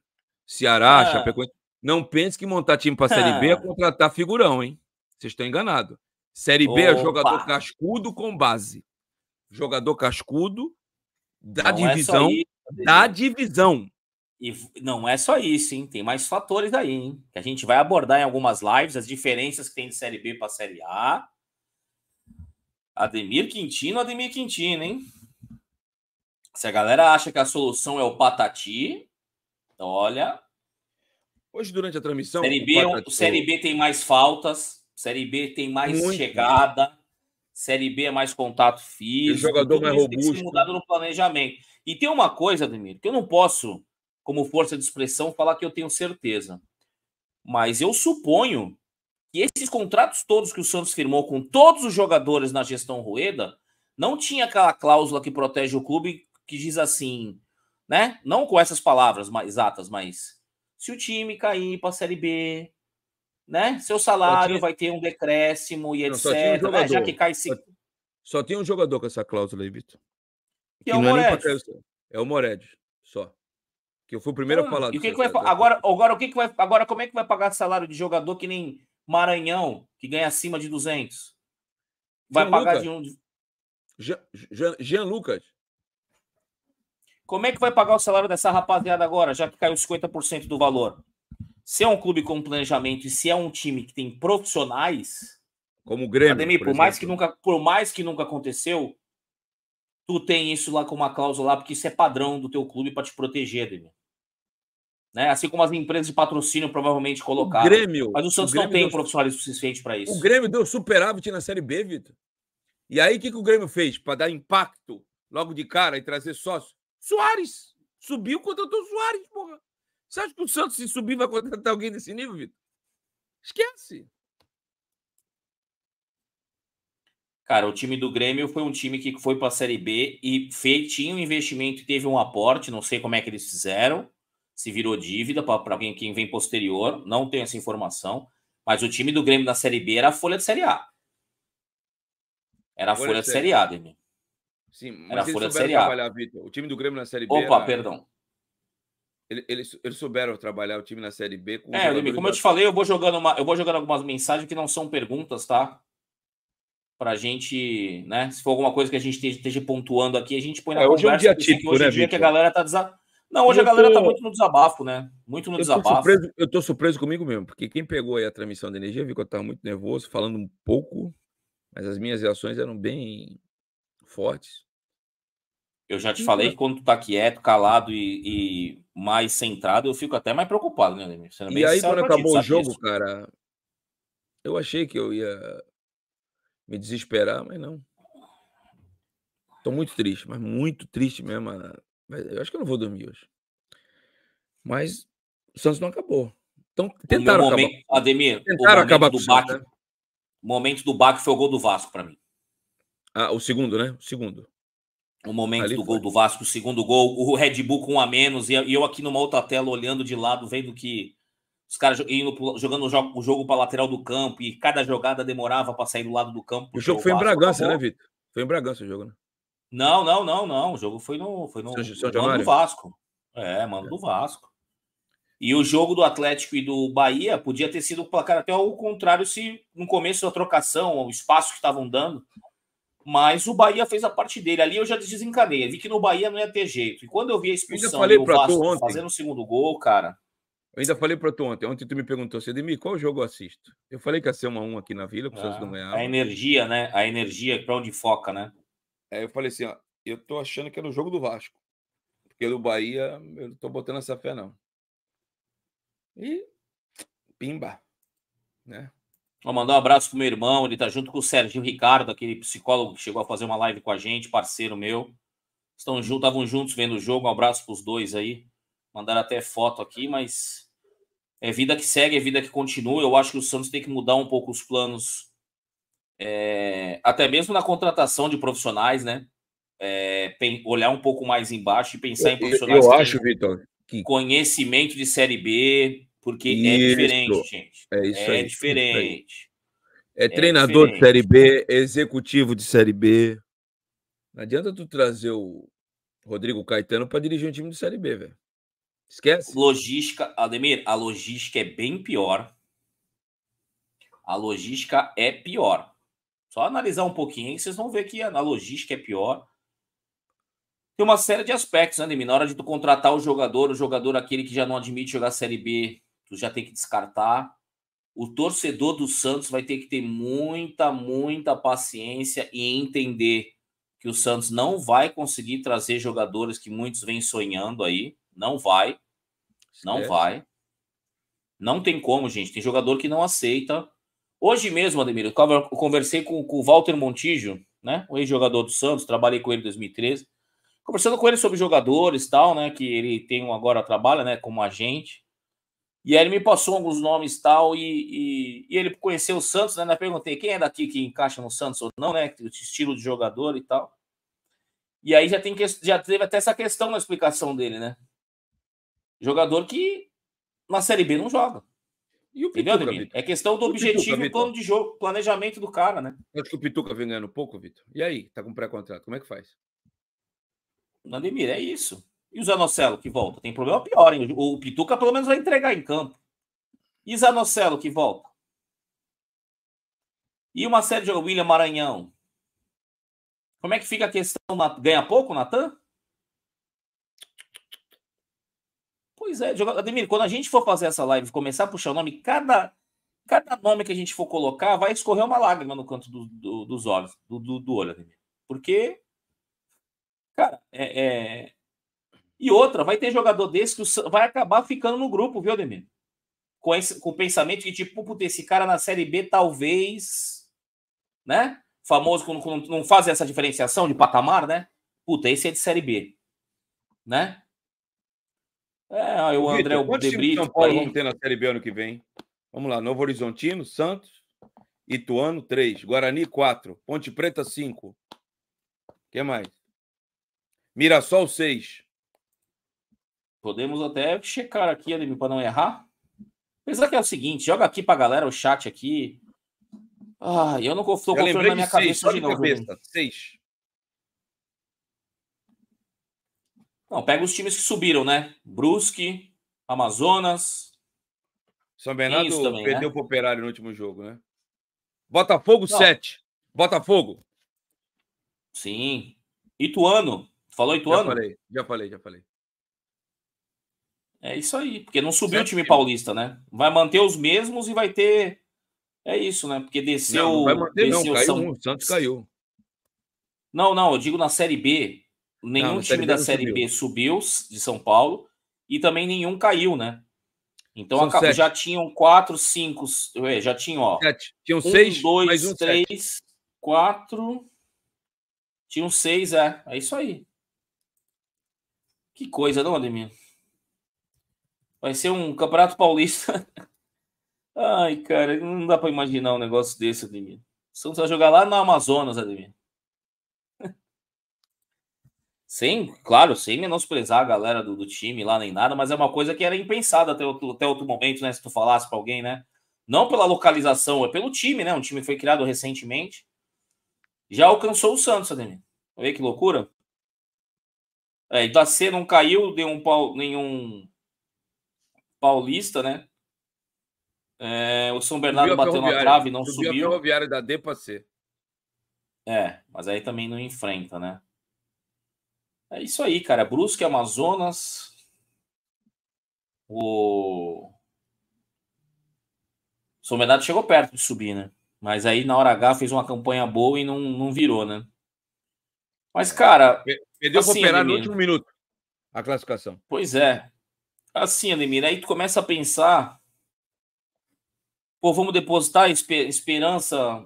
Ceará, é. Chapecoense. Não pense que montar time para Série B é ah. contratar figurão, hein? Vocês estão enganados. Série B é jogador cascudo com base. Jogador cascudo da não é divisão. É isso, da divisão. E não é só isso, hein? Tem mais fatores aí, hein? Que a gente vai abordar em algumas lives as diferenças que tem de Série B para Série A. Ademir Quintino, Ademir Quintino, hein? Se a galera acha que a solução é o Patati, olha, Hoje, durante a transmissão. Série B, é tá o, o tipo Série B tem mais faltas, Série B tem mais Muito. chegada, Série B é mais contato físico. E o jogador mais robusto. Tem que ser mudado no planejamento. E tem uma coisa, Ademir, que eu não posso, como força de expressão, falar que eu tenho certeza. Mas eu suponho que esses contratos todos que o Santos firmou com todos os jogadores na gestão Rueda não tinha aquela cláusula que protege o clube que diz assim, né? Não com essas palavras mais exatas, mas se o time cair para a Série B, né? Seu salário tinha... vai ter um decréscimo e Não, etc. Um né? Já que cai se... Só, tem um jogador com essa cláusula aí, Vitor. Que, é o é Moretti. É, o Moretti, só. Que eu fui o primeiro a ah, falar. E que, que vai, agora, agora, o que, que vai, agora, como é que vai pagar salário de jogador que nem Maranhão, que ganha acima de 200? Vai Jean pagar Lucas. de um. Jean, Jean, Jean Lucas. Como é que vai pagar o salário dessa rapaziada agora, já que caiu 50% do valor? Se é um clube com planejamento e se é um time que tem profissionais, como o Grêmio, Ademir, por, por mais que nunca, por mais que nunca aconteceu, tu tem isso lá com uma cláusula lá, porque isso é padrão do teu clube para te proteger, Ademir. Né? Assim como as empresas de patrocínio provavelmente colocaram. O Grêmio, mas o Santos o não tem deu, profissionalismo suficiente para isso. O Grêmio deu superávit na Série B, Vitor. E aí o que, que o Grêmio fez para dar impacto logo de cara e trazer sócio? Soares. Subiu, contratou o Soares, porra. Você acha que o Santos, se subir, vai contratar alguém desse nível, Vitor? Esquece. Cara, o time do Grêmio foi um time que foi para a Série B e feitinho tinha um investimento e teve um aporte, não sei como é que eles fizeram, se virou dívida para alguém quem vem posterior, não tenho essa informação, mas o time do Grêmio da Série B era a folha de Série A. Era a folha, folha de Série A, Demi. Sim, mas era eles folha souberam trabalhar, Vitor. O time do Grêmio na Série B. Opa, era... perdão. Eles, eles, eles souberam trabalhar o time na Série B com. É, Lime, como da... eu te falei, eu vou jogando uma, eu vou jogando algumas mensagens que não são perguntas, tá? Pra gente, né? Se for alguma coisa que a gente esteja pontuando aqui, a gente põe na é, conversa. Hoje é um dia típico, né, hoje né, dia Victor? que a galera tá desa... Não, hoje eu a galera tá tô... tá muito no desabafo, né? Muito no eu desabafo. Tô surpreso, eu tô surpreso comigo mesmo, porque quem pegou aí a transmissão da energia viu que eu tava muito nervoso, falando um pouco, mas as minhas reações eram bem fortes. Eu já te falei então que quando tu tá quieto, calado e, e mais centrado, eu fico até mais preocupado, né, Demir? E aí, quando acabou o jogo, isso? cara, eu achei que eu ia me desesperar, mas não. Tô muito triste, mas muito triste mesmo. Eu acho que eu não vou dormir hoje. Mas o Santos não acabou. Então, tentaram momento, acabar. Ademir, tentaram o momento acabar do com o baque, né? momento do baque foi o gol do Vasco para mim. Ah, o segundo, né? O segundo. O momento Ali do foi. gol do Vasco, o segundo gol, o Red Bull com um a menos, e eu aqui numa outra tela olhando de lado, vendo que os caras indo jogando o jogo, o jogo para lateral do campo e cada jogada demorava para sair do lado do campo. O jogo foi o em Bragança, né, acabou. né, Vitor? Foi em Bragança o jogo, né? Não, não, não, não. O jogo foi no, foi no São, São do Vasco. É, mano é. do Vasco. E o jogo do Atlético e do Bahia podia ter sido o placar até o contrário se no começo da trocação, o espaço que estavam dando, mas o Bahia fez a parte dele. Ali eu já desencanei. Vi que no Bahia não ia ter jeito. E quando eu vi a expulsão do Vasco fazendo o segundo gol, cara. Eu ainda falei para tu ontem. Ontem tu me perguntou Cedemir qual jogo eu assisto? Eu falei que ia ser uma 1 aqui na Vila, pessoas ah, não ganharam A energia, né? A energia para onde foca, né? É, eu falei assim, ó, eu tô achando que é no jogo do Vasco. Porque do Bahia eu não tô botando essa fé não. E pimba, né? Vou mandar um abraço pro meu irmão, ele tá junto com o Serginho Ricardo, aquele psicólogo que chegou a fazer uma live com a gente, parceiro meu. Estão juntos, estavam juntos vendo o jogo. Um abraço pros dois aí. Mandaram até foto aqui, mas é vida que segue, é vida que continua. Eu acho que o Santos tem que mudar um pouco os planos, é... até mesmo na contratação de profissionais, né? É... olhar um pouco mais embaixo e pensar em profissionais. Eu, eu acho, Vitor, que... conhecimento de série B, porque é isso. é diferente, gente. É isso é aí. Diferente. É, é treinador diferente. de Série B, é executivo de Série B. Não adianta tu trazer o Rodrigo Caetano para dirigir um time de Série B, velho. Esquece. Logística, Ademir, a logística é bem pior. A logística é pior. Só analisar um pouquinho, vocês vão ver que a logística é pior. Tem uma série de aspectos, né, Ademir? Na hora de tu contratar o jogador, o jogador aquele que já não admite jogar Série B, tu já tem que descartar. O torcedor do Santos vai ter que ter muita, muita paciência e entender que o Santos não vai conseguir trazer jogadores que muitos vêm sonhando aí. Não vai. Não vai. Não tem como, gente. Tem jogador que não aceita. Hoje mesmo, Ademir, eu conversei com, com o Walter Montijo, né? O ex-jogador do Santos, trabalhei com ele em 2013. Conversando com ele sobre jogadores e tal, né? Que ele tem um agora trabalha, né? Como agente. E aí ele me passou alguns nomes tal, e tal, e, e, ele conheceu o Santos, né? Eu perguntei quem é daqui que encaixa no Santos ou não, né? O estilo de jogador e tal. E aí já, tem que, já teve até essa questão na explicação dele, né? Jogador que na Série B não joga. E o Pituca, Entendeu, Vitor? É questão do o objetivo Pituca, e plano de jogo, planejamento do cara, né? Acho que o Pituca vem ganhando pouco, Vitor. E aí? Tá com pré-contrato. Como é que faz? Nademir, é isso. E o Zanocelo que volta? Tem problema pior, hein? O Pituca pelo menos vai entregar em campo. E Zanocelo que volta? E uma série de William Maranhão. Como é que fica a questão? Ganha pouco, Natan? Pois é, Ademir, quando a gente for fazer essa live começar a puxar o nome, cada, cada nome que a gente for colocar vai escorrer uma lágrima no canto do, do, dos olhos, do, do, olho, Ademir. Porque, cara, é, é, e outra, vai ter jogador desse que vai acabar ficando no grupo, viu, Ademir? Com, esse, com o pensamento que, tipo, puta, esse cara na Série B talvez, né? Famoso, quando, quando não faz essa diferenciação de patamar, né? Puta, esse é de Série B, né? É, ah, o André o De Brito. São tá Paulo vamos ter na Série B ano que vem? Vamos lá, Novo Horizontino, Santos, Ituano, 3, Guarani, 4, Ponte Preta, 5. O que mais? Mirassol, 6. Podemos até checar aqui, Ademir, para não errar. Apesar que é o seguinte, joga aqui para a galera, o chat aqui. Ah, eu não estou confiando na minha seis, cabeça só de novo. Cabeça, seis. Não, pega os times que subiram, né? Brusque, Amazonas. São Bernardo também, perdeu né? pro Operário no último jogo, né? Botafogo, não. 7. Botafogo. Sim. Ituano. Falou Ituano? Já falei, já falei, já falei. É isso aí, porque não subiu certo. o time paulista, né? Vai manter os mesmos e vai ter. É isso, né? Porque desceu. Não, não vai manter, não. Caiu São... um, o Santos caiu. Não, não, eu digo na Série B. Nenhum não, time da Série subiu. B subiu de São Paulo e também nenhum caiu, né? Então acabou, já tinham quatro, cinco. Já tinham, ó. Sete. Tinham um, seis, dois, um, três, sete. quatro. Tinham seis, é. É isso aí. Que coisa, não, Ademir? Vai ser um campeonato paulista. Ai, cara, não dá para imaginar um negócio desse, Ademir. O Santos jogar lá no Amazonas, Ademir. Sem, claro, sem menosprezar a galera do, do, time lá nem nada, mas é uma coisa que era impensada até, outro, até outro momento, né? Se tu falasse para alguém, né? Não pela localização, é pelo time, né? Um time que foi criado recentemente. Já alcançou o Santos, Ademir. Olha que loucura. É, da C não caiu, deu um pau, nenhum Paulista, né? É, o São Bernardo bateu na trave, não subiu. Subiu a ferroviária da D para C. É, mas aí também não enfrenta, né? É isso aí, cara. Brusque, Amazonas. O. São Bernardo chegou perto de subir, né? Mas aí na hora H fez uma campanha boa e não, não virou, né? Mas, cara. Perdeu assim, o operar no último minuto a classificação. Pois é assim, Ademir, aí tu começa a pensar, pô, vamos depositar esper esperança,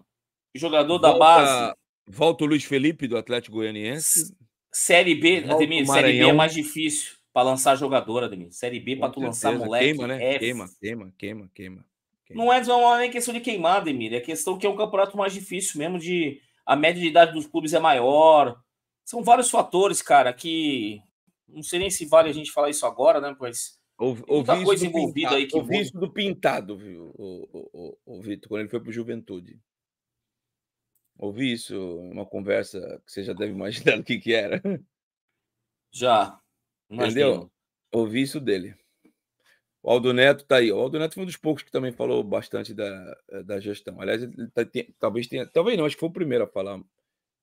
jogador volta, da base. Volta o Luiz Felipe do Atlético Goianiense. Série B, volta Ademir, Série B é mais difícil para lançar jogador, Ademir. Série B para tu lançar moleque. Queima, né? É... Queima, queima, queima, queima, Não é não é questão de queimar, Ademir, é questão que é um campeonato mais difícil mesmo de a média de idade dos clubes é maior. São vários fatores, cara, que não sei nem se vale a gente falar isso agora, né? Mas Ouvi, ouvi coisa envolvida pintado, aí que. Ouvi isso do pintado, viu, o, o, o, Vitor, quando ele foi pro Juventude. Ouvi isso, uma conversa que você já deve imaginar o que, que era. Já. Entendeu? Ouvi isso dele. O Aldo Neto tá aí. O Aldo Neto foi um dos poucos que também falou bastante da, da gestão. Aliás, ele tá, tem, talvez tenha. Talvez não, acho que foi o primeiro a falar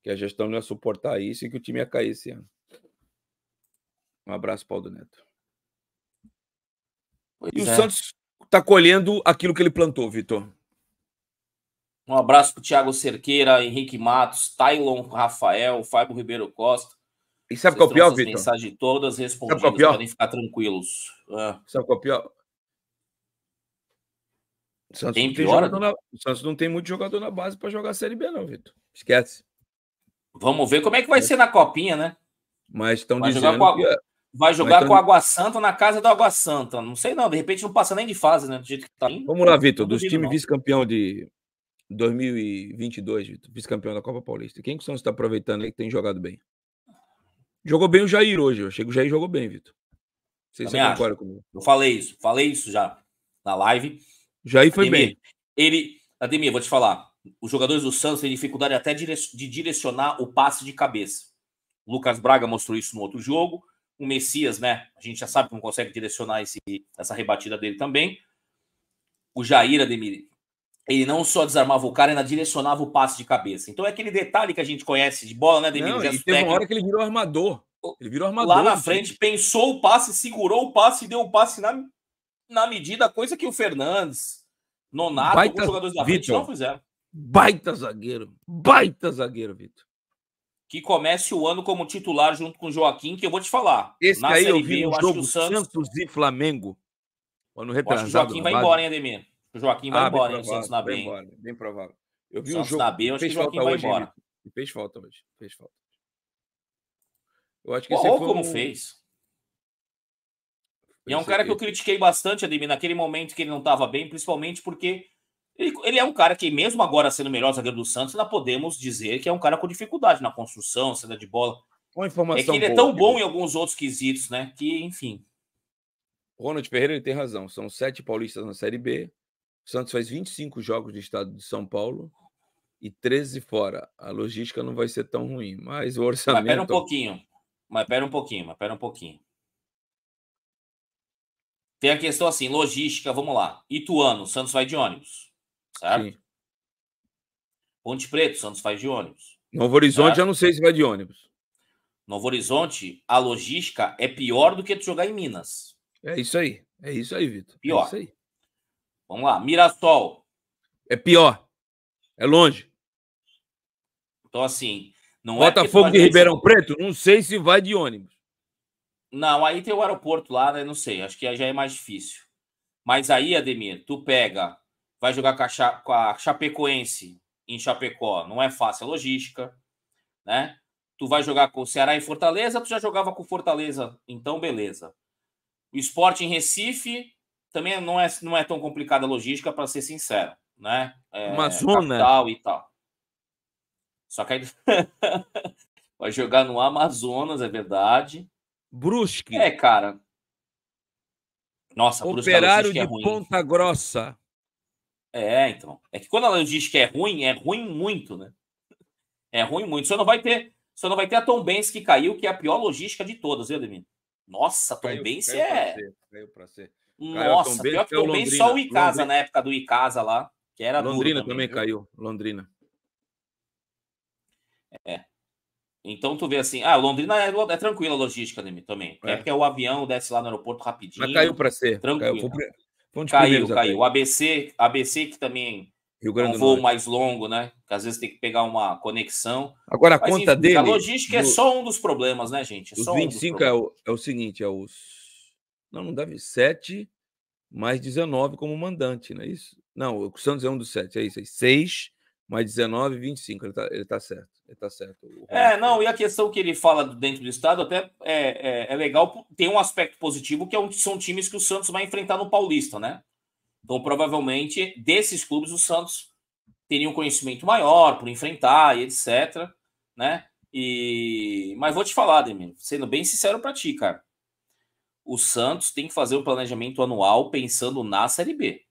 que a gestão não ia suportar isso e que o time ia cair esse ano. Um abraço, Paulo Neto. Pois e é. o Santos está colhendo aquilo que ele plantou, Vitor. Um abraço para tiago Thiago Cerqueira, Henrique Matos, Tylon Rafael, Fábio Ribeiro Costa. E sabe qual é o pior, Vitor? Mensagem todas respondidas, sabe qual é podem ficar tranquilos. Ah. Sabe qual é o pior? O Santos, tem pior, na... o Santos não tem muito jogador na base para jogar a Série B, não, Vitor. Esquece. Vamos ver como é que vai é. ser na Copinha, né? Mas estão dizendo. Com a... que... É Vai jogar vai com o Água Santa na casa do Água Santa. Não sei não, de repente não passa nem de fase, né? Do jeito que tá indo. Vamos lá, Vitor, dos times vice-campeão de 2022, Vitor, vice-campeão da Copa Paulista. Quem que o Santos está aproveitando aí que tem jogado bem? Jogou bem o Jair hoje. Eu achei que o Jair jogou bem, Vitor. Não sei se concorda comigo. Eu falei isso, falei isso já na live. Jair foi Ademir, bem. Ele, Ademir, vou te falar. Os jogadores do Santos têm dificuldade até de direcionar o passe de cabeça. O Lucas Braga mostrou isso no outro jogo o Messias, né? A gente já sabe que não consegue direcionar esse, essa rebatida dele também. O Jair Ademir, ele não só desarmava o cara, ainda direcionava o passe de cabeça. Então é aquele detalhe que a gente conhece de bola, né, Ademir? Não, e teve uma hora que ele virou armador. Ele virou armador. Lá na frente, pensou o passe, segurou o passe e deu o passe na, na medida, coisa que o Fernandes, Nonato, Baita, alguns jogadores da Victor, não fizeram. Baita zagueiro. Baita zagueiro, Vitor que comece o ano como titular junto com o Joaquim, que eu vou te falar. Esse na aí Série eu vi B, um eu jogo, acho que o Santos... Santos e Flamengo. Ano retrasado, acho que o Joaquim vai embora, hein, Ademir? O Joaquim vai ah, embora, provável, hein, o Santos na B. bem provável. Eu vi o um jogo, na B, eu acho que o Joaquim vai hoje, embora. Hein, fez falta hoje, fez falta. Eu acho que Pô, esse foi como um... fez. E é um cara que eu critiquei bastante, Ademir, naquele momento que ele não estava bem, principalmente porque ele, ele, é um cara que, mesmo agora sendo o melhor zagueiro do Santos, ainda podemos dizer que é um cara com dificuldade na construção, saída de bola. Uma informação é que ele é boa, é tão bom em alguns outros quesitos, né? Que, enfim. Ronald Ferreira ele tem razão. São sete paulistas na Série B. O Santos faz 25 jogos no estado de São Paulo e 13 fora. A logística não vai ser tão ruim, mas o orçamento. Mas pera um pouquinho. Mas pera um pouquinho, mas pera um pouquinho. Tem a questão assim, logística, vamos lá. Ituano, o Santos vai de ônibus. Certo? Sim. Ponte Preta, Santos faz de ônibus. Novo Horizonte, eu não sei se vai de ônibus. Novo Horizonte, a logística é pior do que tu jogar em Minas. É isso aí. É isso aí, Vitor. É pior. É isso aí. Vamos lá. Mirassol. É pior. É longe. Então, assim. Não é Botafogo é de Ribeirão Preto? Não sei se vai de ônibus. Não, aí tem o aeroporto lá, né? Não sei. Acho que já é mais difícil. Mas aí, Ademir, tu pega vai jogar com a, com a Chapecoense em Chapecó, não é fácil a logística, né? Tu vai jogar com o Ceará em Fortaleza, tu já jogava com Fortaleza, então beleza. O esporte em Recife também não é, não é tão complicada a logística, para ser sincero, né? É, Uma zona. Capital e tal. Só que aí... vai jogar no Amazonas, é verdade. Brusque. É, cara. Nossa, Operário Brusque é de é Ponta Grossa. É, então. É que quando ela diz que é ruim, é ruim muito, né? É ruim muito. Só não vai ter, só não vai ter a Tom Benz que caiu, que é a pior logística de todas, viu, Ademir? Nossa, Tom caiu, Benz caiu é. Pra ser, caiu pra ser. Nossa, caiu pior que Tom Benz só o Icasa Londrina. na época do Icasa lá, que era Londrina também, também caiu, Londrina. É. Então tu vê assim, ah, Londrina é, é tranquila a logística, Ademir, também. É. é porque o avião desce lá no aeroporto rapidinho. Mas caiu para ser. Tranquilo. Caiu, Vão de caiu, caiu. O ABC, ABC que também Rio é Grande é um voo mais longo, né? Que às vezes tem que pegar uma conexão. Agora a Mas, conta enfim, dele. A logística é do... é só um dos problemas, né, gente? É os 25 um é, o, é o seguinte: é os. Não, não deve. 7 mais 19 como mandante, não é isso? Não, o Santos é um dos 7, é isso aí. 6 mais 19, 25. Ele tá, ele tá certo. Ele tá certo. É, não, e a questão que ele fala dentro do estado até é, é, é legal, tem um aspecto positivo que é um, são times que o Santos vai enfrentar no Paulista, né? Então, provavelmente, desses clubes, o Santos teria um conhecimento maior por enfrentar e etc, né? E... Mas vou te falar, Demir, sendo bem sincero para ti, cara. O Santos tem que fazer um planejamento anual pensando na Série B.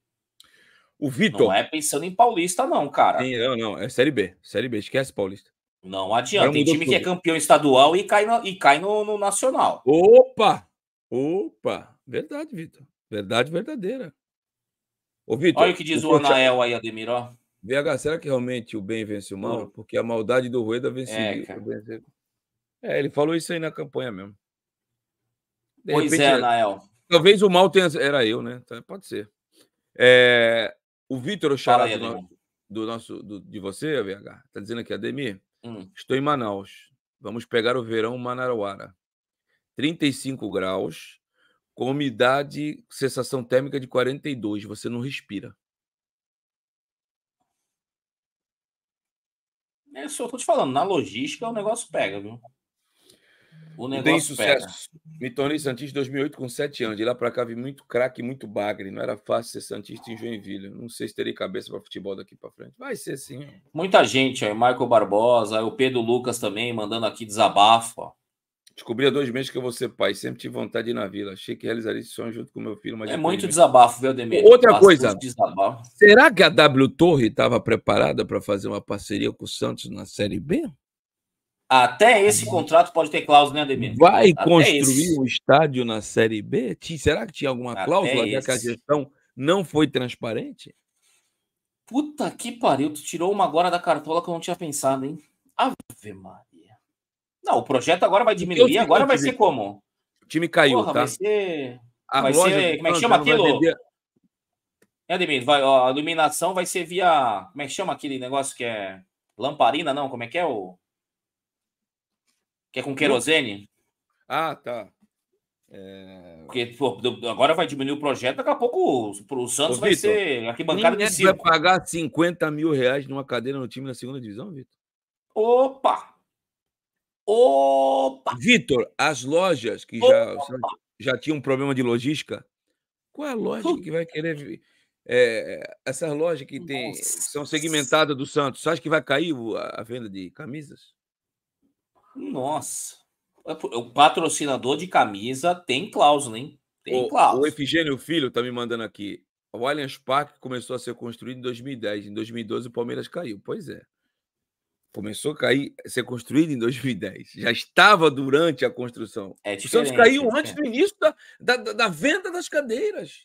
O Vitor. Não é pensando em Paulista, não, cara. Sim, não, não. É Série B. Série B, esquece Paulista. Não adianta. Tem time que é campeão estadual e cai no, e cai no, no nacional. Opa! Opa! Verdade, Vitor. Verdade verdadeira. Ô, Vitor. Olha o que diz o, o Anael aí, Ademir, ó. VH, será que realmente o bem vence o mal? Hum. Porque a maldade do Rueda venceu. É, é, ele falou isso aí na campanha mesmo. De pois é, repente, é, Anael. Talvez o mal tenha. Era eu, né? Então, pode ser. É, o Vitor Oxalá do, do nosso do, de você, VH, tá dizendo aqui, Ademir, hum. estou em Manaus. Vamos pegar o verão Manarauara. 35 graus, com umidade, sensação térmica de 42. Você não respira. É, só tô te falando, na logística o negócio pega, viu? O negócio tem sucesso. Pega. Me tornei Santista em 2008 com 7 anos. De lá para cá vi muito craque, muito bagre. Não era fácil ser Santista em Joinville. Não sei se terei cabeça para futebol daqui para frente. Vai ser sim. Muita gente aí. Michael Barbosa, o Pedro Lucas também mandando aqui desabafo. Ó. Descobri há dois meses que eu vou ser pai. Sempre tive vontade de ir na vila. Achei que realizaria esse sonho junto com meu filho. Mas é muito desabafo, viu, Demir? Outra Bastante coisa. Desabafo. Será que a W Torre estava preparada para fazer uma parceria com o Santos na Série B? Até esse contrato pode ter cláusula, né, Ademir? Vai Até construir esse. um estádio na Série B? Será que tinha alguma cláusula Até que a gestão não foi transparente? Puta que pariu, tu tirou uma agora da cartola que eu não tinha pensado, hein? Ave Maria. Não, o projeto agora vai é diminuir, agora vai ser como? O time caiu, Porra, tá? Vai ser. A vai ser. Como é que chama aquilo? Vender... É, Ademir, vai, a iluminação vai ser via. Como é que chama aquele negócio que é. Lamparina, não? Como é que é o. Que é com querosene? Ah, tá. É... Porque pô, agora vai diminuir o projeto, daqui a pouco o, o Santos Ô, vai Victor, ser arquibancada de circo. vai pagar 50 mil reais numa cadeira no time da segunda divisão, Vitor? Opa! Opa! Vitor, as lojas que já, já, tinham um problema de logística, qual é a loja que vai querer... É, essas lojas que tem, são segmentadas do Santos, você acha que vai cair a venda de camisas? Nossa. É o patrocinador de camisa tem cláusula, hein? Tem o, cláusula. O Efigênio Filho tá me mandando aqui. O Allianz Parque começou a ser construído em 2010. Em 2012 o Palmeiras caiu. Pois é. Começou a cair, a ser construído em 2010. Já estava durante a construção. É o Santos caiu é antes do início da, da, da venda das cadeiras.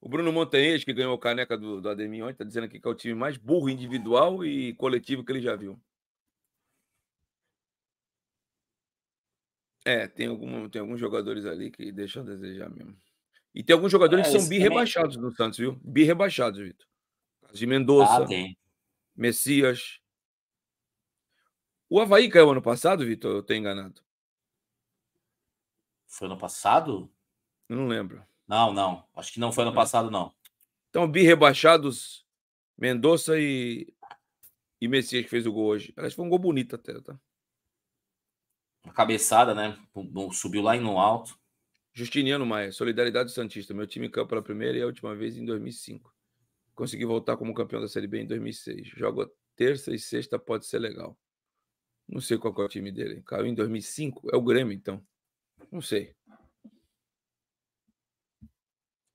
O Bruno Montanhês, que ganhou a caneca do, do Ademir ontem, está dizendo aqui que é o time mais burro individual e coletivo que ele já viu. É, tem, algum, tem alguns jogadores ali que deixam a desejar mesmo. E tem alguns jogadores é, que são é bi-rebaixados no Santos, viu? Bi-rebaixados, Vitor. De Mendonça, ah, Messias. O Havaí caiu ano passado, Vitor? Eu tenho enganado. Foi ano passado? Eu não lembro. Não, não. Acho que não foi ano né? passado, não. Então, bi rebaixados, Mendonça e, e Messias que fez o gol hoje. que foi um gol bonito até, tá? Uma cabeçada, né? Subiu lá e no alto. Justiniano Maia, Solidariedade Santista. Meu time campeão pela primeira e a última vez em 2005. Consegui voltar como campeão da Série B em 2006. Jogo terça e sexta, pode ser legal. Não sei qual é o time dele. Caiu em 2005? É o Grêmio, então. Não sei.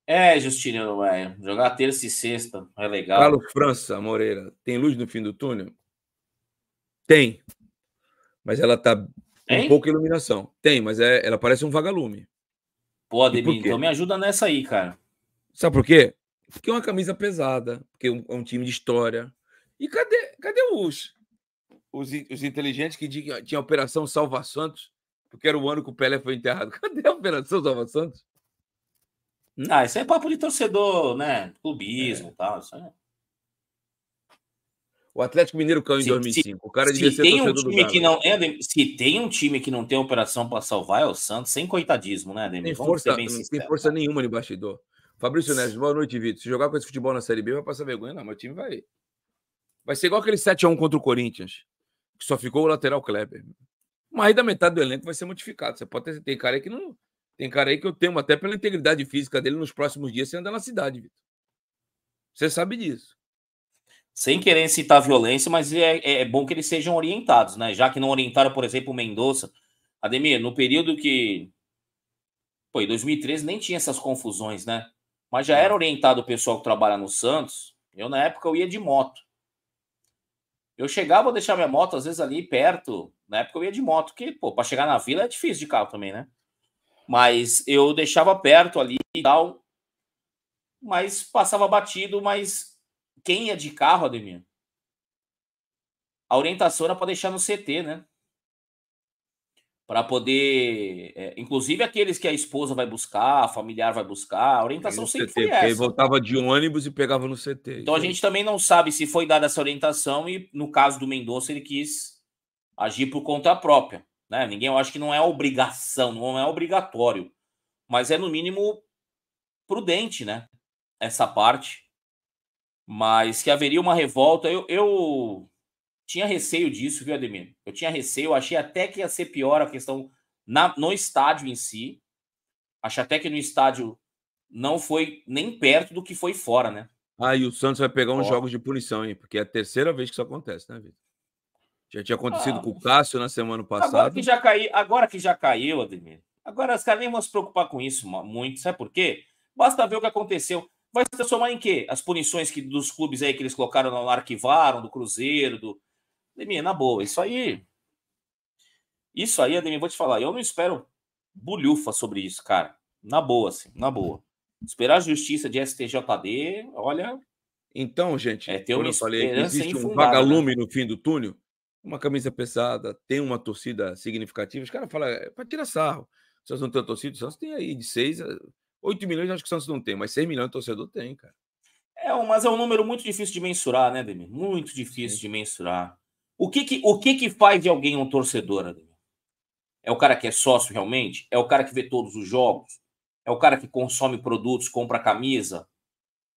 É, Justiniano, é Jogar terça e sexta é legal. Carlos França Moreira, tem luz no fim do túnel? Tem. Mas ela tá tem? com pouca iluminação. Tem, mas é, ela parece um vagalume. Pô, Ademir, então me ajuda nessa aí, cara. Sabe por quê? Porque é uma camisa pesada, porque é um, é um time de história. E cadê, cadê os, os, os inteligentes que tinha, tinha a Operação Salva Santos? Porque era o ano que o Pelé foi enterrado. Cadê a Operação Salva Santos? Ah, isso é papo de torcedor, né? Clubismo é. e é. tal. Isso é... O Atlético Mineiro caiu em 2005. Se, o cara devia se ser tem um time que não é, Se tem um time que não tem operação para salvar, é o Santos, sem coitadismo, né, Ademir? Tem força, não sincero, tem força tá? nenhuma no bastidor. Fabrício Neves, boa noite, Vitor. Se jogar com esse futebol na Série B, vai passar vergonha, não. Meu time vai. Vai ser igual aquele 7x1 contra o Corinthians, que só ficou o lateral Kleber. Mas da metade do elenco vai ser modificado. Você pode ter. Tem cara que não, tem cara aí que eu temo até pela integridade física dele nos próximos dias sem andar na cidade, Vitor. Você sabe disso. Sem querer citar violência, mas é, é, é bom que eles sejam orientados, né? Já que não orientaram, por exemplo, o Mendonça. Ademir, no período que. Pô, em 2013 nem tinha essas confusões, né? Mas já é. era orientado o pessoal que trabalha no Santos. Eu, na época, eu ia de moto. Eu chegava a deixar minha moto, às vezes, ali perto. Na época, eu ia de moto, porque, pô, para chegar na vila é difícil de carro também, né? Mas eu deixava perto ali e tal. Mas passava batido, mas quem é de carro, Ademir? A orientação era para deixar no CT, né? Para poder. É, inclusive aqueles que a esposa vai buscar, a familiar vai buscar, a orientação sempre CT, foi essa. Ele voltava de ônibus e pegava no CT. Então a gente também não sabe se foi dada essa orientação e, no caso do Mendonça, ele quis agir por conta própria. Né? Ninguém, eu acho que não é obrigação, não é obrigatório, mas é no mínimo prudente, né? Essa parte. Mas que haveria uma revolta, eu, eu tinha receio disso, viu, Ademir? Eu tinha receio, achei até que ia ser pior a questão na, no estádio em si. Acho até que no estádio não foi nem perto do que foi fora, né? Ah, e o Santos vai pegar uns Ó. jogos de punição, hein? Porque é a terceira vez que isso acontece, né, Vitor? Já tinha acontecido ah, com o Cássio na semana passada. Agora que já caiu, agora que já caiu, Ademir. Agora os caras nem vão se preocupar com isso muito, sabe por quê? Basta ver o que aconteceu. Vai se transformar em quê? As punições que, dos clubes aí que eles colocaram, arquivaram, do Cruzeiro, do. Ademir, na boa, isso aí. Isso aí, Ademir, vou te falar. Eu não espero bulhufa sobre isso, cara. Na boa, assim, na boa. Esperar a justiça de STJD, olha. Então, gente, é ter uma eu falei, existe um né? vagalume né? no fim do túnel uma camisa pesada, tem uma torcida significativa, os caras falam, é para tirar sarro. O Santos não tem torcida, o Santos tem aí de 6 a 8 milhões, acho que o Santos não tem, mas 6 milhões de torcedor tem, cara. É, mas é um número muito difícil de mensurar, né, Demi Muito difícil Sim. de mensurar. O que que, o que que faz de alguém um torcedor, Ademir? É o cara que é sócio realmente? É o cara que vê todos os jogos? É o cara que consome produtos, compra camisa?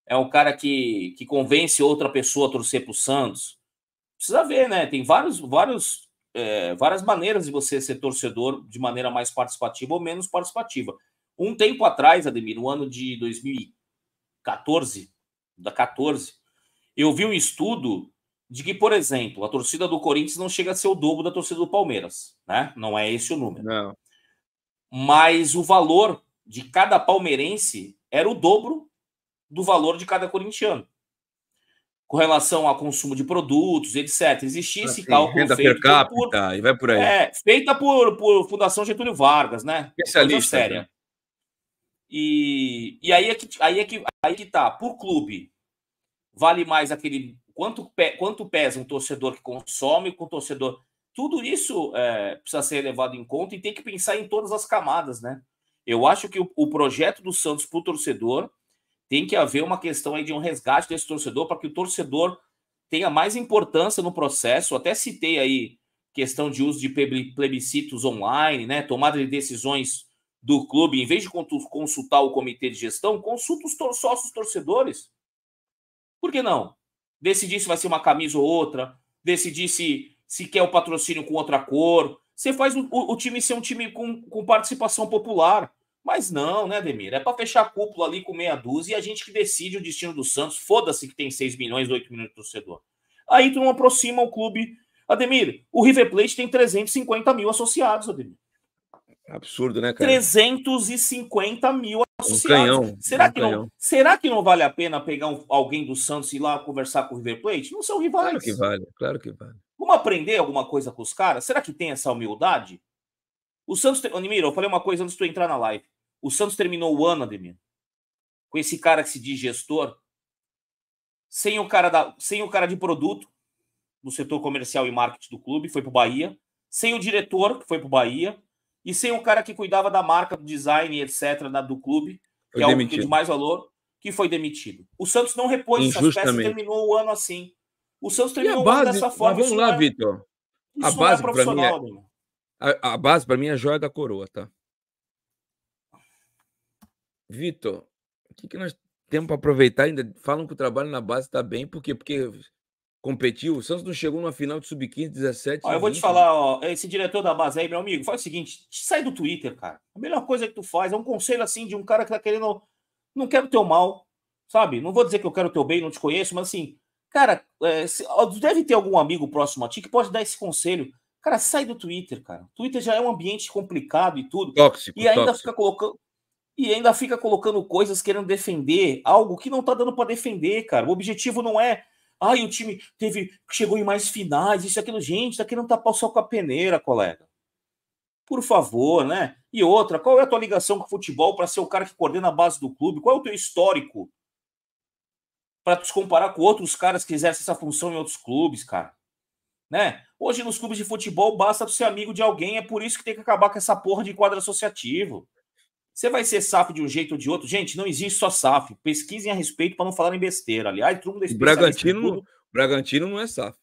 É o cara que, que convence outra pessoa a torcer para o Santos? precisa ver, né? Tem vários, vários, é, várias maneiras de você ser torcedor de maneira mais participativa ou menos participativa. Um tempo atrás, Ademir, no ano de 2014, da 14, eu vi um estudo de que, por exemplo, a torcida do Corinthians não chega a ser o dobro da torcida do Palmeiras, né? Não é esse o número. Não. Mas o valor de cada palmeirense era o dobro do valor de cada corintiano com relação ao consumo de produtos, etc. Existia ah, esse cálculo renda feito per capita, por, e vai por aí. É, feita por, por Fundação Getúlio Vargas, né? Especialista. Séria. Né? E, e aí é que aí é que aí é que tá, por clube. Vale mais aquele quanto pe, quanto pesa um torcedor que consome com torcedor. Tudo isso é, precisa ser levado em conta e tem que pensar em todas as camadas, né? Eu acho que o, o projeto do Santos para o torcedor tem que haver uma questão aí de um resgate desse torcedor para que o torcedor tenha mais importância no processo. até citei aí questão de uso de plebiscitos online, né? Tomada de decisões do clube, em vez de consultar o comitê de gestão, consulta os tor sócios torcedores. Por que não? Decidir se vai ser uma camisa ou outra, decidir se, se quer o patrocínio com outra cor. Você faz o, o time ser um time com, com participação popular. Mas não, né, Demir? É para fechar a cúpula ali com meia dúzia e a gente que decide o destino do Santos. Foda-se que tem 6 milhões, 8 milhões de torcedor. Aí tu não aproxima o clube. Ademir, o River Plate tem 350 mil associados, Ademir. Absurdo, né, cara? 350 mil associados. Um canhão, será, um que Não, será que não vale a pena pegar um, alguém do Santos e ir lá conversar com o River Plate? Não são rivais. Claro que vale, claro que vale. Vamos aprender alguma coisa com os caras? Será que tem essa humildade? O Santos. Tem... Ademir, eu falei uma coisa antes de tu entrar na live. O Santos terminou o ano, Ademir, com esse cara que se diz gestor, sem o cara, da, sem o cara de produto no setor comercial e marketing do clube, foi para o Bahia, sem o diretor, que foi para o Bahia, e sem o cara que cuidava da marca, do design, etc., da, do clube, que foi é demitido. o que de mais valor, que foi demitido. O Santos não repôs essas peças e terminou o ano assim. O Santos terminou base, o ano dessa forma. Vamos lá, é Vitor. A é base é mim é, a, a base para mim é joia da coroa, tá? Vitor, o que, que nós temos para aproveitar ainda? Falam que o trabalho na base está bem, por quê? Porque competiu. O Santos não chegou numa final de sub-15, 17. Ó, eu vou te falar, né? ó, esse diretor da base aí, meu amigo, faz o seguinte: sai do Twitter, cara. A melhor coisa que tu faz é um conselho assim de um cara que tá querendo. Não quero o teu mal, sabe? Não vou dizer que eu quero o teu bem, não te conheço, mas assim, cara, é, se, ó, deve ter algum amigo próximo a ti que pode dar esse conselho. Cara, sai do Twitter, cara. Twitter já é um ambiente complicado e tudo. Tóxico. E ainda tóxico. fica colocando e ainda fica colocando coisas querendo defender algo que não tá dando para defender, cara. O objetivo não é, ai, o time teve chegou em mais finais, isso e aquilo, gente, tá querendo tapar só com a peneira, colega. Por favor, né? E outra, qual é a tua ligação com o futebol para ser o cara que coordena a base do clube? Qual é o teu histórico? Para te comparar com outros caras que exercem essa função em outros clubes, cara. Né? Hoje nos clubes de futebol basta ser amigo de alguém, é por isso que tem que acabar com essa porra de quadro associativo. Você vai ser SAF de um jeito ou de outro? Gente, não existe só SAF. Pesquisem a respeito para não falarem besteira. Aliás, truco da Bragantino, Bragantino não é SAF.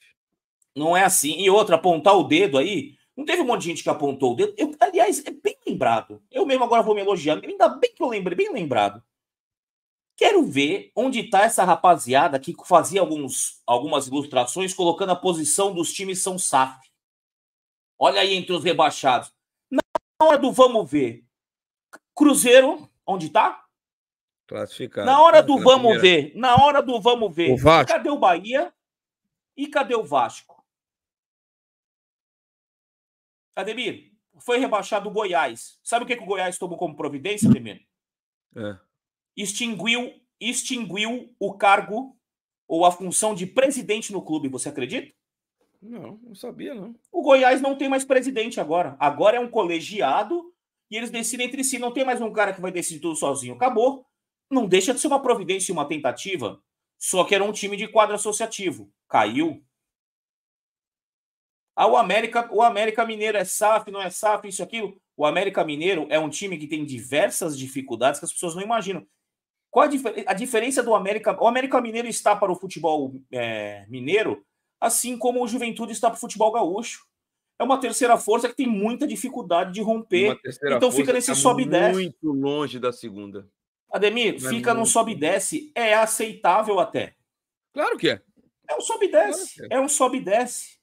Não é assim. E outra, apontar o dedo aí. Não teve um monte de gente que apontou o dedo. Eu, aliás, é bem lembrado. Eu mesmo agora vou me elogiar. Ainda bem que eu lembrei, bem lembrado. Quero ver onde está essa rapaziada que fazia alguns, algumas ilustrações colocando a posição dos times São SAF. Olha aí entre os rebaixados. Na hora do vamos ver, Cruzeiro, onde tá? Classificado. Na hora do na vamos primeira. ver, na hora do vamos ver, o Vasco. cadê o Bahia e cadê o Vasco? Ademir, foi rebaixado o Goiás. Sabe o que, que o Goiás tomou como providência, Ademir? É. Extinguiu, extinguiu o cargo ou a função de presidente no clube, você acredita? Não, não sabia, não. O Goiás não tem mais presidente agora. Agora é um colegiado e eles decidem entre si. Não tem mais um cara que vai decidir tudo sozinho. Acabou. Não deixa de ser uma providência e uma tentativa. Só que era um time de quadro associativo. Caiu. Ah, o América, o América Mineiro é SAF, não é SAF, isso, aquilo. O América Mineiro é um time que tem diversas dificuldades que as pessoas não imaginam. Qual a, difer a diferença do América? O América Mineiro está para o futebol é, mineiro, assim como o Juventude está para o futebol gaúcho é uma terceira força que tem muita dificuldade de romper. Então fica nesse tá sobe e desce. Muito longe da segunda. Ademir, Não é fica é num sobe e desce. É aceitável até. Claro que é. É um sobe e desce. Claro é. é. um sobe e desce.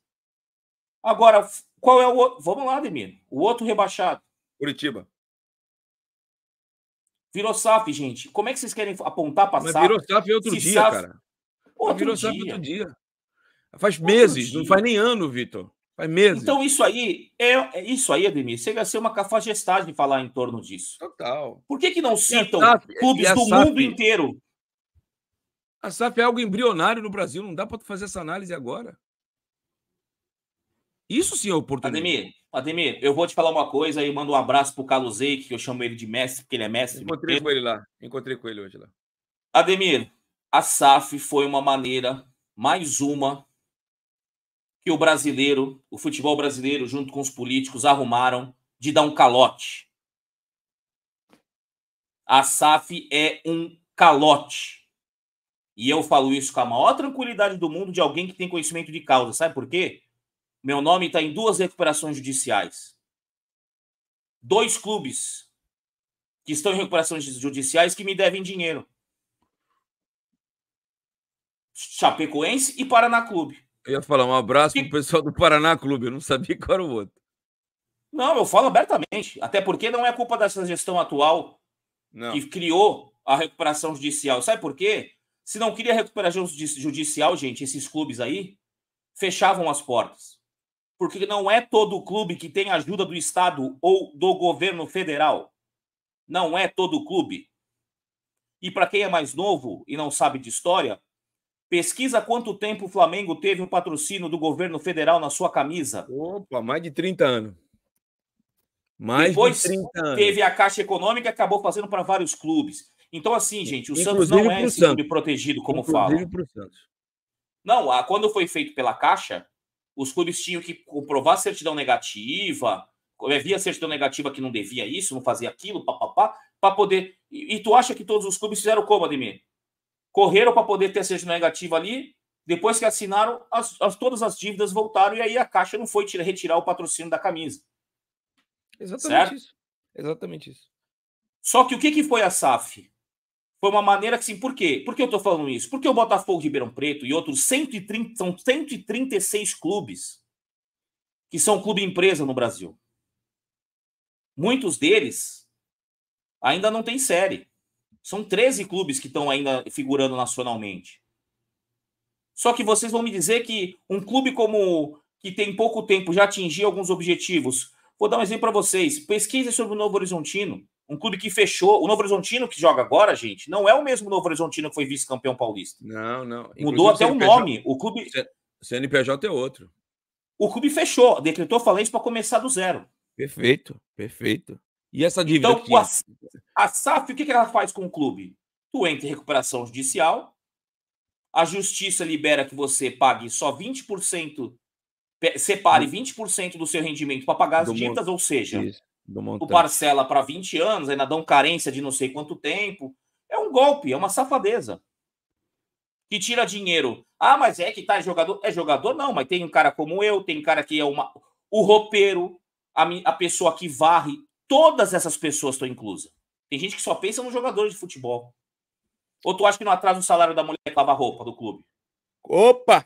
Agora, qual é o outro? Vamos lá, Ademir. O outro rebaixado. Curitiba. Virou SAF, gente. Como é que vocês querem apontar para SAF? Virou SAF outro Se dia, SAF... cara. Outro virou dia. SAF outro dia. Faz outro meses, dia. não faz nem ano, Vitor. Faz meses. Então, isso aí, é, é, isso aí, Ademir, chega a ser uma cafajestagem falar em torno disso. Total. Por que, que não citam clubes do mundo inteiro? A SAF é algo embrionário no Brasil, não dá para fazer essa análise agora. Isso sim é oportunidade. Ademir, Ademir, eu vou te falar uma coisa e mando um abraço pro Carlos Zeik, que eu chamo ele de mestre, porque ele é mestre. Encontrei com ele lá. Encontrei com ele hoje lá. Ademir, a SAF foi uma maneira, mais uma, que o brasileiro, o futebol brasileiro, junto com os políticos, arrumaram de dar um calote. A SAF é um calote. E eu falo isso com a maior tranquilidade do mundo de alguém que tem conhecimento de causa. Sabe por quê? Meu nome está em duas recuperações judiciais. Dois clubes que estão em recuperações judiciais que me devem dinheiro. Chapecoense e Paraná Clube. Eu ia falar um abraço para pro pessoal do Paraná Clube, eu não sabia qual era o outro. Não, eu falo abertamente. Até porque não é culpa dessa gestão atual não. que criou a recuperação judicial. Sabe por quê? Se não queria recuperação judicial, gente, esses clubes aí fechavam as portas. Porque não é todo clube que tem ajuda do Estado ou do governo federal. Não é todo clube. E para quem é mais novo e não sabe de história, Pesquisa quanto tempo o Flamengo teve um patrocínio do governo federal na sua camisa. Opa, mais de 30 anos. Mais Depois de 30 anos. teve a Caixa Econômica e acabou fazendo para vários clubes. Então, assim, gente, o Inclusive Santos não é um clube protegido, como Inclusive falam. Santos. Não, a, quando foi feito pela Caixa, os clubes tinham que comprovar certidão negativa, havia é, certidão negativa que não devia isso, não fazia aquilo, papapá, para poder. E, e, tu acha que todos os clubes fizeram como, Ademir? correram para poder ter seja negativa ali. Depois que assinaram, as, as, todas as dívidas voltaram e aí a Caixa não foi tirar, retirar o patrocínio da camisa. Exatamente certo? isso. Exatamente isso. Só que o que, que foi a SAF? Foi uma maneira que, assim, por quê? Por que eu estou falando isso? Porque o Botafogo Ribeirão Preto e outros 130, são 136 clubes que são clube empresa no Brasil. Muitos deles ainda não têm série. São 13 clubes que estão ainda figurando nacionalmente. Só que vocês vão me dizer que um clube como que tem pouco tempo já atingiu alguns objetivos. Vou dar um exemplo para vocês. Pesquise sobre o Novo Horizontino, um clube que fechou. O Novo Horizontino que joga agora, gente, não é o mesmo Novo Horizontino que foi vice-campeão paulista. Não, não. Inclusive, Mudou até o nome. O clube. CNPJ é outro. O clube fechou, decretou falência para começar do zero. Perfeito, perfeito. E essa dívida então, a, a SAF, o que, ela faz com o clube? Tu entra em recuperação judicial, a justiça libera que você pague só 20%, separe 20% do seu rendimento para pagar as dívidas, ou seja, o parcela para 20 anos, ainda dão carência de não sei quanto tempo. É um golpe, é uma safadeza. Que tira dinheiro. Ah, mas é que tá é jogador. É jogador, não, mas tem um cara como eu, tem um cara que é uma, o ropeiro. a, a pessoa que varre todas essas pessoas estão inclusas. Tem gente que só pensa nos jogadores de futebol. Ou tu acha que não atrasa o salário da mulher que lava roupa do clube? Opa!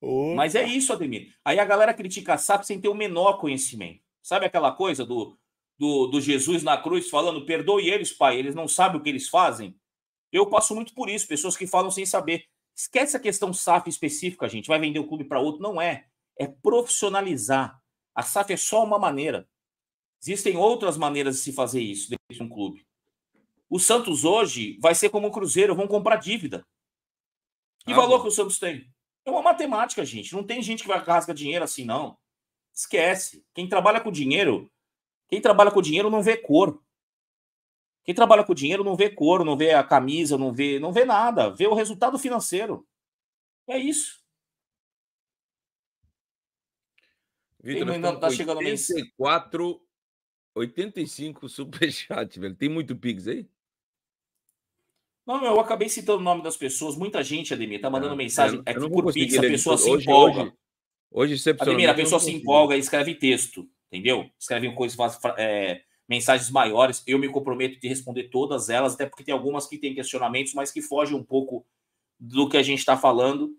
Opa! Mas é isso, Ademir. Aí a galera critica a SAP sem ter o menor conhecimento. Sabe aquela coisa do, do, do Jesus na cruz falando: perdoe eles, pai, eles não sabem o que eles fazem? Eu passo muito por isso, pessoas que falam sem saber. Esquece a questão SAF específica, gente. Vai vender o clube para outro? Não é. É profissionalizar. A SAF é só uma maneira. Existem outras maneiras de se fazer isso dentro de um clube. O Santos hoje vai ser como o Cruzeiro, vão comprar dívida. Que ah, valor bom. que o Santos tem? É uma matemática, gente. Não tem gente que vai rasgar dinheiro assim, não. Esquece. Quem trabalha com dinheiro, quem trabalha com dinheiro não vê cor. Quem trabalha com dinheiro não vê cor, não vê a camisa, não vê, não vê nada, vê o resultado financeiro. É isso. Vitor, ainda tá chegando 84 85 superchat, velho. Tem muito Pix aí? Não, eu acabei citando o nome das pessoas. Muita gente, Ademir, tá mandando ah, mensagem. É, é que por Pix a pessoa se hoje, empolga. Hoje, hoje excepcionalmente. Ademir, a pessoa se empolga e escreve texto, entendeu? Escreve coisas, é, mensagens maiores. Eu me comprometo de responder todas elas, até porque tem algumas que têm questionamentos, mas que fogem um pouco do que a gente está falando.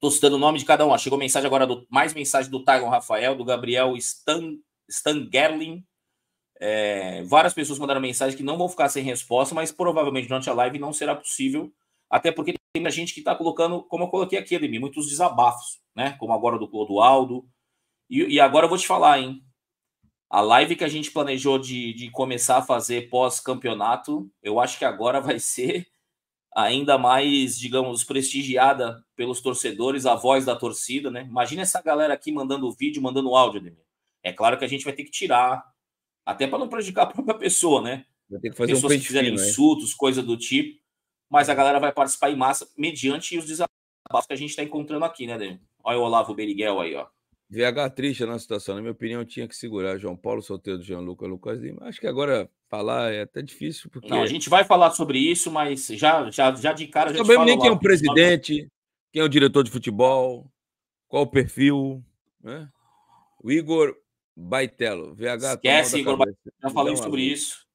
tô citando o nome de cada um. Chegou mensagem agora, do, mais mensagem do Tyron Rafael, do Gabriel Stan, Stan Gerling. É, várias pessoas mandaram mensagem que não vão ficar sem resposta, mas provavelmente durante a live não será possível, até porque tem muita gente que está colocando, como eu coloquei aqui, Ademir, muitos desabafos, né? Como agora do Clodoaldo. E, e agora eu vou te falar, hein? A live que a gente planejou de, de começar a fazer pós-campeonato, eu acho que agora vai ser ainda mais, digamos, prestigiada pelos torcedores, a voz da torcida, né? Imagina essa galera aqui mandando vídeo, mandando áudio, Ademir. É claro que a gente vai ter que tirar, até para não prejudicar a própria pessoa, né? Vai ter que fazer Pessoas um que fizerem fino, né? insultos, é? coisa do tipo, mas a galera vai participar em massa mediante os desabafos que a gente está encontrando aqui, né, Dani? Olha o Olavo Beriguel aí, ó. VH triste na situação, na minha opinião, tinha que segurar João Paulo Solteiro do Jean Lucas Lucas Lima. Acho que agora falar é até difícil, porque. Não, a gente vai falar sobre isso, mas já, já, já de cara já. Sabemos nem quem é o presidente, quem é o diretor de futebol, qual o perfil, né? O Igor Baitelo, VH. Tá Esquece, Igor Já falei não, sobre isso.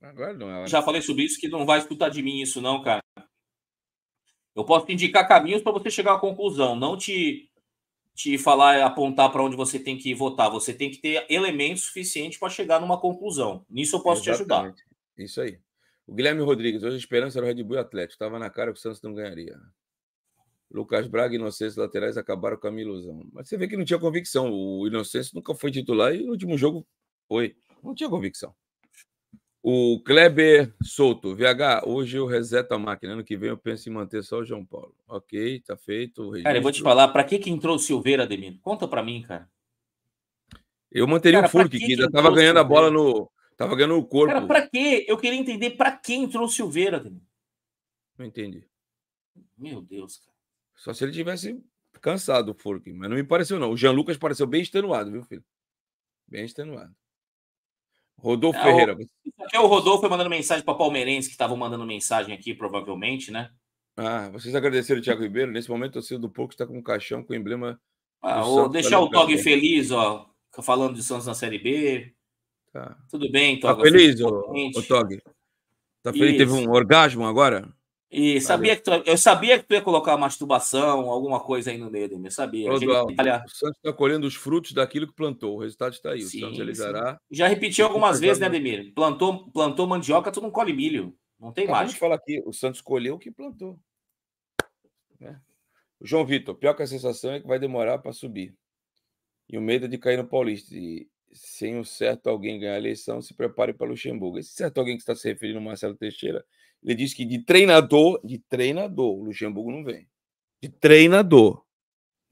Agora não é hora. Já falei sobre isso, que não vai escutar de mim isso, não, cara. Eu posso te indicar caminhos para você chegar à conclusão, não te, te falar, apontar para onde você tem que votar. Você tem que ter elementos suficientes para chegar numa conclusão. Nisso eu posso Exatamente. te ajudar. Isso aí. O Guilherme Rodrigues, hoje a esperança era o Red Bull e Atlético. Estava na cara que o Santos não ganharia. Lucas Braga e Inocêncio laterais acabaram com a minha ilusão. Mas você vê que não tinha convicção. O Inocêncio nunca foi titular e no último jogo foi. Não tinha convicção. O Kleber Souto, VH, hoje eu reseto a máquina. Ano que vem eu penso em manter só o João Paulo. Ok, tá feito. Registro. Cara, eu vou te falar, para que que entrou o Silveira, Ademir? Conta para mim, cara. Eu manteria cara, o Fulk, que, que, ainda tava ganhando a bola no. Tava ganhando o corpo. Cara, pra quê? Eu queria entender para que entrou o Silveira, Ademir. Não entendi. Meu Deus, cara. Só se ele tivesse cansado o Furkin, mas não me pareceu, não. O Jean Lucas pareceu bem extenuado, viu, filho? Bem extenuado. Rodolfo é, Ferreira. O, aqui é o Rodolfo mandando mensagem para palmeirense que estavam mandando mensagem aqui, provavelmente, né? Ah, vocês agradeceram o Thiago Ribeiro. Nesse momento, o Ciro do Pouco está com um caixão com o emblema. Ah, vou deixar o Tog feliz, ó. Falando de Santos na Série B. Tá. Tudo bem, Tog. Tá feliz, o, tá O Tog? Tá feliz? Isso. Teve um orgasmo agora? E sabia que tu, eu sabia que tu ia colocar masturbação, alguma coisa aí no meio, eu sabia. Olha, o Santos está colhendo os frutos daquilo que plantou. O resultado está aí. Sim, Santos realizará. Já repetiu algumas vezes, né, Ademir? Plantou, plantou mandioca, tu não colhe milho. Não tem é, mais. Vamos aqui, o Santos colheu o que plantou. É. João Vitor, pior que a sensação é que vai demorar para subir. E o medo é de cair no Paulista. E sem o certo alguém ganhar a eleição, se prepare para Luxemburgo. Esse certo alguém que está se referindo ao Marcelo Teixeira ele disse que de treinador, de treinador, o Luxemburgo não vem. De treinador.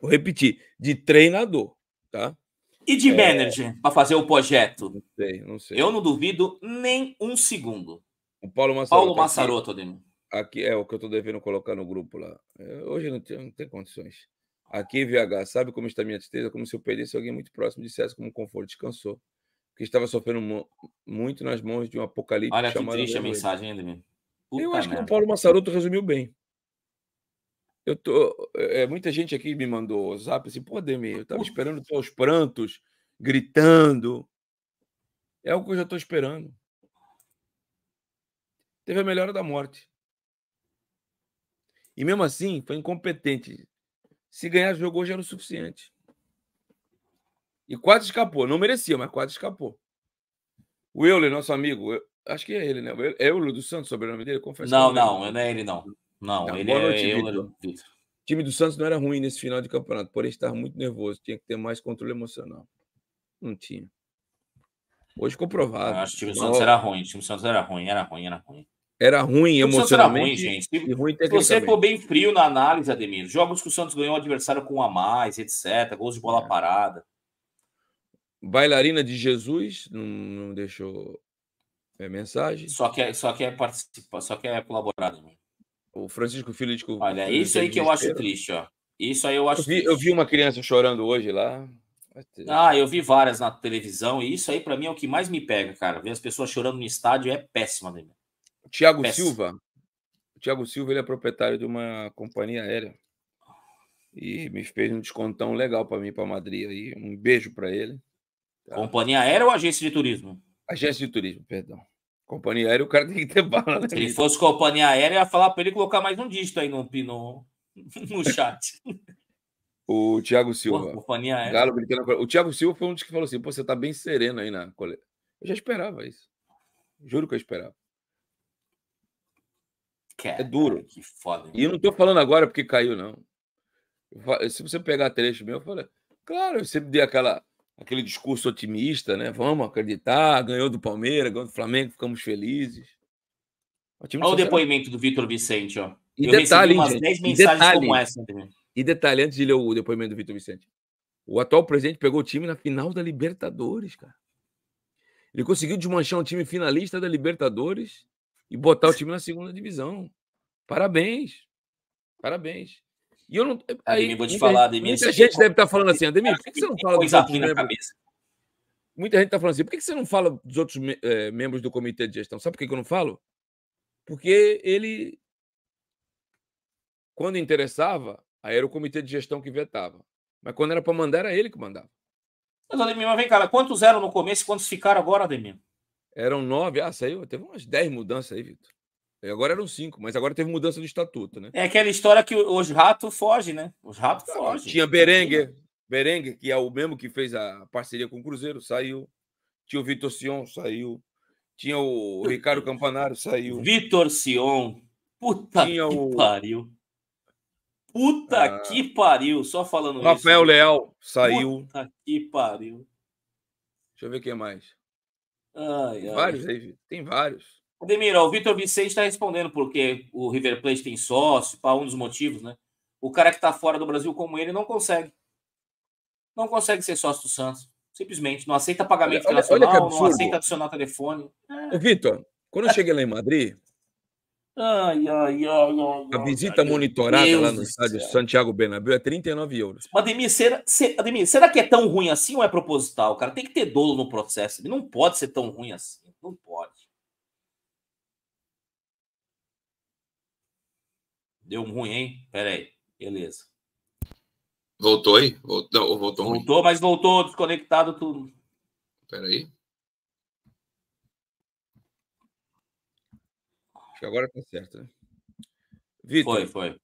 Vou repetir, de treinador, tá? E de é... manager para fazer o projeto? Não sei, não sei. Eu não duvido nem um segundo. O Paulo tá Massaroto. Paulo Massaroto, aqui, aqui é o que eu estou devendo colocar no grupo lá. É, hoje não tem, não tem condições. Aqui, VH, sabe como está minha tristeza? Como se eu perdesse alguém muito próximo de César, como conforto, descansou. Que estava sofrendo muito nas mãos de um apocalipse. Olha que triste a mensagem, Ademir. Puta eu acho merda. que o Paulo Massaroto resumiu bem. Eu tô, é, é muita gente aqui me mandou zap assim, pô, Demir, eu tava esperando os prantos, gritando. É o que eu já tô esperando. Teve a melhora da morte. E mesmo assim, foi incompetente. Se ganhar o jogo hoje era o suficiente. E quase escapou. Não merecia, mas quase escapou. O Euler, nosso amigo, Acho que é ele, né? É Euler dos Santos, sobrenome dele? Confesso. Não, não, não, não é ele, não. Não, não ele é Euler. O time do Santos não era ruim nesse final de campeonato, porém estava muito nervoso. Tinha que ter mais controle emocional. Não tinha. Hoje comprovado. Eu acho que o time do Santos Mas... era ruim. O time do Santos era ruim, era ruim, era ruim. Era ruim emocionalmente. Era ruim, gente. Ruim se você for bem frio na análise, Ademir, jogos que o Santos ganhou adversário com um a mais, etc. Gols de bola é. parada. Bailarina de Jesus não, não deixou é mensagem. Só quer, é, só é participar, só quer é colaborar. Né? O Francisco Filho de Olha, Filho isso aí que eu acho triste, ó. Isso aí eu acho. Eu vi, eu vi uma criança chorando hoje lá. Ah, eu vi várias na televisão e isso aí para mim é o que mais me pega, cara. Ver as pessoas chorando no estádio é péssima, né? Tiago Silva. O Tiago Silva ele é proprietário de uma companhia aérea e me fez um descontão legal para mim para Madrid aí. Um beijo para ele. Tá? Companhia aérea ou agência de turismo? Agência de turismo, perdão. Companhia aérea, o cara tem que ter bala. Né? Se ele fosse companhia aérea, ia falar para ele colocar mais um dígito aí no, no, no chat. o Thiago Silva. Pô, companhia aérea. Galo gritando. O Thiago Silva foi um dos que falou assim: Pô, você tá bem sereno aí na coleta Eu já esperava isso. Juro que eu esperava. É cara, é duro. Que foda. E eu não tô falando agora porque caiu, não. Se você pegar trecho meu, eu falei, claro, eu sempre dei aquela aquele discurso otimista, né? Vamos acreditar, ganhou do Palmeiras, ganhou do Flamengo, ficamos felizes. O Olha o depoimento do Vitor Vicente, ó. E Eu detalhe, umas 10 mensagens detalhe, como essa também. E detalhe, antes de ler o depoimento do Vitor Vicente, o atual presidente pegou o time na final da Libertadores, cara. Ele conseguiu desmanchar um time finalista da Libertadores e botar o time na segunda divisão. Parabéns. Parabéns. E eu não. Aí, Ademir, vou te muita, falar, Ademir. Muita gente, deve estar tá falando assim, Ademir, por tá assim, que, você não fala dos outros membros? Cabeça. Muita gente está eh, falando assim, por que, você não fala dos outros é, membros do comitê de gestão? Sabe por que, que eu não falo? Porque ele, quando interessava, aí era o comitê de gestão que vetava. Mas quando era para mandar, era ele que mandava. Mas, Ademir, mas vem cá, quantos eram no começo e quantos ficaram agora, Ademir? Eram nove, ah, saiu, teve umas dez mudanças aí, Vitor. Agora eram cinco, mas agora teve mudança de estatuto, né? É aquela história que os ratos fogem, né? Os ratos ah, fogem. Tinha Berenguer, Berenguer, que é o mesmo que fez a parceria com o Cruzeiro, saiu. Tinha o Vitor Sion, saiu. Tinha o Ricardo Campanário, saiu. Vitor Sion. Puta tinha que o... pariu. Puta ah, que pariu, só falando Rafael isso. Rafael né? Leal saiu. Puta que pariu. Deixa eu ver quem mais. Ai, ai. Vários aí, tem vários. Ademir, ó, o Vitor Vicente está respondendo porque o River Plate tem sócio, para um dos motivos, né? O cara que está fora do Brasil como ele não consegue. Não consegue ser sócio do Santos. Simplesmente. Não aceita pagamento olha, olha, olha não aceita adicionar telefone. É. Vitor, quando eu cheguei lá em Madrid, Ai, ai, ai, a visita monitorada Deus lá no estádio céu. Santiago Bernabéu é 39 euros. Ademir será, ser, Ademir, será que é tão ruim assim ou é proposital, cara? Tem que ter dolo no processo. Não pode ser tão ruim assim. Deu um ruim, hein? Pera aí. Beleza. Voltou aí? Voltou, voltou, voltou mas voltou desconectado tudo. Pera aí. Acho que agora tá certo, né? Vitor. Foi, foi.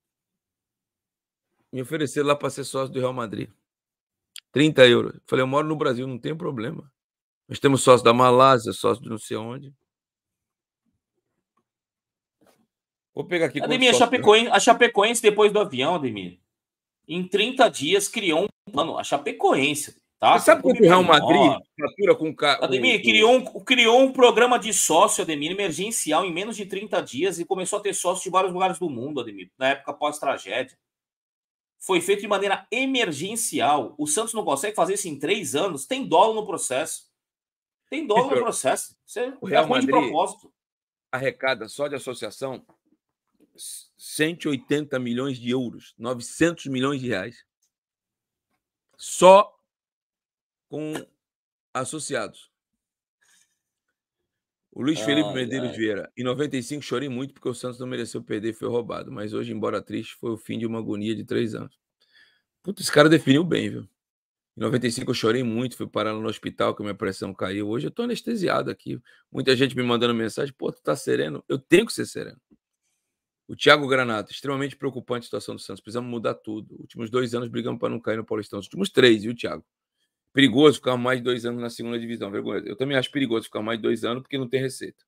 Me ofereceram lá para ser sócio do Real Madrid. 30 euros. Falei, eu moro no Brasil, não tem problema. Nós temos sócio da Malásia, sócio de não sei onde. Vou pegar aqui. Ademir, a Chapecoense, a Chapecoense, depois do avião, Ademir, em 30 dias criou um plano. A Chapecoense, tá? Você sabe quanto o é Real Madrid fatura com carro? Ademir, criou um, criou um programa de sócio, Ademir, emergencial em menos de 30 dias e começou a ter sócios de vários lugares do mundo, Ademir, na época pós-tragédia. Foi feito de maneira emergencial. O Santos não consegue fazer isso em três anos. Tem dolo no processo. Tem dolo no processo. Você o Real é ruim Madrid... de propósito arrecada só de associação 180 milhões de euros, 900 milhões de reais, só com associados. O Luiz Felipe ai, Medeiros ai. Vieira. Em 95 chorei muito porque o Santos não mereceu perder, foi roubado. Mas hoje, embora triste, foi o fim de uma agonia de três anos. Puta, esse cara definiu bem, viu? Em 95 eu chorei muito, fui parar no hospital que a minha pressão caiu. Hoje eu tô anestesiado aqui. Muita gente me mandando mensagem, pô, tu tá sereno? Eu tenho que ser sereno. O Thiago Granato, extremamente preocupante a situação do Santos. Precisamos mudar tudo. Últimos dois anos brigamos para não cair no Paulistão. Os últimos três, viu, Thiago? Perigoso ficar mais de dois anos na segunda divisão. Vergonha. Eu também acho perigoso ficar mais de dois anos porque não tem receita.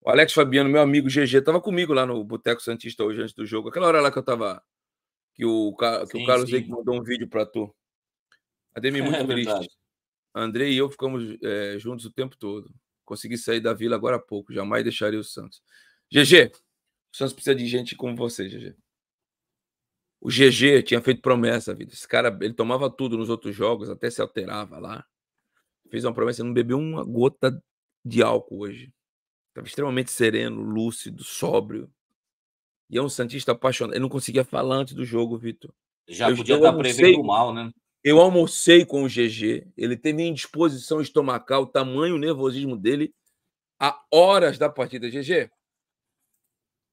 O Alex Fabiano, meu amigo GG, estava comigo lá no Boteco Santista hoje antes do jogo. Aquela hora lá que eu tava. Que o, que sim, o Carlos aí mandou um vídeo para tu. Ademir, é muito é triste. Verdade. André e eu ficamos é, juntos o tempo todo. Consegui sair da vila agora há pouco. Jamais deixaria o Santos. GG, o Santos precisa de gente como você, GG. O GG tinha feito promessa, vida. Esse cara, ele tomava tudo nos outros jogos, até se alterava lá. Fez uma promessa, não bebeu uma gota de álcool hoje. Estava extremamente sereno, lúcido, sóbrio. E é um Santista apaixonado. Ele não conseguia falar antes do jogo, Vitor. Já eu, podia estar tá prevendo mal, né? Eu almocei com o GG. Ele teve indisposição estomacal, o tamanho o nervosismo dele, a horas da partida. GG,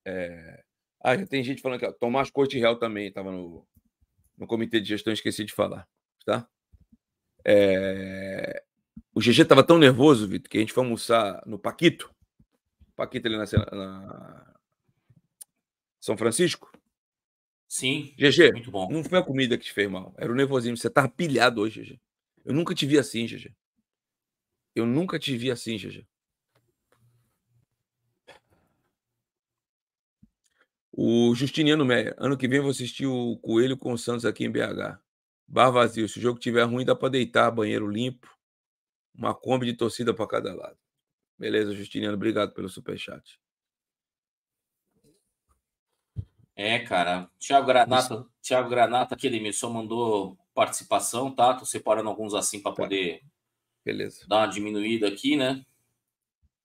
é... Ah, já tem gente falando que Tomás Real também estava no, no comitê de gestão, esqueci de falar, tá? É... O GG estava tão nervoso, Vitor, que a gente foi almoçar no Paquito, Paquito ali na, na... São Francisco. Sim. GG, muito bom. Não foi a comida que te fez mal, era o nervosismo. Você estava pilhado hoje, GG. Eu nunca te vi assim, GG. Eu nunca te vi assim, GG. O Justiniano Meia, ano que vem vou assistir o Coelho com o Santos aqui em BH. Bar vazio, se o jogo tiver ruim dá para deitar, banheiro limpo, uma Kombi de torcida para cada lado. Beleza, Justiniano, obrigado pelo superchat. É, cara. Tiago Granata, Thiago Granata, aquele me só mandou participação, tá? Tô separando alguns assim para tá. poder Beleza. dar uma diminuída aqui, né?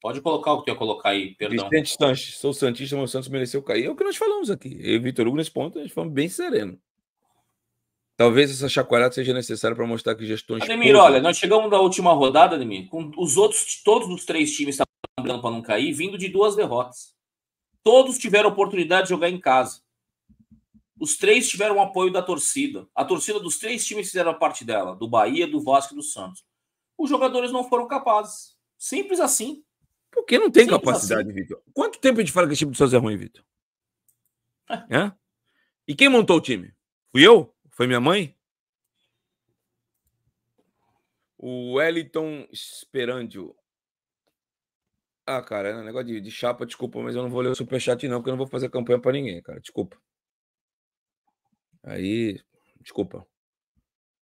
Pode colocar o que eu ia colocar aí, perdão. Vicente Sanches, sou Santista, mas o Santos mereceu cair. É o que nós falamos aqui. e Vitor Hugo, nesse ponto, a gente foi bem sereno. Talvez essa chacoalhada seja necessária para mostrar que gestões. Ademir, olha, nós chegamos na última rodada, Ademir, com os outros, todos os três times estavam brigando para não cair, vindo de duas derrotas. Todos tiveram oportunidade de jogar em casa. Os três tiveram apoio da torcida. A torcida dos três times fizeram parte dela, do Bahia, do Vasco e do Santos. Os jogadores não foram capazes. Simples assim. Porque não tem capacidade, assim. Vitor. Quanto tempo a gente fala que esse time do Santos é ruim, Vitor? É? E quem montou o time? Fui eu? Foi minha mãe? O Wellington Esperandio. Ah, cara, é um negócio de, de, chapa, desculpa, mas eu não vou ler o superchat, não, porque eu não vou fazer campanha para ninguém, cara. Desculpa. Aí, desculpa.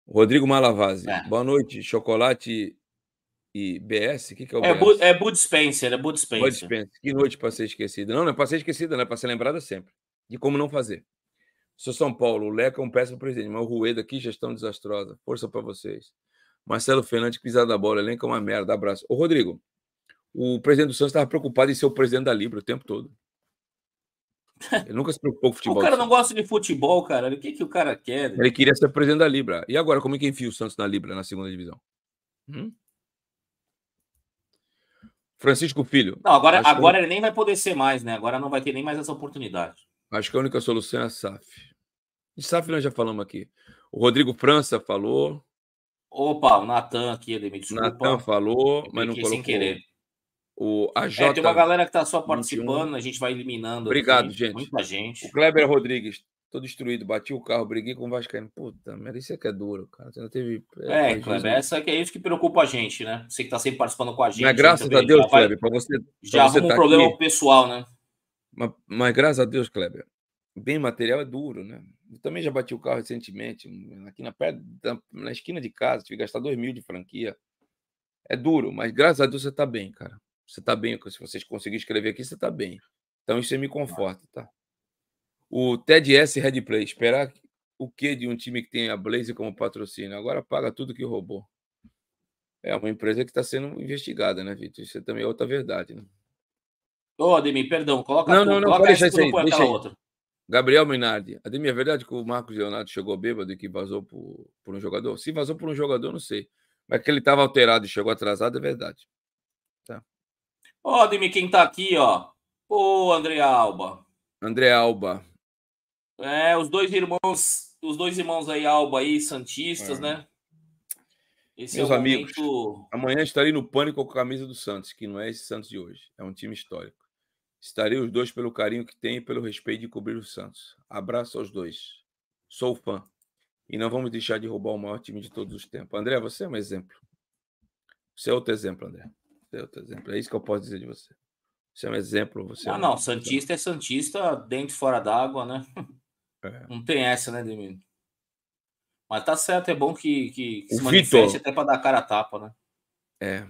Rodrigo Malavazzi. É. Boa noite, chocolate e BS, o que, que é o é, BS? Bu, é Bud Spencer, é Bud Spencer. Bud Spencer. Que noite para ser esquecida. Não, não é para ser esquecida, não é para ser lembrada sempre. De como não fazer. Sou São Paulo, o Leco é um péssimo presidente, mas o Rueda aqui, gestão desastrosa. Força para vocês. Marcelo Fernandes, pisada da bola, elenco é uma merda. Abraço. Ô, Rodrigo, o presidente do Santos estava preocupado em ser o presidente da Libra o tempo todo. Ele nunca se preocupou com futebol. o cara não gosta de futebol, cara. O que, que o cara quer? Né? Ele queria ser presidente da Libra. E agora, como é que enfia o Santos na Libra, na segunda divisão? Hum? Francisco Filho. Não, agora, é agora que... ele nem vai poder ser mais, né? Agora não vai ter nem mais essa oportunidade. Acho que a única solução é a SAF. De SAF nós já falamos aqui. O Rodrigo França falou. Opa, o Natan aqui, ele me desculpa. Natan falou, mas não colocou. Sem querer. O AJ. É, tem uma galera que está só participando, 21. a gente vai eliminando. Obrigado, aqui, gente. Muita gente. O Kleber Rodrigues Tô destruído, bati o carro, briguei com o Vascaíno. Puta, merda, isso é que é duro, cara. Você não teve. Eh, é, é Kleber, essa que é isso que preocupa a gente, né? Você que tá sempre participando com a gente. Mas graças a Deus, Kleber, pra você. Já pra você arruma tá um problema aqui. pessoal, né? Mas, mas, graças a Deus, Kleber, bem material é duro, né? Eu também já bati o carro recentemente, aqui na, perto, na esquina de casa, tive que gastar dois mil de franquia. É duro, mas graças a Deus você tá bem, cara. Você tá bem, se vocês conseguirem escrever aqui, você tá bem. Então isso me conforta, tá? O Ted S. Red Play, esperar o que de um time que tem a Blaze como patrocínio? Agora paga tudo que roubou. É uma empresa que está sendo investigada, né, Vitor? Isso é também é outra verdade, né? Ô, oh, Ademir, perdão, coloca Não, não, não, pode deixar isso aí, deixa aí. Outra. Gabriel Minardi. Ademir, é verdade que o Marcos Leonardo chegou bêbado e que vazou por, por um jogador? Se vazou por um jogador, não sei. Mas que ele estava alterado e chegou atrasado, é verdade. Tá. Ó, Ademir, quem está aqui, ó. Ô, André Alba. André Alba. É, os dois irmãos, os dois irmãos aí, Alba aí, Santistas, é. né? Esse é Meus é amigos, momento... amanhã estarei no pânico com a camisa do Santos, que não é esse Santos de hoje, é um time histórico. Estarei os dois pelo carinho que tem, e pelo respeito de cobrir o Santos. Abraço aos dois. Sou fã. E não vamos deixar de roubar o maior time de todos os tempos. André, você é um exemplo. Você é outro exemplo, André. Você é outro exemplo. É isso que eu posso dizer de você. Você é um exemplo. Você é ah, é um não. Santista é Santista, dentro e fora d'água, né? É. Não tem essa, né, Demir? Mas tá certo, é bom que, que, que manifeste até pra dar cara a tapa, né? É.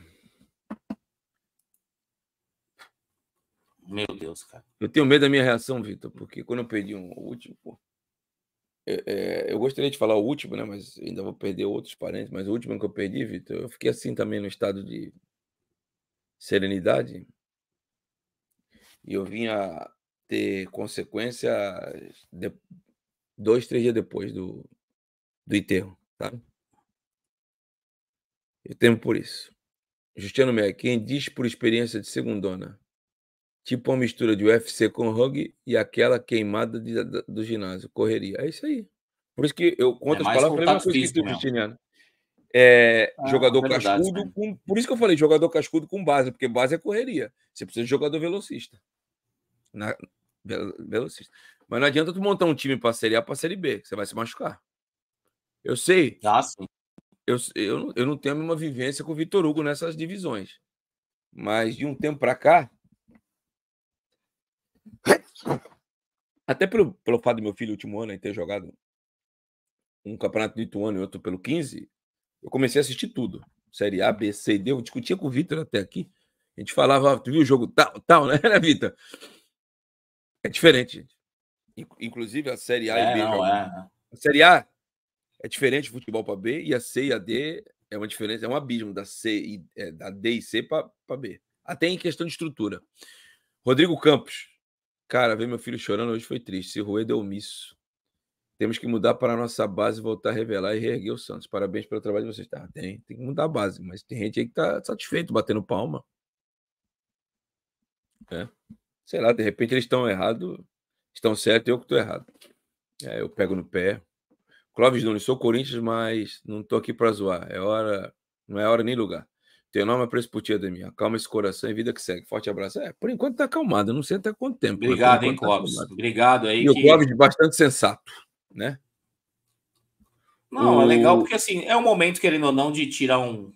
Meu Deus, cara. Eu tenho medo da minha reação, Vitor, porque quando eu perdi um último, pô. É, é, eu gostaria de falar o último, né? Mas ainda vou perder outros parentes. Mas o último que eu perdi, Vitor, eu fiquei assim também no estado de serenidade. E eu vinha ter consequências de, dois, três dias depois do, do enterro, sabe? Eu temo por isso. Justiano Meia, quem diz por experiência de segundona, tipo uma mistura de UFC com rugby e aquela queimada de, de, do ginásio, correria. É isso aí. Por isso que eu conto é as palavras, é a mesma Justiniano. É, ah, jogador é verdade, cascudo né? com, por isso que eu falei jogador cascudo com base, porque base é correria. Você precisa de jogador velocista. Na, velocista. Mas não adianta tu montar um time para Série A para Série B, você vai se machucar. Eu sei. Ah, sim. Eu, eu, eu não tenho a mesma vivência com o Vitor Hugo nessas divisões. Mas de um tempo para cá. Até pelo, pelo fato do meu filho, último ano, aí ter jogado um campeonato de ano e outro pelo 15, eu comecei a assistir tudo. Série A, B, C, D. Eu discutia com o Vitor até aqui. A gente falava, tu viu o jogo tal, tal, né, né Vitor? É diferente, gente. Inclusive a Série A é, e B. Não, é. Né? A Série A é diferente de futebol para B e a C e a D é uma diferença, é um abismo da C e é, da D e C para B. Até em questão de estrutura. Rodrigo Campos. Cara, ver meu filho chorando hoje foi triste. Se Rui deu misso. Temos que mudar para a nossa base, voltar a revelar e reerguer o Santos. Parabéns pelo trabalho de vocês. Tá, tem, tem que mudar a base, mas tem gente aí que tá satisfeito batendo palma. É. Sei lá, de repente eles estão errados estão certos eu que estou errado. É, eu pego no pé. Clóvis Nunes, sou Corinthians, mas não estou aqui para zoar. É hora, não é hora nem lugar. Tenho enorme apreço por ti, Ademir. Calma esse coração e vida que segue. Forte abraço. É, por enquanto está acalmado. Não sei até quanto tempo. Obrigado, hein, tá Clóvis. Tá Obrigado aí. E que... o Clóvis bastante sensato, né? Não, o... é legal porque assim, é um momento, querendo ou não, de tirar um,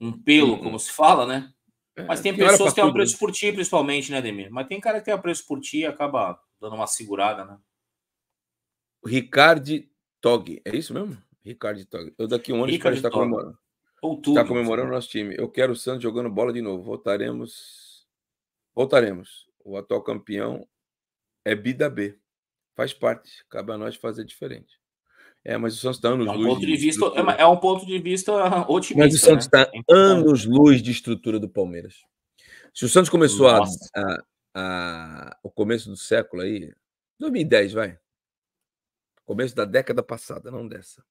um pelo, uhum. como se fala, né? É, mas tem pessoas que têm né? preço por ti, principalmente, né, Ademir? Mas tem cara que tem preço por ti e acaba dando uma segurada, né? Ricardo Tog, é isso mesmo? Ricardo Tog. Eu daqui um ano espero estar comemorando. Outubro. Está comemorando o nosso time. Eu quero o Santos jogando bola de novo. Voltaremos. Voltaremos. O atual campeão é Bida B. Faz parte. Cabe a nós fazer diferente. É, mas o Santos está anos é um luz. Ponto de, vista, é, é um ponto de vista otimista. Mas o Santos está né? Tá anos luz de estrutura do Palmeiras. Se o Santos começou a, a, a, ah, o começo do século aí, 2010, vai. Começo da década passada, não dessa.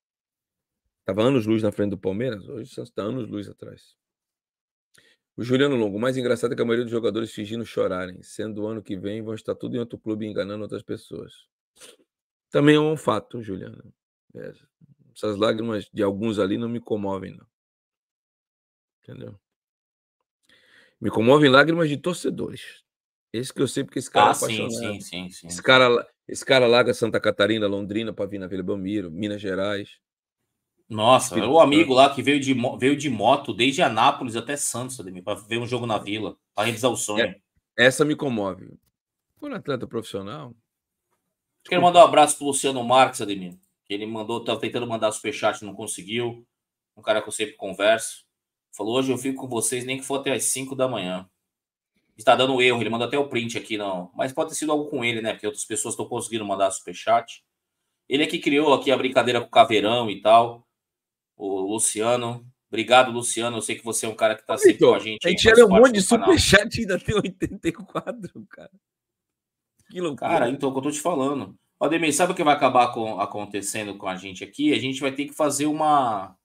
Estava anos-luz na frente do Palmeiras, hoje está anos-luz atrás. O Juliano Longo, o mais engraçado é que a maioria dos jogadores fingindo chorarem, sendo o ano que vem vão estar tudo em outro clube enganando outras pessoas. Também é um fato, Juliano. É, essas lágrimas de alguns ali não me comovem, não. Entendeu? Me comovem lágrimas de torcedores. Esse que eu sei porque esse cara é ah, é apaixonado. Sim, sim, sim, esse cara, esse cara larga Santa Catarina, Londrina para vir na Vila Belmiro, Minas Gerais. Nossa, Espírito o amigo lá que veio de, veio de moto desde Anápolis até Santos para ver um jogo na Vila, para realizar o é, sonho. É, essa me comove. Por um atleta profissional. Quero mandar um abraço pro Luciano Marques, Ademir. Ele mandou, estava tentando mandar superchat, não conseguiu. Um cara que eu sempre converso. Falou: hoje eu fico com vocês, nem que for até as 5 da manhã está dando erro, ele manda até o print aqui, não. Mas pode ter sido algo com ele, né? Porque outras pessoas estão conseguindo mandar superchat. Ele é que criou aqui a brincadeira com o Caveirão e tal. O Luciano. Obrigado, Luciano. Eu sei que você é um cara que está sempre com a gente. A gente já um monte de superchat e ainda tem 84, cara. Que loucura. Cara, então, o que eu tô te falando. Ó, Demir, sabe o que vai acabar com, acontecendo com a gente aqui? A gente vai ter que fazer uma.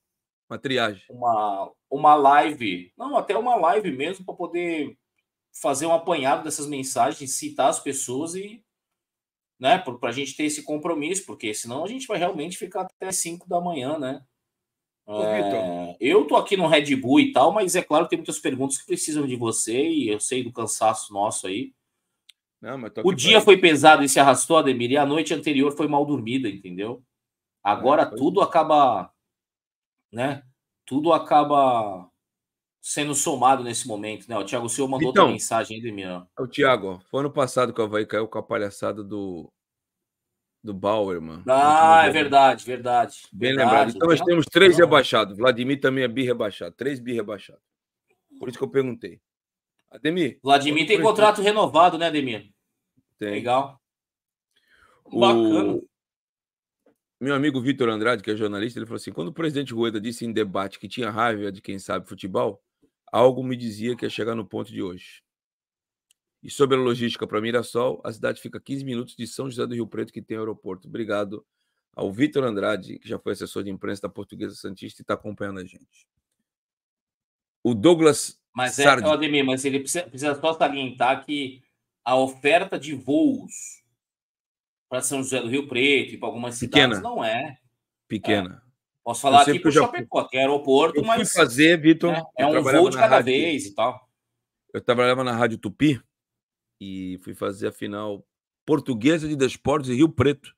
Uma triagem. Uma, uma live. Não, até uma live mesmo para poder fazer um apanhado dessas mensagens, citar as pessoas e. Né, para a gente ter esse compromisso, porque senão a gente vai realmente ficar até 5 da manhã, né? Ô, é, eu tô aqui no Red Bull e tal, mas é claro que tem muitas perguntas que precisam de você e eu sei do cansaço nosso aí. Não, o dia foi pesado e se arrastou, Ademir, e a noite anterior foi mal dormida, entendeu? É, Agora é, tudo acaba, né? Tudo acaba sendo somado nesse momento, né? O Thiago Silva mandou então, outra mensagem aí, Demian. O Thiago, foi ano passado que o Havaí caiu com a palhaçada do, do Bauer, mano. Ah, é verdade, verdade. Bem verdade, lembrado. Então nós tá? temos três então, rebaixados. Vladimir também é bi rebaixado. Três bi rebaixados. Por isso que eu perguntei. Ademir. Vladimir tem contrato renovado, né, Ademir? Tem. Legal. O... Bacana. Meu amigo Vitor Andrade, que é jornalista, ele falou assim: quando o presidente Rueda disse em debate que tinha raiva de quem sabe futebol, algo me dizia que ia chegar no ponto de hoje. E sobre a logística para Mirassol, a cidade fica 15 minutos de São José do Rio Preto, que tem aeroporto. Obrigado ao Vitor Andrade, que já foi assessor de imprensa da Portuguesa Santista e está acompanhando a gente. O Douglas mas é, Sardi... Ademir, mas ele precisa, precisa, só salientar que a oferta de voos para São José do Rio Preto e para algumas cidades Pequena. não é. Pequena. É, Posso falar aqui pro já Chapecó, que é aeroporto, eu mas. fazer, Vitor. Né? É um voo de cada rádio, vez e tal. Eu trabalhava na Rádio Tupi e fui fazer a final portuguesa de desportos em Rio Preto,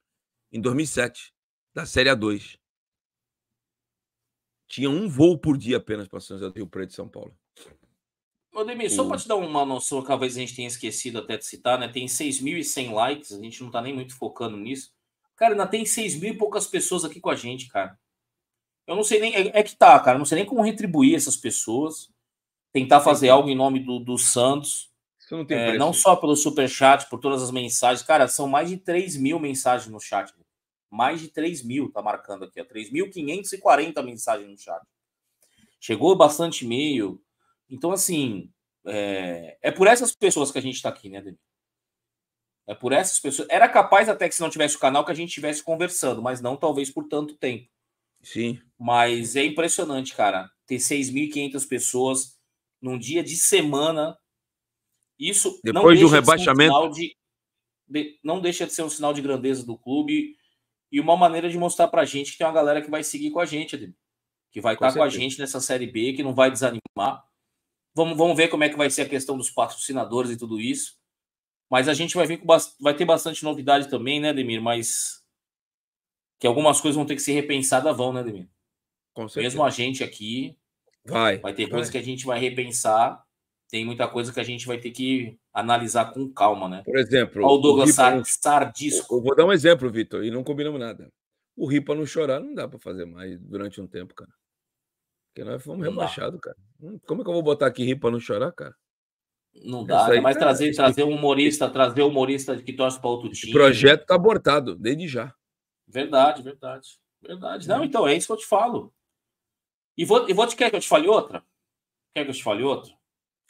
em 2007, da Série A2. Tinha um voo por dia apenas para São José do Rio Preto e São Paulo. Odemir, só para te dar uma noção, que talvez a gente tenha esquecido até de citar, né? Tem 6.100 likes, a gente não está nem muito focando nisso. Cara, ainda tem 6 mil e poucas pessoas aqui com a gente, cara. Eu não sei nem. É, é, que tá, cara. Não sei nem como retribuir essas pessoas. Tentar fazer então. algo em nome do, do Santos. Isso não tem é, Não só pelo super chat, por todas as mensagens. Cara, são mais de 3 mil mensagens no chat. Mais de 3 mil, tá marcando aqui. 3.540 mensagens no chat. Chegou bastante e-mail. Então, assim. É, é por essas pessoas que a gente tá aqui, né, Ademir? É por essas pessoas. Era capaz até que se não tivesse o canal que a gente estivesse conversando, mas não talvez por tanto tempo. Sim. Mas é impressionante, cara, ter 6.500 pessoas num dia de semana. Isso depois de um rebaixamento de um de, de, não deixa de ser um sinal de grandeza do clube e uma maneira de mostrar para a gente que tem uma galera que vai seguir com a gente, Ademir, que vai estar com, tá com a gente nessa série B, que não vai desanimar. Vamos, vamos ver como é que vai ser a questão dos patrocinadores e tudo isso. Mas a gente vai vir com vai ter bastante novidade também, né, Demir? Mas que algumas coisas vão ter que ser repensadas, vão, né, Demir? Mesmo a gente aqui, vai, vai ter coisas coisa que a gente vai repensar, tem muita coisa que a gente vai ter que analisar com calma, né? Por exemplo, Olha o Douglas o Sar, Sardisco. Eu vou dar um exemplo, Vitor, e não combinamos nada. O Ripa não chorar não dá para fazer mais durante um tempo, cara. Porque nós fomos rebaixados, cara. Hum, como é que eu vou botar aqui Ripa não chorar, cara? Não dá, aí, mas cara, tá trazer, trazer um humorista, trazer um humorista que torce para outro time. O projeto tá abortado, desde já. Verdade, verdade. Verdade. Não, né? então é isso que eu te falo. E vou, e vou te quer que eu te fale outra? Quer que eu te fale outra?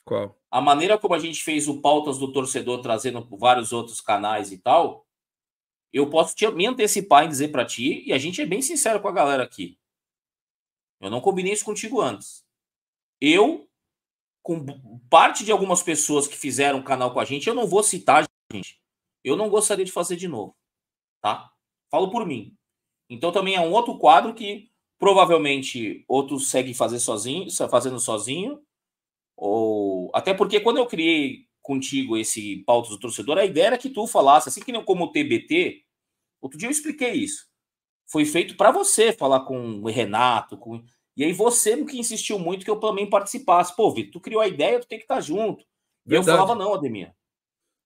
Qual? A maneira como a gente fez o pautas do torcedor trazendo vários outros canais e tal, eu posso te, me antecipar em dizer para ti, e a gente é bem sincero com a galera aqui. Eu não combinei isso contigo antes. Eu, com parte de algumas pessoas que fizeram canal com a gente, eu não vou citar, gente. Eu não gostaria de fazer de novo, tá? Falo por mim. Então também é um outro quadro que Provavelmente outros seguem segue fazer sozinho, fazendo sozinho, ou até porque quando eu criei contigo esse pauta do torcedor, a ideia era que tu falasse, assim que nem como o TBT, outro dia eu expliquei isso. Foi feito para você falar com o Renato, com... e aí você é que insistiu muito que eu também participasse. Pô, Vitor, tu criou a ideia, tu tem que estar tá junto. Verdade. E eu falava, não, Ademir.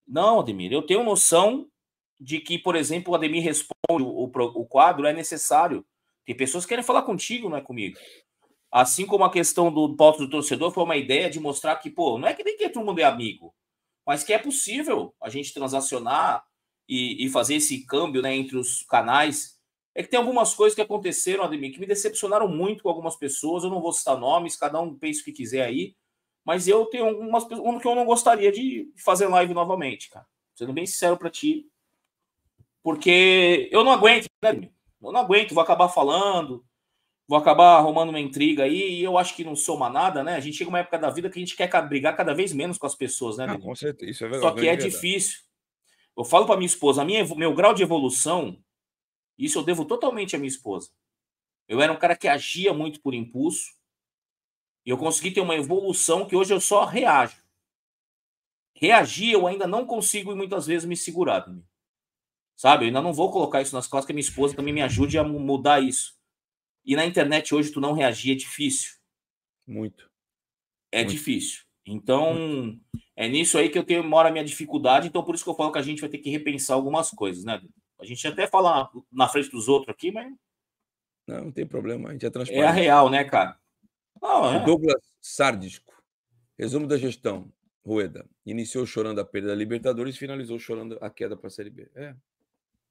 Não, Ademir, eu tenho noção de que, por exemplo, o Ademir responde o, o, o quadro é necessário tem pessoas que querem falar contigo, não é comigo. Assim como a questão do voto do torcedor foi uma ideia de mostrar que, pô, não é que nem que todo mundo é amigo, mas que é possível a gente transacionar e, e fazer esse câmbio né, entre os canais. É que tem algumas coisas que aconteceram, Ademir, que me decepcionaram muito com algumas pessoas. Eu não vou citar nomes, cada um pensa o que quiser aí. Mas eu tenho umas um que eu não gostaria de fazer live novamente, cara. Sendo bem sincero para ti. Porque eu não aguento, né, Ademir? Eu não aguento, vou acabar falando, vou acabar arrumando uma intriga aí, e eu acho que não soma nada, né? A gente chega uma época da vida que a gente quer brigar cada vez menos com as pessoas, né, ah, Com certeza, isso é verdade. Só que é, é difícil. Eu falo para minha esposa, a minha, meu grau de evolução, isso eu devo totalmente à minha esposa. Eu era um cara que agia muito por impulso, e eu consegui ter uma evolução que hoje eu só reajo. Reagir, eu ainda não consigo e muitas vezes me segurar. Amigo. Sabe? Eu ainda não vou colocar isso nas costas, que minha esposa também me ajude a mudar isso. E na internet hoje tu não reagir é difícil. Muito. É Muito. difícil. Então, é nisso aí que eu tenho mora a minha dificuldade, então por isso que eu falo que a gente vai ter que repensar algumas coisas, né? A gente até fala na, na frente dos outros aqui, mas não, não tem problema, a gente é transparente. É a real, né, cara? Não, é. Douglas Sardisco. Resumo da gestão. Rueda iniciou chorando a perda da Libertadores e finalizou chorando a queda para a Série B. É,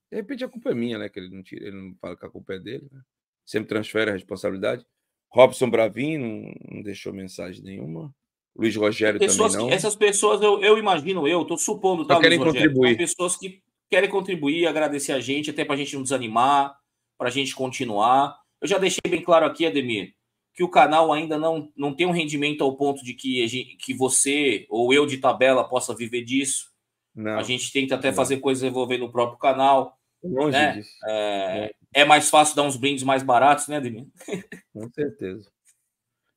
de repente a culpa é minha, né? Que ele não tira, ele não fala que a culpa é dele, né? Sempre transfere a responsabilidade. Robson Bravin não, não deixou mensagem nenhuma. Luiz Rogério pessoas também não. Que, essas pessoas, eu, eu imagino, eu estou supondo, tá, querem Luiz Rogério, contribuir. pessoas que querem contribuir, agradecer a gente, até para a gente não desanimar, para a gente continuar. Eu já deixei bem claro aqui, Ademir, que o canal ainda não, não tem um rendimento ao ponto de que, gente, que você ou eu de tabela possa viver disso. Não, a gente tenta até não. fazer coisas envolvendo o próprio canal. Longe né? disso. É, é, é. mais fácil dar uns brindes mais baratos, né, Ademir? Com certeza.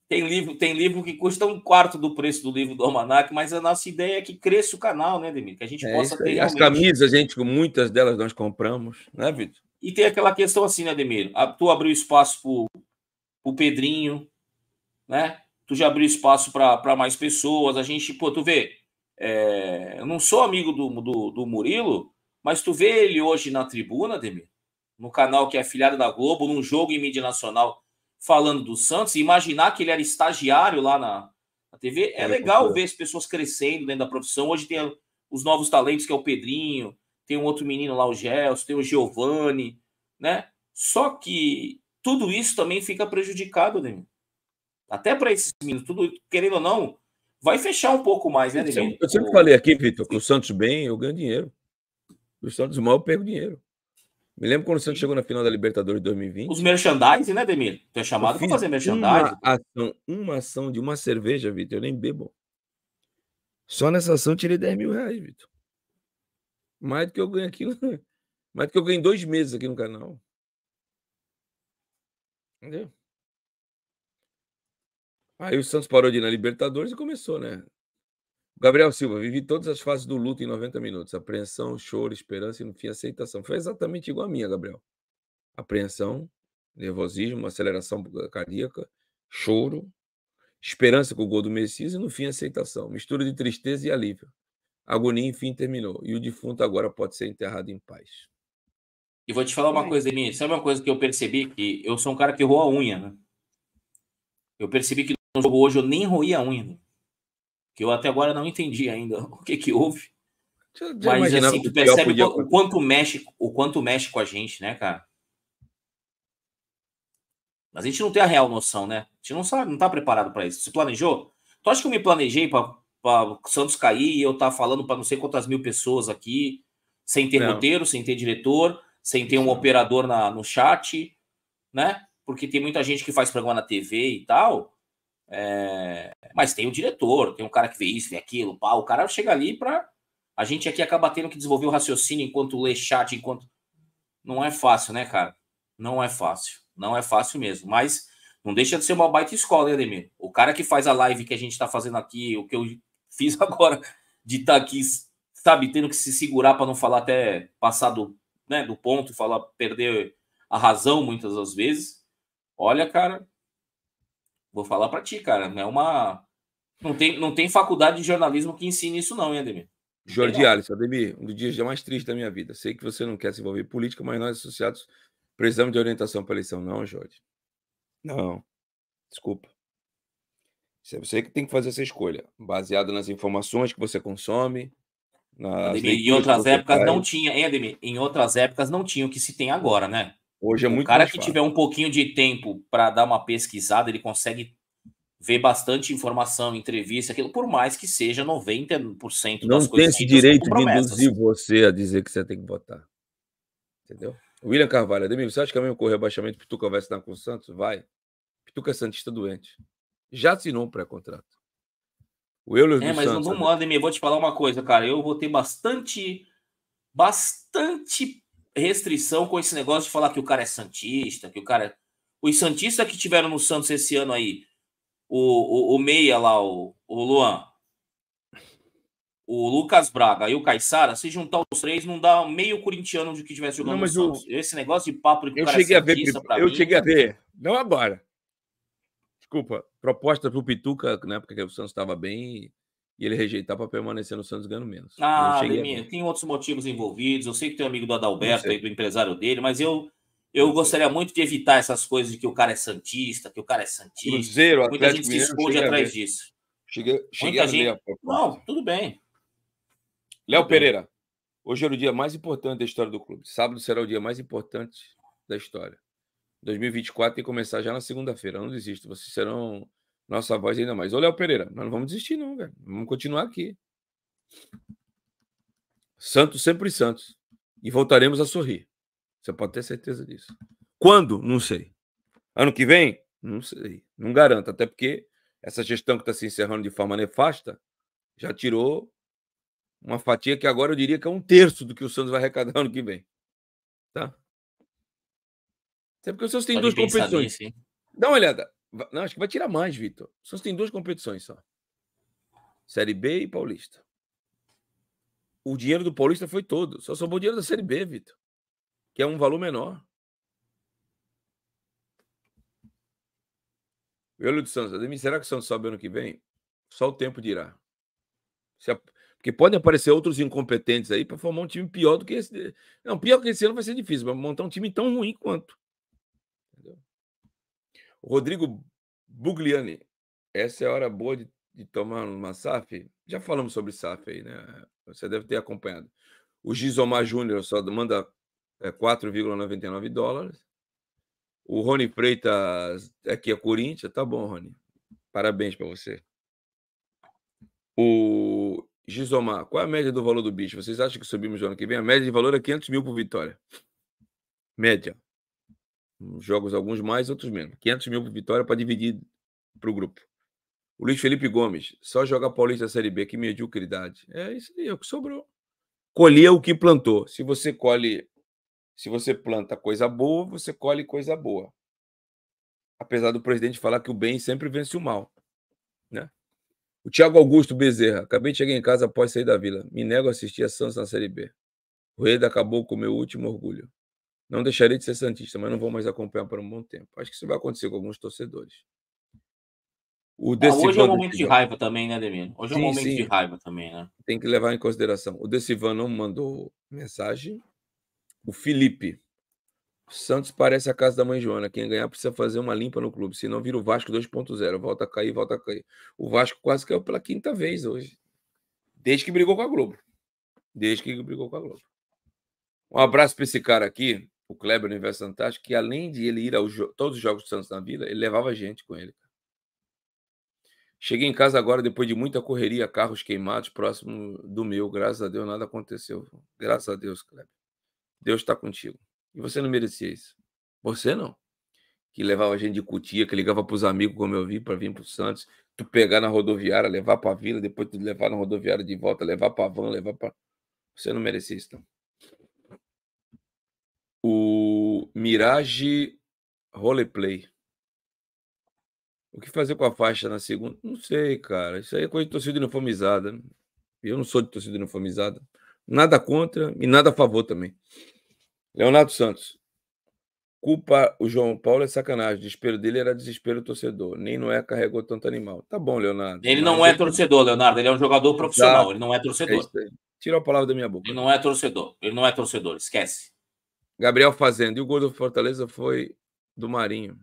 Tem livro, tem livro que custa um quarto do preço do livro do Almanac, mas a nossa ideia é que cresça o canal, né, Ademir? Que a gente é possa ter. Realmente... As camisas, gente, muitas delas nós compramos, né, Vitor? E tem aquela questão assim, né, Ademir? Tu abriu espaço para o Pedrinho, né? Tu já abriu espaço para mais pessoas. A gente, pô, tu vê, é, eu não sou amigo do, do, do Murilo, mas tu vê ele hoje na tribuna, Demir, no canal que é afiliado da Globo, num jogo em mídia nacional, falando do Santos, e imaginar que ele era estagiário lá na, na TV, é, é legal ver as pessoas crescendo dentro da profissão. Hoje tem os novos talentos, que é o Pedrinho, tem um outro menino lá, o Gels, tem o Giovanni, né? Só que tudo isso também fica prejudicado, Demir. Até para esses meninos, tudo, querendo ou não, vai fechar um pouco mais, né, Demir? Eu sempre falei aqui, Vitor, que o Santos bem, eu ganho dinheiro. O Santos mal perde dinheiro. Me lembro quando o Santos chegou na final da Libertadores de 2020. Os merchandising, né, Demir? Tu é chamado para fazer merchandising. Uma ação, uma ação de uma cerveja, Vitor, eu nem bebo. Só nessa ação tirei 10 mil reais, Vitor. Mais do que eu ganho aqui. Mais do que eu ganho em dois meses aqui no canal. Entendeu? Aí o Santos parou de ir na Libertadores e começou, né? Gabriel Silva, vivi todas as fases do luto em 90 minutos. Apreensão, choro, esperança e no fim aceitação. Foi exatamente igual a minha, Gabriel. Apreensão, nervosismo, aceleração cardíaca, choro, esperança com o gol do Messias e no fim aceitação. Mistura de tristeza e alívio. Agonia, enfim, terminou. E o defunto agora pode ser enterrado em paz. E vou te falar uma é. coisa, Emílio. Sabe uma coisa que eu percebi? Que eu sou um cara que roa a unha, né? Eu percebi que no jogo hoje eu nem roí a unha. Né? que eu até agora não entendi ainda o que que houve. Mas assim, tu percebe o, o quanto mexe, o quanto mexe com a gente, né, cara? Mas a gente não tem a real noção, né? A gente não sabe, não tá preparado para isso. Se planejou? Tu acha que eu me planejei para o Santos cair e eu tá falando para não sei quantas mil pessoas aqui, sem ter não. roteiro, sem ter diretor, sem ter um não. operador na, no chat, né? Porque tem muita gente que faz programa na TV e tal, é... Mas tem o diretor, tem um cara que vê isso, vê aquilo, pá. O cara chega ali para A gente aqui acaba tendo que desenvolver o raciocínio enquanto lê chat, enquanto. Não é fácil, né, cara? Não é fácil. Não é fácil mesmo. Mas não deixa de ser uma baita escola, né, Ademir? O cara que faz a live que a gente está fazendo aqui, o que eu fiz agora, de estar tá aqui, sabe, tendo que se segurar para não falar até passar do, né, do ponto, falar, perder a razão muitas das vezes. Olha, cara, Vou falar para ti, cara. Não é uma. Não tem, não tem faculdade de jornalismo que ensine isso, não, hein, Ademir? Jordi Alisson, Ademir, um dos dias mais tristes da minha vida. Sei que você não quer se envolver em política, mas nós associados precisamos de orientação para a eleição. Não, Jorge? Não. Desculpa. Isso é você que tem que fazer essa escolha, baseada nas informações que você consome. Ademir, em outras épocas faz. não tinha, hein, Ademir? Em outras épocas não tinha o que se tem agora, né? Hoje é muito O cara que tiver um pouquinho de tempo para dar uma pesquisada, ele consegue ver bastante informação, entrevista, aquilo, por mais que seja 90% Não das tem esse direito de induzir você a dizer que você tem que votar. Entendeu? William Carvalho, Ademir, você acha que amanhã é ocorre rebaixamento Pituca vai assinar com o Santos? Vai. Pituca é Santista doente. Já assinou um pré-contrato. O Euler É, mas Santos, não manda Ademir, vou te falar uma coisa, cara. Eu vou ter bastante, bastante restrição com esse negócio de falar que o cara é Santista, que o cara. É- os Santistas que tiveram no Santos esse ano aí, o, o, o Meia lá, o, o Luan, o Lucas Braga e o Caissara, se juntar os três, não dá meio corintiano de que tivesse jogando não, mas o... Esse negócio de papo de que eu o é cheguei é a ver, Eu mim, cheguei a ver, não agora. Desculpa, proposta para Pituca, na época que o Santos estava bem, e ele rejeitar para permanecer no Santos ganhando menos. Ah, Ademir, tem outros motivos envolvidos. Eu sei que tem um amigo do Adalberto aí, do empresário dele, mas eu eu gostaria muito de evitar essas coisas de que o cara é santista, que o cara é santista. Cruzeiro, Muita Atlético gente se esconde atrás disso. Cheguei, cheguei Muita gente... Não, tudo bem. Léo Pereira, hoje era o dia mais importante da história do clube. Sábado será o dia mais importante da história. 2024 tem que começar já na segunda-feira. Não desisto. Vocês serão nossa voz ainda mais. Ô, Léo Pereira, nós não vamos desistir, não, velho. Vamos continuar aqui. Santos sempre Santos. E voltaremos a sorrir. Você pode ter certeza disso. Quando? Não sei. Ano que vem? Não sei. Não garanto, até porque essa gestão que está se encerrando de forma nefasta já tirou uma fatia que agora eu diria que é um terço do que o Santos vai arrecadar ano que vem. Tá? Até porque o Santos tem Pode duas competições. Dá uma olhada. Não, acho que vai tirar mais, Vitor. Só Santos tem duas competições só: Série B e Paulista. O dinheiro do Paulista foi todo. Só sobrou o dinheiro da Série B, Vitor. Que é um valor menor. Olho do Santos, Ademir, será que o Santos sobe ano que vem? Só o tempo dirá. Porque podem aparecer outros incompetentes aí para formar um time pior do que esse. Não, pior que esse ano vai ser difícil, mas montar um time tão ruim quanto. Rodrigo Bugliani, essa é a hora boa de, de tomar uma SAF. Já falamos sobre SAF aí, né? Você deve ter acompanhado. O Gizomar Júnior só manda é, 4,99 dólares. O Rony Freitas é aqui é Corinthians. Tá bom, Rony. Parabéns para você. O Gizomar, qual é a média do valor do bicho? Vocês acham que subimos no ano que vem? A média de valor é 500 mil por vitória. Média. Jogos alguns mais, outros menos. 500 mil por vitória para dividir para o grupo. O Luiz Felipe Gomes, só joga Paulista Série B, que mediocridade. É isso aí, é o que sobrou. Colher o que plantou. Se você colhe, se você planta coisa boa, você colhe coisa boa. Apesar do presidente falar que o bem sempre vence o mal. Né? O Thiago Augusto Bezerra, acabei de chegar em casa após sair da vila. Me nego a assistir a Santos na Série B. O Reda acabou com o meu último orgulho. Não deixarei de ser Santista, mas não vou mais acompanhar por um bom tempo. Acho que isso vai acontecer com alguns torcedores. O ah, hoje é um momento de raiva também, né, Demir? Hoje é um momento sim. de raiva também, né? Tem que levar em consideração. O Decivan não mandou mensagem. O Felipe. O Santos parece a casa da mãe Joana. Quem ganhar precisa fazer uma limpa no clube, senão vira o Vasco 2.0. Volta a cair, volta a cair. O Vasco quase caiu pela quinta vez hoje. Desde que brigou com a Globo. Desde que brigou com a Globo. Um abraço para esse cara aqui o Kleber no Universo Fantástico, que além de ele ir a todos os jogos do Santos na vida, ele levava gente com ele. Cheguei em casa agora, depois de muita correria, carros queimados, próximo do meu. Graças a Deus, nada aconteceu. Graças a Deus, Kleber. Deus está contigo. E você não merecia isso. Você não. Que levava gente de cutia, que ligava para os amigos, como eu vi, para vir para o Santos. Tu pegar na rodoviária, levar para a vila, depois tu levar na rodoviária de volta, levar para a van, levar para. Você não merecia isso, não. O Mirage Roleplay. O que fazer com a faixa na segunda? Não sei, cara. Isso aí é coisa de torcida uniformizada. Eu não sou de torcida uniformizada. Nada contra e nada a favor também. Leonardo Santos. Culpa o João Paulo é sacanagem. O desespero dele era desespero torcedor. Nem não é carregou tanto animal. Tá bom, Leonardo. Ele não é ele... torcedor, Leonardo. Ele é um jogador profissional. Ele não é torcedor. É Tira a palavra da minha boca. Ele não é torcedor. Ele não é torcedor. Esquece. Gabriel fazendo. E o gol do Fortaleza foi do Marinho.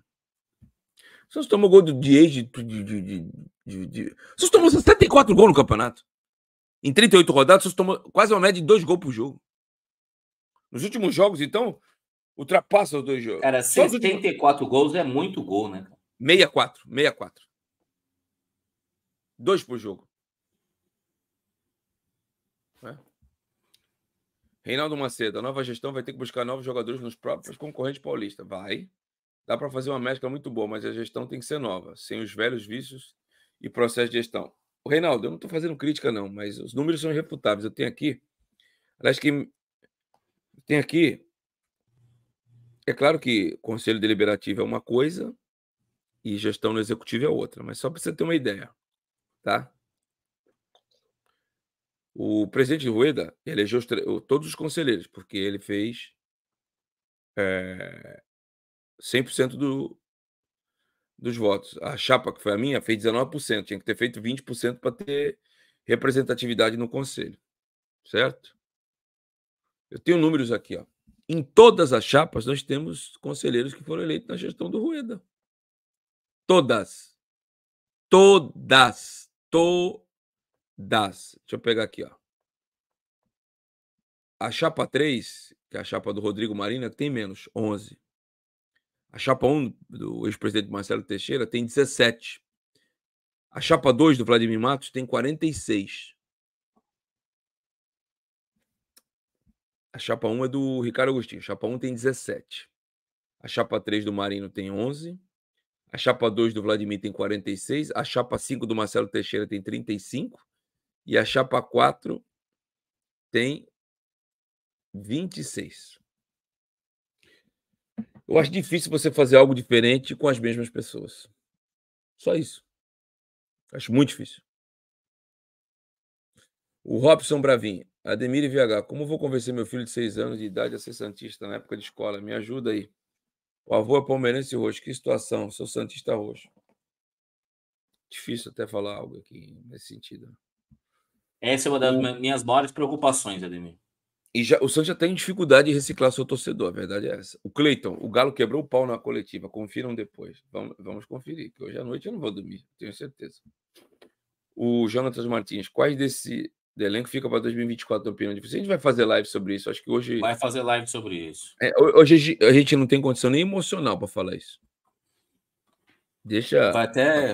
Vocês tomou gol do Diego de, de, de, de, Vocês tomam 74 gols no campeonato. Em 38 rodadas, vocês tomou quase uma média de dois gols por jogo. Nos últimos jogos, então, ultrapassa os dois jogos. Cara, 74 gols é muito gol, né? 64, 64. Dois por jogo. Reinaldo Macedo, a nova gestão vai ter que buscar novos jogadores nos próprios concorrentes paulistas. Vai. Dá para fazer uma mescla muito boa, mas a gestão tem que ser nova, sem os velhos vícios e processo de gestão. O Reinaldo, eu não estou fazendo crítica, não, mas os números são irrefutáveis. Eu tenho aqui. Aliás, que. Tem aqui. É claro que Conselho Deliberativo é uma coisa e gestão no Executivo é outra, mas só para você ter uma ideia, tá? O presidente Rueda elegeu os todos os conselheiros, porque ele fez é, eh, 100% do, dos votos. A chapa, que foi a minha, fez 19%. Tinha que ter feito 20% para ter representatividade no conselho. Certo? Eu tenho números aqui. Ó. Em todas as chapas, nós temos conselheiros que foram eleitos na gestão do Rueda. Todas. Todas. Todas das. Deixa eu pegar aqui, ó. A chapa 3, que é a chapa do Rodrigo Marina, tem menos, 11. A chapa 1 do ex-presidente Marcelo Teixeira tem 17. A chapa 2 do Vladimir Matos tem 46. A chapa 1 é do Ricardo Agostinho. A chapa 1 tem 17. A chapa 3 do Marino tem 11. A chapa 2 do Vladimir tem 46. A chapa 5 do Marcelo Teixeira tem 35 e a chapa 4 tem 26. Eu acho difícil você fazer algo diferente com as mesmas pessoas. Só isso. Acho muito difícil. O Robson Bravin, Ademir e VH, como vou convencer meu filho de 6 anos de idade a ser santista na época de escola? Me ajuda aí. O avô é palmeirense roxo. Que situação? Sou santista roxo. Difícil até falar algo aqui nesse sentido. Né? Essa é uma das minhas maiores preocupações, Ademir. E já, o Santos já tem dificuldade de reciclar seu torcedor, a verdade é essa. O Cleiton, o Galo quebrou o pau na coletiva, confiram depois. Vamos, vamos conferir, que hoje à noite eu não vou dormir, tenho certeza. O Jonathan Martins, quais desse de elenco fica para 2024 na opinião de vocês? A gente vai fazer live sobre isso, acho que hoje. Vai fazer live sobre isso. É, hoje a gente não tem condição nem emocional para falar isso. Deixa. Vai até.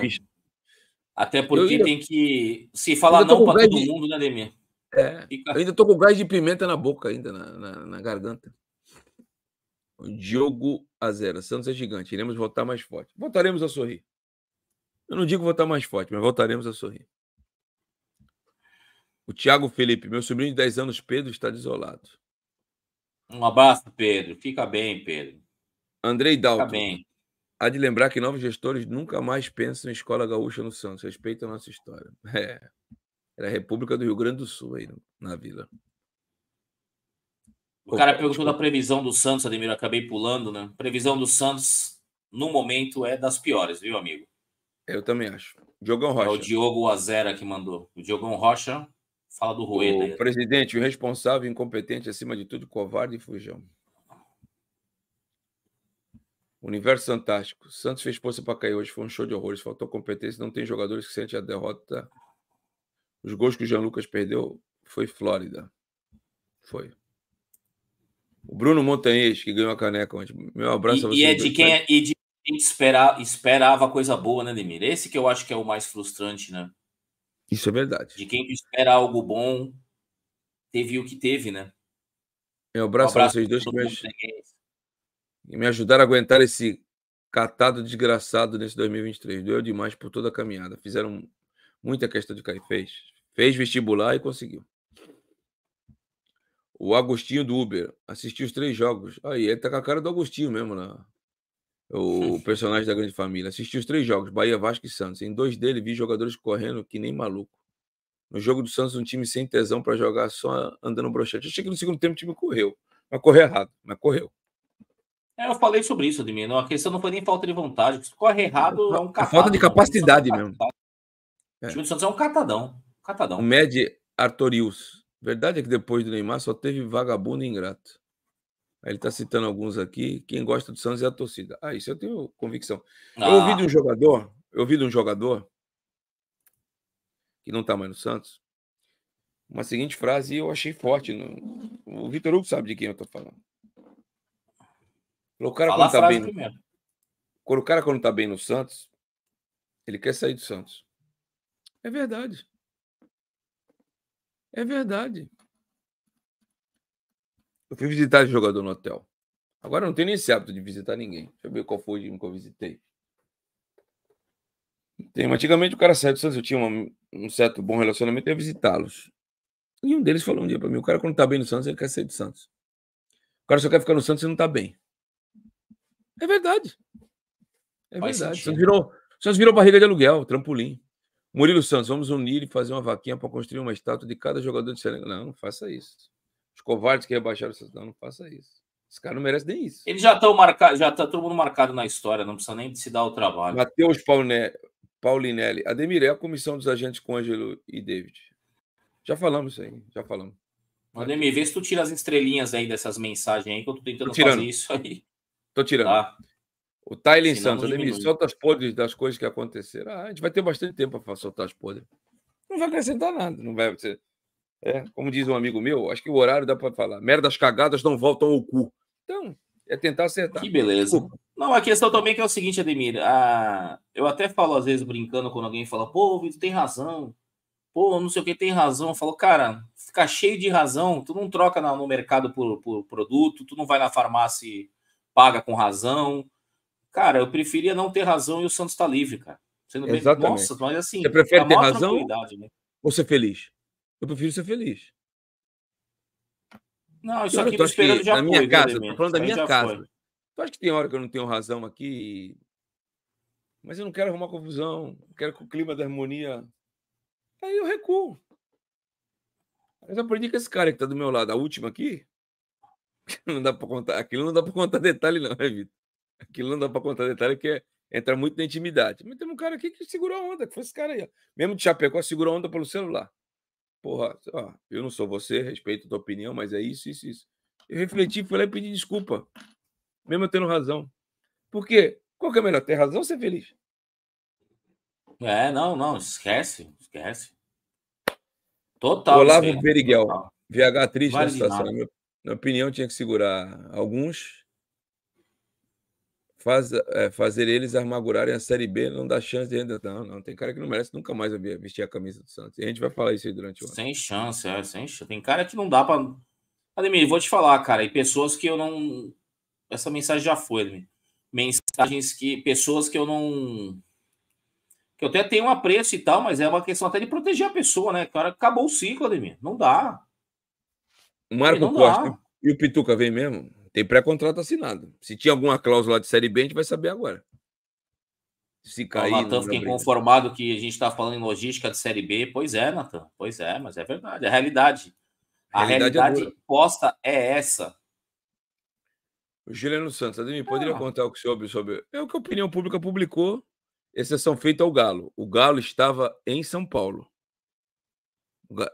Até porque ainda... tem que se falar não para todo de... mundo, né, Demir? É, Fica... Eu ainda tô com gás de pimenta na boca, ainda na, na, na garganta. Diogo a zero Santos é gigante, iremos voltar mais forte. Voltaremos a sorrir. Eu não digo voltar mais forte, mas voltaremos a sorrir. O Tiago Felipe, meu sobrinho de 10 anos, Pedro, está desolado. Um abraço, Pedro. Fica bem, Pedro. Andrei Dalton. Fica bem. Há de lembrar que novos gestores nunca mais pensam em escola gaúcha no Santos. Respeita a nossa história. É. Era a República do Rio Grande do Sul aí na vila. O cara perguntou da previsão do Santos, Ademir, acabei pulando, né? Previsão do Santos, no momento, é das piores, viu, amigo? Eu também acho. Diogão Rocha. É o Diogo Azera que mandou. O Diogão Rocha fala do Rueda. O né? presidente, o responsável, incompetente, acima de tudo, covarde e fujão. Universo Fantástico. Santos fez força para cair hoje, foi um show de horrores. Faltou competência, não tem jogadores que sentem a derrota. Os gols que o Jean Lucas perdeu foi Flórida. Foi. O Bruno Montanhês, que ganhou a caneca ontem. Meu abraço e, a você. E, é, é de quem, e de esperava coisa boa, né, Demir? Esse que eu acho que é o mais frustrante, né? Isso é verdade. De quem espera algo bom, teve o que teve, né? Meu abraço, um abraço a vocês dois e me ajudar a aguentar esse catado desgraçado nesse 2023. Doeu demais por toda a caminhada. Fizeram muita questão de cair. Fez. Fez vestibular e conseguiu. O Agostinho do Uber assistiu os três jogos. Aí, ele tá com a cara do Agostinho mesmo, lá O personagem da grande família. Assistiu os três jogos, Bahia, Vasco e Santos. Em dois dele vi jogadores correndo que nem maluco. No jogo do Santos, um time sem tesão para jogar, só andando brochete. Achei que no segundo tempo o time correu. Mas correu errado, mas correu. É, eu falei sobre isso, Admino. Né? A questão não foi nem falta de vontade. Se corre é, errado, é, é um catadão. Falta de né? capacidade mesmo. O time do Santos é um catadão. catadão. O Med Artorius. Verdade é que depois do Neymar só teve vagabundo e ingrato. Aí ele está citando alguns aqui. Quem gosta do Santos é a torcida. Ah, isso eu tenho convicção. Ah. Eu ouvi ah. de um jogador, eu ouvi de um jogador que não está mais no Santos, uma seguinte frase e eu achei forte. No... O Vitor Hugo sabe de quem eu estou falando. O cara, Fala quando tá bem no... quando o cara, quando tá bem no Santos, ele quer sair do Santos. É verdade. É verdade. Eu fui visitar esse jogador no hotel. Agora eu não tenho nem esse hábito de visitar ninguém. Deixa eu ver qual foi o time que eu visitei. Tem, antigamente o cara saiu do Santos, eu tinha uma, um certo bom relacionamento, eu ia visitá-los. E um deles falou um dia para mim: o cara, quando tá bem no Santos, ele quer sair do Santos. O cara só quer ficar no Santos e não tá bem. É verdade. É Faz verdade. Santos virou, Santos virou barriga de aluguel, trampolim. Murilo Santos, vamos unir e fazer uma vaquinha para construir uma estátua de cada jogador de Serena. Não, não faça isso. Os covardes que rebaixaram o Santos, não, não faça isso. Esse cara não merece nem isso. Eles já estão marcados, já está todo mundo marcado na história, não precisa nem se dar o trabalho. Matheus Paulinelli, Paulinelli. Ademir, é a comissão dos agentes com Ângelo e David. Já falamos isso aí, já falamos. Ademir, vê se tu tira as estrelinhas aí dessas mensagens aí, que eu tô tentando tô fazer isso aí. Tô tirando. Tá. O Tylen Santos, Ademir, solta as podres das coisas que aconteceram. Ah, a gente vai ter bastante tempo para soltar as podres. Não vai acrescentar nada, não vai ser. É, como diz um amigo meu, acho que o horário dá para falar. Merdas cagadas não voltam ao cu. Então, é tentar acertar. Que beleza. Não, a questão também que é o seguinte, Ademir. A... Eu até falo às vezes brincando quando alguém fala, pô, Vitor, tem razão. Pô, não sei o que tem razão. Eu falo, cara, ficar cheio de razão. Tu não troca no mercado por, por produto, tu não vai na farmácia paga com razão. Cara, eu preferia não ter razão e o Santos está livre, cara. Sendo bem, Exatamente. nossa, mas assim, você prefere é ter razão né? ou ser feliz? Eu prefiro ser feliz. Não, isso eu aqui tô esperando que, já na minha foi, casa, tô falando da minha casa. Foi. Tu acha que tem hora que eu não tenho razão aqui? Mas eu não quero arrumar confusão, quero que o clima da harmonia. Aí eu recuo. Mas eu aprendi com esse cara que tá do meu lado, a última aqui, não dá para contar. Aquilo não dá para contar detalhe, não, é, Vitor? Aquilo não dá para contar detalhe, porque é, entra muito na intimidade. Mas tem um cara aqui que segurou a onda, que foi esse cara aí, ó. Mesmo de Chapecó, segurou a onda pelo celular. Porra, ó, eu não sou você, respeito a tua opinião, mas é isso, isso, isso. Eu refleti, fui lá e pedi desculpa. Mesmo eu tendo razão. Porque qual que é melhor? Ter razão ou ser feliz? É, não, não, esquece, esquece. Total. Olavo Berigel VH atriz vale na estação. Meu, na opinião, tinha que segurar alguns, faz, é, fazer eles armagurarem a Série B, não dá chance de ainda. Não, não, tem cara que não merece nunca mais vestir a camisa do Santos. E a gente vai falar isso aí durante o ano. Sem chance, é, sem chance. Tem cara que não dá para. Ademir, vou te falar, cara, e pessoas que eu não. Essa mensagem já foi, Ademir. Mensagens que. Pessoas que eu não que eu até tenho um apreço e tal, mas é uma questão até de proteger a pessoa, né? Cara, acabou o ciclo, Ademir. Não dá. O Marco Costa e o Pituca vem mesmo? Tem pré-contrato assinado. Se tinha alguma cláusula de Série B, a gente vai saber agora. Se cair. O Natan fica inconformado que a gente está falando em logística de Série B. Pois é, Natan. Pois é, mas é verdade. É a realidade. A realidade, é realidade imposta é essa. O Juliano Santos, Ademir, poderia ah. contar o que sobre, sobre. É o que a opinião pública publicou, exceção feita ao Galo. O Galo estava em São Paulo. Galo...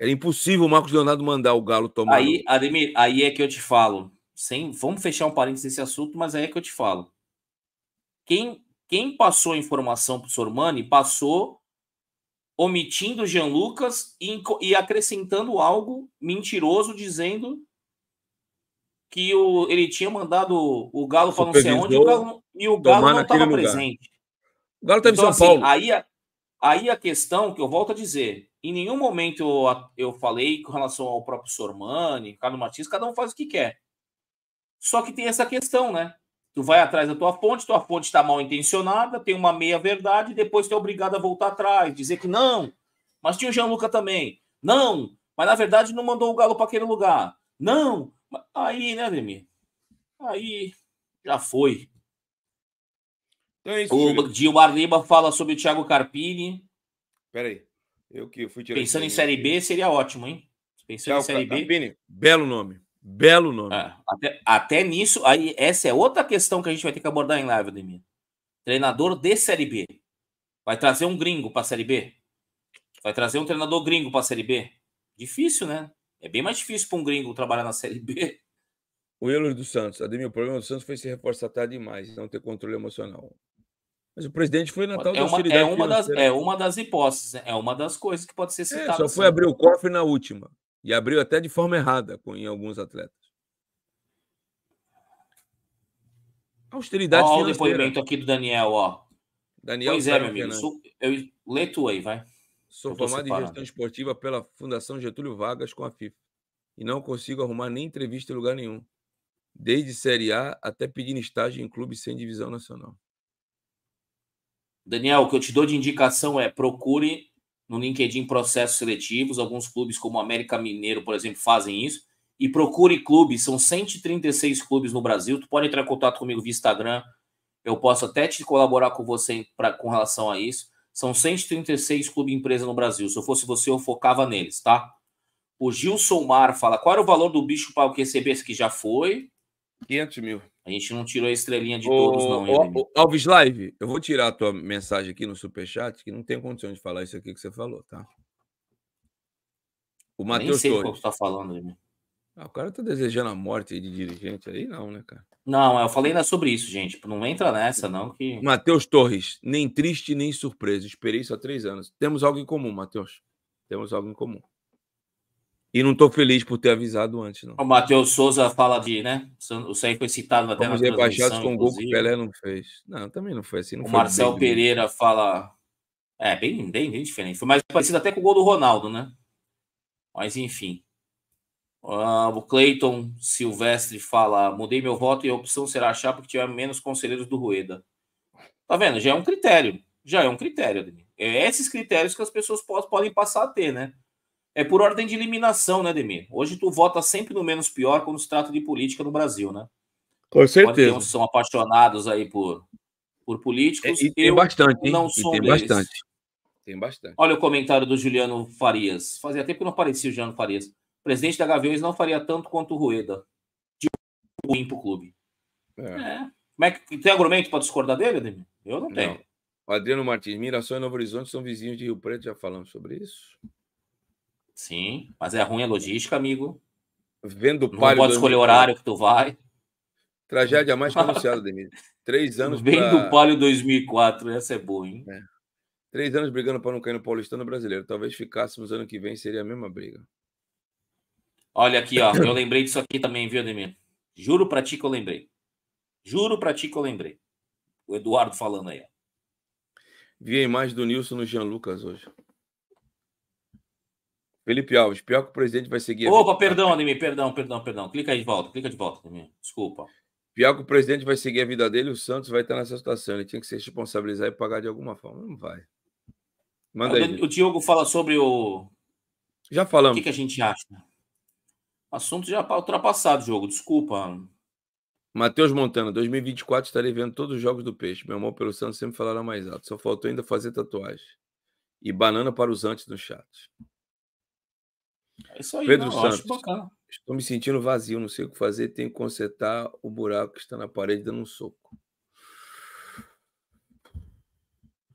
Era impossível o Marcos Leonardo mandar o Galo tomar. Aí, Ademir, aí é que eu te falo. Sem, vamos fechar um parênteses nesse assunto, mas aí é que eu te falo. Quem, quem passou a informação para o Sormani passou omitindo Jean Lucas e, e acrescentando algo mentiroso, dizendo que o, ele tinha mandado o Galo para não sei onde e o Galo, e o Galo não estava presente. O Galo está então, em São assim, Paulo. Aí, Aí a questão que eu volto a dizer, em nenhum momento eu, eu falei com relação ao próprio Sormani, Carlos Martins, cada um faz o que quer. Só que tem essa questão, né? Tu vai atrás da tua fonte, tua fonte está mal intencionada, tem uma meia verdade, depois tu é obrigado a voltar atrás, dizer que não, mas tinha o Jean Luca também. Não, mas na verdade não mandou o Galo para aquele lugar. Não, aí, né, Ademir? Aí já foi. Então é isso, o Júlio. Gilmar Lima fala sobre o Thiago Carpini. Peraí. Eu que fui Pensando em Série B, seria ótimo, hein? Pensando Thiago em Série Carpini, B. Belo nome. Belo nome. Ah, até, até, nisso, aí essa é outra questão que a gente vai ter que abordar em live, Ademir. Treinador de Série B. Vai trazer um gringo para Série B? Vai trazer um treinador gringo para Série B? Difícil, né? É bem mais difícil para um gringo trabalhar na Série B. O Euler dos Santos. Ademir, o problema do Santos foi se reforçar tarde demais, não ter controle emocional. Mas o presidente foi na tal é uma, é uma das É uma das hipóteses, né? é uma das coisas que pode ser é, citada. É, só foi assim. abrir o cofre na última. E abriu até de forma errada com, em alguns atletas. Austeridade ó, financeira. Olha o depoimento aqui do Daniel, ó. Daniel pois é, meu amigo. É. Sou, eu, lê tu aí, vai. Sou formado em gestão esportiva pela Fundação Getúlio Vargas com a FIFA. E não consigo arrumar nem entrevista em lugar nenhum. Desde Série A até pedindo estágio em clube sem divisão nacional. Daniel, o que eu te dou de indicação é procure no LinkedIn processos seletivos. Alguns clubes, como o América Mineiro, por exemplo, fazem isso. E procure clubes, são 136 clubes no Brasil. Tu pode entrar em contato comigo via Instagram. Eu posso até te colaborar com você pra, com relação a isso. São 136 clubes empresa no Brasil. Se eu fosse você, eu focava neles, tá? O Gilson Mar fala: qual era o valor do bicho para o receber recebesse? que já foi? 500 mil. A gente não tirou a estrelinha de todos, ô, não. Hein, ô, ô, Alves Live, eu vou tirar a tua mensagem aqui no superchat, que não tem condição de falar isso aqui que você falou, tá? O Matheus Nem sei Torres. o que você tá falando, Ah, o cara tá desejando a morte de dirigente aí, não, né, cara? Não, eu falei ainda sobre isso, gente. Tipo, não entra nessa, não. que. Matheus Torres, nem triste nem surpresa. Esperei isso há três anos. Temos algo em comum, Matheus. Temos algo em comum. E não estou feliz por ter avisado antes, não. O Matheus Souza fala de, né? O Saí foi citado até Fomos na rebaixados com o gol que o Pelé não fez. Não, também não foi assim. Não o foi Marcel Pereira fala... É, bem, bem, bem diferente. Foi mais parecido até com o gol do Ronaldo, né? Mas, enfim. Uh, o Cleiton Silvestre fala: mudei meu voto e a opção será achar porque tiver menos conselheiros do Rueda. Tá vendo? Já é um critério. Já é um critério, Ademir. É esses critérios que as pessoas podem passar a ter, né? É por ordem de eliminação, né, Demir? Hoje tu vota sempre no menos pior quando se trata de política no Brasil, né? Com certeza. Pode são apaixonados aí por, por políticos. É, e tem eu bastante, hein? não sou tem deles. bastante. Tem bastante. Olha o comentário do Juliano Farias. Fazia tempo que não aparecia o Juliano Farias. O presidente da Gaviões não faria tanto quanto o Rueda. De ruim pro clube. É. é. Como é que, tem argumento para discordar dele, Demir? Eu não tenho. Não. Adriano Martins, Mirassol e Novo Horizonte são vizinhos de Rio Preto, já falamos sobre isso. Sim, mas é ruim a logística, amigo. Vendo o Não pode 2000... escolher o horário que tu vai. Tragédia mais pronunciada, Demir. Três anos. Vem pra... do Palio 2004, essa é boa, hein? É. Três anos brigando para não cair no paulistano brasileiro. Talvez ficássemos ano que vem, seria a mesma briga. Olha aqui, ó. eu lembrei disso aqui também, viu, Demir? Juro para ti que eu lembrei. Juro para ti que eu lembrei. O Eduardo falando aí, ó. Vi a imagem do Nilson no Jean Lucas hoje. Felipe Alves, pior que o presidente vai seguir. Opa, a... perdão, Ademir, perdão, perdão, perdão. Clica aí de volta, clica de volta, Ademir. Desculpa. Pior que o presidente vai seguir a vida dele, o Santos vai estar nessa situação. Ele tinha que se responsabilizar e pagar de alguma forma. Não vai. Manda aí. O, Diogo fala sobre o. Já falamos. O que, que a gente acha? Assunto já tá ultrapassado, Diogo. Desculpa. Matheus Montana, 2024 estarei vendo todos os jogos do Peixe. Meu amor pelo Santos sempre falará mais alto. Só faltou ainda fazer tatuagem. E banana para os antes no chat. É isso aí, Pedro não, Santos. bacana. Estou me sentindo vazio, não sei o que fazer, tenho que consertar o buraco que está na parede dando um soco.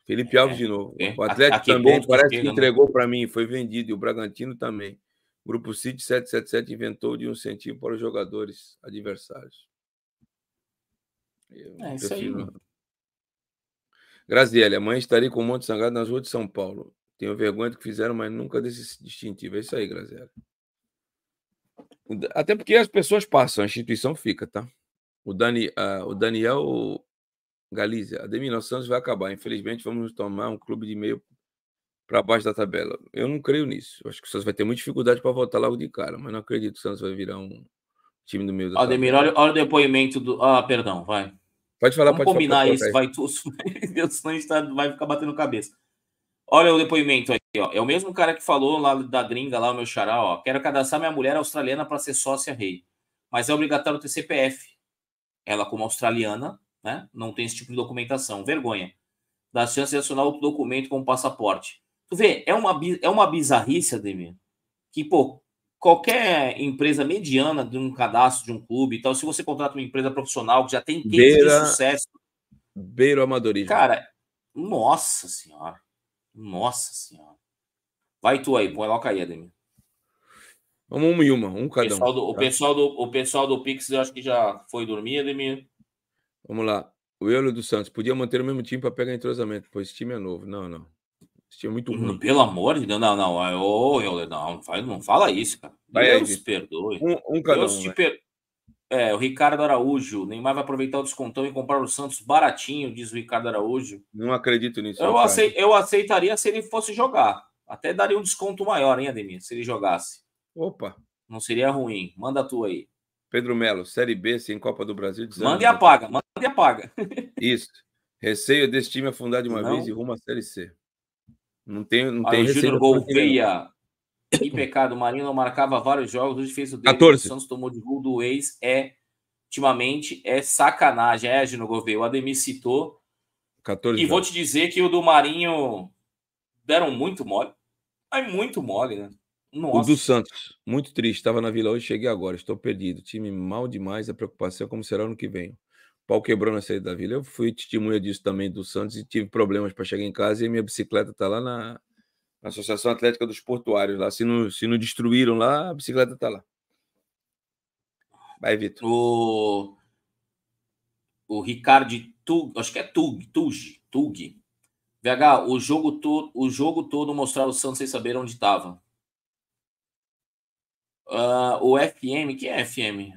Felipe é, Alves de novo. É. O Atlético Aqui é também parece que, que né? entregou para mim, foi vendido, e o Bragantino também. Grupo City 777 inventou de um centímetro para os jogadores adversários. Eu é isso aí. Graziele, amanhã estarei com o Monte sangrado nas ruas de São Paulo. Tenho vergonha do que fizeram, mas nunca desse distintivo. É isso aí, Grazela. Até porque as pessoas passam, a instituição fica, tá? O, Dani, uh, o Daniel Galizia, a Demir Santos vai acabar. Infelizmente, vamos tomar um clube de meio para baixo da tabela. Eu não creio nisso. Eu acho que o Santos vai ter muita dificuldade para voltar logo de cara, mas não acredito que o Santos vai virar um time do meio da Ademir, tabela. Olha, olha o depoimento do. Ah, perdão, vai. Pode falar, Vamos pode combinar falar, isso, vai tudo. Deus, senão está vai ficar batendo cabeça. Olha o depoimento aqui, ó. É o mesmo cara que falou lá da gringa, lá, o meu xará, ó. Quero cadastrar minha mulher australiana para ser sócia rei. Mas é obrigatório ter CPF. Ela, como australiana, né, não tem esse tipo de documentação. Vergonha. Dá chance de acionar outro documento como passaporte. Tu vê, é uma, é uma bizarrice, Ademir, que, pô, qualquer empresa mediana de um cadastro de um clube e tal, se você contrata uma empresa profissional que já tem case beira, de sucesso. Beira a amadorismo. Cara, nossa senhora. Nossa senhora. Vai tu aí, põe logo aí, Ademir. Vamos uma e uma, um cada um. Do, o, tá? pessoal do, o pessoal do Pix, eu acho que já foi dormir, Ademir. Vamos lá. O Euler do Santos podia manter o mesmo time para pegar entrosamento, pois esse time é novo. Não, não. Esse time é muito ruim. Hum, pelo amor de Deus, não, não. Ô, Euler, não, não, não fala isso, cara. Vai, Deus aí, perdoe. Um, um cada Deus um. Te per... É, o Ricardo Araújo. Neymar vai aproveitar o descontão e comprar o Santos baratinho, diz o Ricardo Araújo. Não acredito nisso. Eu, acei, eu aceitaria se ele fosse jogar. Até daria um desconto maior, hein, Ademir? Se ele jogasse. Opa. Não seria ruim. Manda a tua aí. Pedro Melo, Série B, sem Copa do Brasil. Desânimo. Manda e apaga, manda e apaga. Isso. Receio desse time afundar de uma não. vez e rumo à Série C. Não tem, não tem o Júnior Gouveia. Que pecado, o não marcava vários jogos, hoje fez o dele, 14. o Santos tomou de gol do ex, é, ultimamente, é sacanagem, é, Gino Gouveia, o Ademir citou. 14 e vou te dizer que o do Marinho deram muito mole, mas muito mole, né? Nossa. O do Santos, muito triste, estava na Vila hoje, cheguei agora, estou perdido, time mal demais, a preocupação é como será ano que vem pau quebrou na saída da vila. Eu fui testemunha disso também do Santos e tive problemas para chegar em casa e minha bicicleta está lá na, Associação Atlética dos Portuários lá. Se não, se não destruíram lá, a bicicleta está lá. Vai, Vitor. O, o Ricardo Tug, acho que é Tug, Tug, Tug. VH, o jogo, to, o jogo todo mostrar o Santos sem saber onde estava. Uh, ah, o FM, que é FM?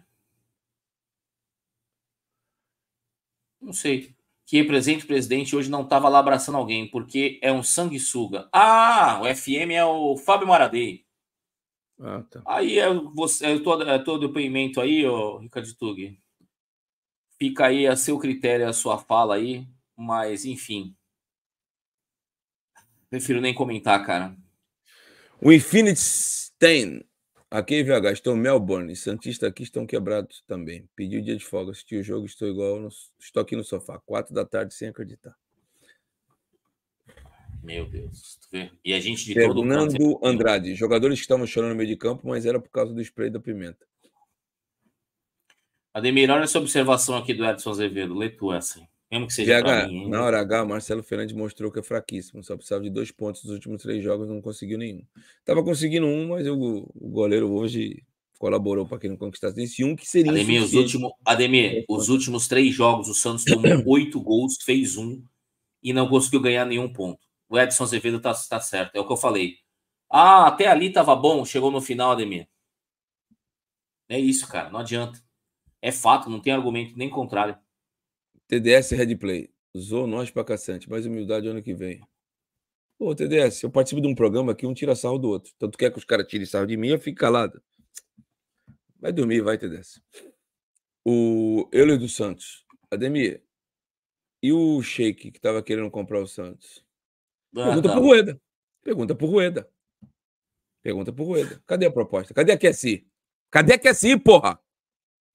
Não sei que represente o presidente hoje não estava lá abraçando alguém, porque é um sanguessuga. Ah, o FM é o Fábio Maradei. Ah, tá. Aí é, você, é, todo, é todo depoimento aí, ô, Ricardo Tug. Fica aí a seu critério a sua fala aí, mas enfim. Prefiro nem comentar, cara. O Infinity Stain Aqui em VH, estou Melbourne. Santista aqui estão quebrados também. Pedi o dia de folga, assisti o jogo, estou igual. No... Estou aqui no sofá, quatro da tarde, sem acreditar. Meu Deus. E a gente de Fernando todo mundo... Andrade, jogadores que estavam chorando no meio de campo, mas era por causa do spray da pimenta. Ademir, olha essa observação aqui do Edson Azevedo. Lê tu essa. Mesmo que seja VH, mim, Na hora H, Marcelo Fernandes mostrou que é fraquíssimo. Só precisava de dois pontos nos últimos três jogos, não conseguiu nenhum. Tava conseguindo um, mas o, o goleiro hoje colaborou para que não conquistasse esse um que seria. Ademir, os, último, Ademir os últimos três jogos, o Santos tomou oito gols, fez um e não conseguiu ganhar nenhum ponto. O Edson Azevedo tá, tá certo, é o que eu falei. Ah, até ali tava bom, chegou no final, Ademir. É isso, cara, não adianta. É fato, não tem argumento nem contrário. TDS Red Play. Zou nós pra cacete. Mais humildade ano que vem. Ô, TDS, eu participo de um programa aqui, um tira sarro do outro. Tanto quer é que os caras tirem sarro de mim, eu fico calado. Vai dormir, vai, TDS. O Euler dos Santos. Ademir, e o Sheik que tava querendo comprar o Santos? Ah, Pergunta tá. pro Rueda. Pergunta pro Rueda. Pergunta pro Rueda. Cadê a proposta? Cadê a QSI? Cadê a QSI, porra?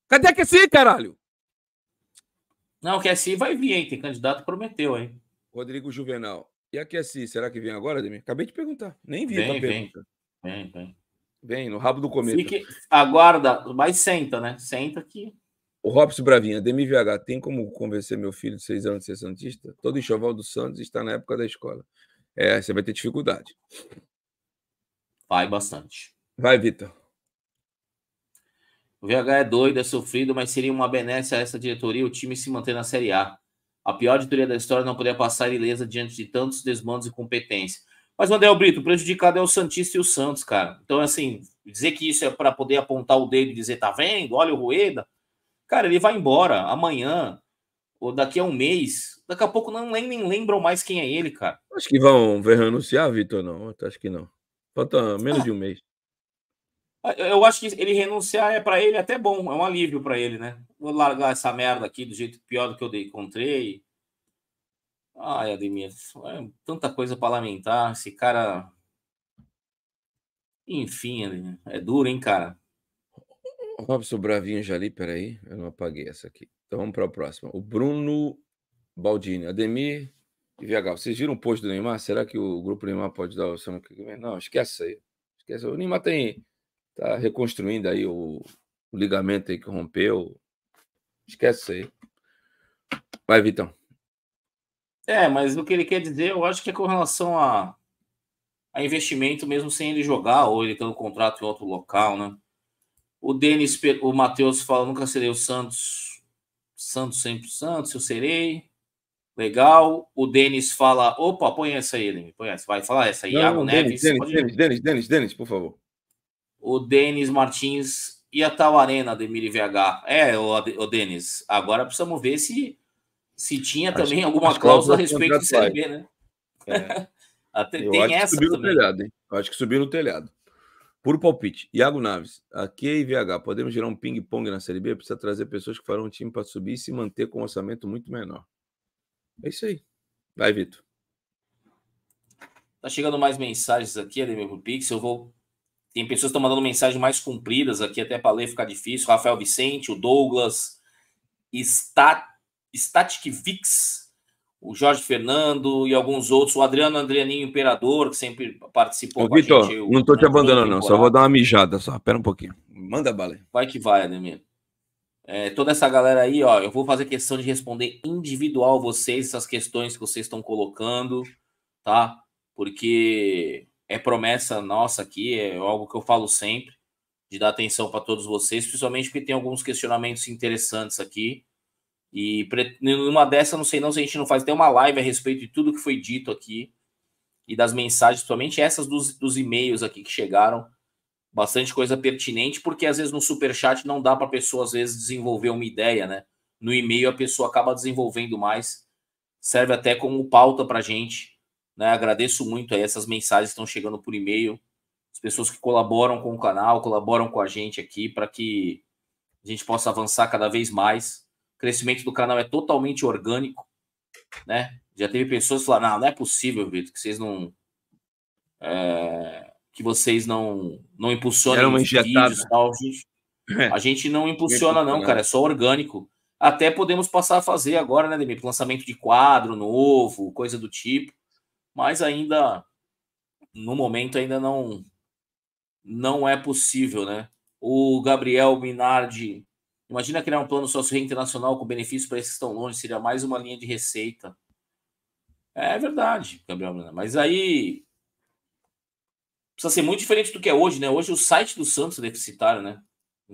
Cadê a QSI, caralho? Não, o QSI vai vir, hein? Tem candidato prometeu, hein? Rodrigo Juvenal. E a QSI, é será que vem agora, Ademir? Acabei de perguntar. Nem vi vem, vem. Vem, vem. Vem, no rabo do cometa. Fique, aguarda, mas senta, né? Senta aqui. O Robson Bravinha, DMVH, VH, tem como convencer meu filho de seis anos de ser Santista? Todo enxoval do Santos está na época da escola. É, você vai ter dificuldade. Vai bastante. Vai, Vitor. O VH é doido, é sofrido, mas seria uma benécia a essa diretoria o time se manter na Série A. A pior diretoria da história não poderia passar ilesa diante de tantos desmandos e competência. Mas, Mandel Brito, o prejudicado é o Santista e o Santos, cara. Então, assim, dizer que isso é para poder apontar o dedo e dizer, tá vendo? Olha o Rueda. Cara, ele vai embora amanhã ou daqui a um mês. Daqui a pouco não nem, nem lembram mais quem é ele, cara. Acho que vão renunciar, Vitor, não. Acho que não. Falta menos ah, de um mês. Eu acho que ele renunciar é para ele até bom, é um alívio para ele, né? Vou largar essa merda aqui do jeito pior do que eu encontrei. Ai, Ademir, é tanta coisa para lamentar. Esse cara. Enfim, Ademir, é duro, hein, cara? Robson Bravinho já ali, peraí, eu não apaguei essa aqui. Então vamos para o próximo. O Bruno Baldini, Ademir e VH. Vocês viram o post do Neymar? Será que o grupo Neymar pode dar o seu? Não, esquece é aí. Esquece. É o Neymar tem Tá reconstruindo aí o, o ligamento aí que rompeu. Esquece isso aí. Vai, Vitão. É, mas o que ele quer dizer, eu acho que é com relação a, a investimento, mesmo sem ele jogar, ou ele tendo um contrato em outro local, né? O Denis, o Matheus fala, nunca serei o Santos. Santos sempre Santos, eu serei. Legal. O Denis fala, opa, põe essa aí, põe essa. Vai falar essa aí, Iago Neves. Denis, Denis, Denis, Denis, por favor o Denis Martins e a tal Arena, Demir VH. É, o, o Denis, agora precisamos ver se, se tinha acho, também alguma cláusula a respeito da Série B, né? É. Até Eu tem essa subiu também. no telhado, hein? Eu acho que subiu no telhado. Puro palpite. Iago Naves, aqui é IVH. Podemos gerar um ping-pong na Série B? Precisa trazer pessoas que farão o time para subir e se manter com um orçamento muito menor. É isso aí. Vai, Vitor. Tá chegando mais mensagens aqui, Ademir Pix. Eu vou tem pessoas que estão mandando mensagens mais compridas aqui, até para ler ficar difícil. Rafael Vicente, o Douglas, Stat, Static Vix, o Jorge Fernando e alguns outros. O Adriano Adrianinho Imperador, que sempre participou Ô, com Vitor, gente, eu, não estou te abandonando, não. Só vou dar uma mijada só. Pera um pouquinho. Manda bala. Vai que vai, Ademir. É, toda essa galera aí, ó, eu vou fazer questão de responder individual vocês, essas questões que vocês estão colocando, tá? Porque é promessa nossa aqui, é algo que eu falo sempre, de dar atenção para todos vocês, principalmente porque tem alguns questionamentos interessantes aqui. E numa dessa, não sei não se a gente não faz até uma live a respeito de tudo que foi dito aqui e das mensagens, principalmente essas dos, dos e-mails aqui que chegaram. Bastante coisa pertinente, porque às vezes no superchat não dá para a pessoa, às vezes, desenvolver uma ideia, né? No e-mail a pessoa acaba desenvolvendo mais. Serve até como pauta para gente né? Agradeço muito aí essas mensagens que estão chegando por e-mail, as pessoas que colaboram com o canal, colaboram com a gente aqui para que a gente possa avançar cada vez mais. O crescimento do canal é totalmente orgânico, né? Já teve pessoas que falaram, não, não é possível, Vitor, que vocês não é, que vocês não não impulsionam os vídeos tal. A gente, é. a gente não impulsiona não, cara, é só orgânico. Até podemos passar a fazer agora, né, Demir? Lançamento de quadro novo, coisa do tipo mas ainda no momento ainda não não é possível, né? O Gabriel Minardi, imagina criar um plano sócio internacional com benefício para esses tão longe, seria mais uma linha de receita. É verdade, Gabriel Minardi, mas aí precisa ser muito diferente do que é hoje, né? Hoje o site do Santos é deficitário, né?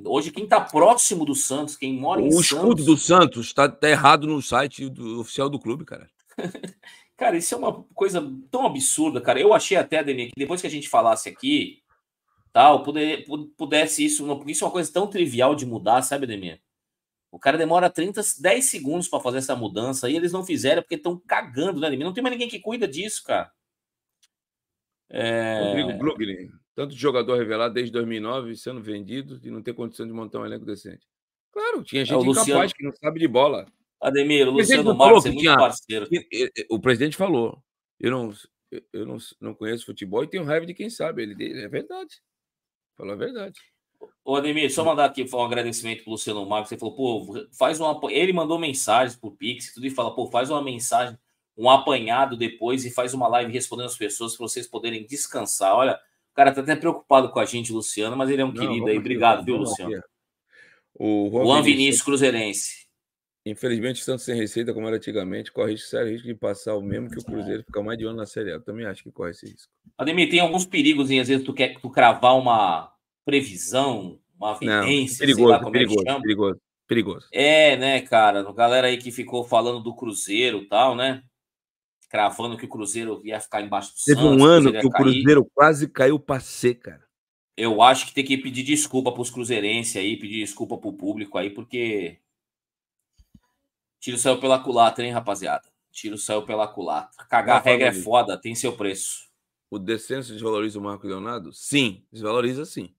Hoje, quem está próximo do Santos, quem mora o em Santos. O escudo do Santos está tá errado no site do, oficial do clube, cara. Cara, isso é uma coisa tão absurda, cara. Eu achei até, Denis, que depois que a gente falasse aqui, tal, pudesse isso, porque isso é uma coisa tão trivial de mudar, sabe, Denis? O cara demora 30, 10 segundos para fazer essa mudança e eles não fizeram porque estão cagando, né, Denis? Não tem mais ninguém que cuida disso, cara. É... Rodrigo Blugner, tanto jogador revelado desde 2009 sendo vendido e não ter condição de montar um elenco decente. Claro, tinha é, gente é, incapaz Luciano... que não sabe de bola. Ademir, o Luciano Marques é muito parceiro. O presidente falou. Eu não, eu não, não conheço futebol e tenho raiva de quem sabe. Ele, é verdade. Falou a verdade. Ô, Ademir, só mandar aqui um agradecimento pro Luciano Marques. Ele falou, pô, faz uma. Ele mandou mensagens pro Pix e tudo e fala, pô, faz uma mensagem, um apanhado depois e faz uma live respondendo as pessoas para vocês poderem descansar. Olha, o cara tá até preocupado com a gente, Luciano, mas ele é um não, querido aí. Obrigado, viu, Luciano? O Juan, Juan Vinícius Cruzeirense. Infelizmente, estando sem receita, como era antigamente, corre risco, sério risco de passar o mesmo que o Cruzeiro ficar mais de um ano na Série A. Eu também acho que corre esse risco. Ademir, tem alguns perigos em, às vezes, tu quer tu cravar uma previsão, uma é evidência, Não, perigoso, lá, perigoso, é perigoso, perigoso. É, né, cara? Galera aí que ficou falando do Cruzeiro e tal, né? Cravando que o Cruzeiro ia ficar embaixo do Teve um ano que o Cruzeiro quase caiu para C, cara. Eu acho que tem que pedir desculpa para os cruzeirenses aí, pedir desculpa para o público aí, porque Tiro saiu pela culatra, hein, rapaziada? Tiro saiu pela culatra. Cagar a regra é foda, tem seu preço. O descenso desvaloriza o Marco Leonardo? Sim, desvaloriza sim.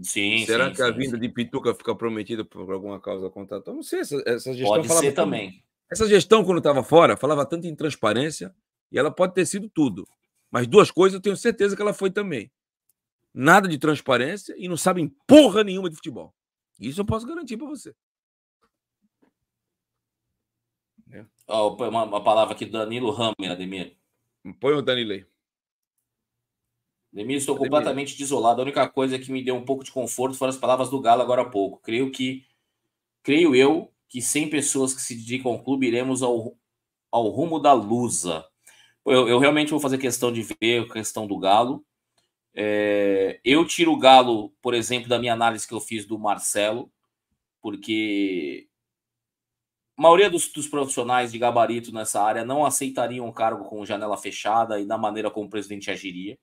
Sim, Será sim, que a sim, vinda sim. de Pituca fica prometida por alguma causa contratual? Não sei, essa, essa gestão Pode ser também. Tanto, essa gestão, quando estava fora, falava tanto em transparência e ela pode ter sido tudo. Mas duas coisas eu tenho certeza que ela foi também. Nada de transparência e não sabem porra nenhuma de futebol. Isso eu posso garantir para você. Né? Oh, uma, uma, palavra aqui, Danilo Hammer, Ademir. Põe o Danilo aí. Ademir, estou Ademir. completamente desolado. A única coisa que me deu um pouco de conforto foram as palavras do Galo agora há pouco. Creio que, creio eu, que 100 pessoas que se dedicam ao clube iremos ao, ao rumo da lusa. Eu, eu realmente vou fazer questão de ver a questão do Galo. É, eu tiro o Galo, por exemplo, da minha análise que eu fiz do Marcelo, porque a maioria dos, dos, profissionais de gabarito nessa área não aceitariam um cargo com janela fechada e da maneira como o presidente agiria.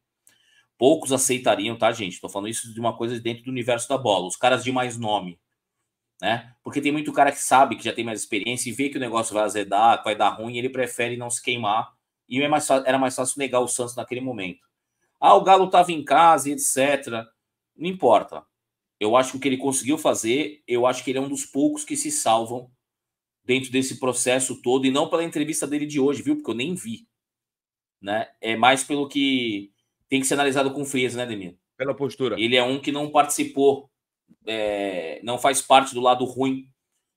Poucos aceitariam, tá, gente? Estou falando isso de uma coisa dentro do universo da bola. Os caras de mais nome, né? Porque tem muito cara que sabe, que já tem mais experiência e vê que o negócio vai azedar, vai dar ruim, e ele prefere não se queimar. E é mais, era mais fácil negar o Santos naquele momento. Ah, o Galo estava em casa, etc. Não importa. Eu acho que o que ele conseguiu fazer, eu acho que ele é um dos poucos que se salvam dentro desse processo todo, e não pela entrevista dele de hoje, viu? Porque eu nem vi. Né? É mais pelo que tem que ser analisado com frieza, né, Demir? Pela postura. Ele é um que não participou, é, não faz parte do lado ruim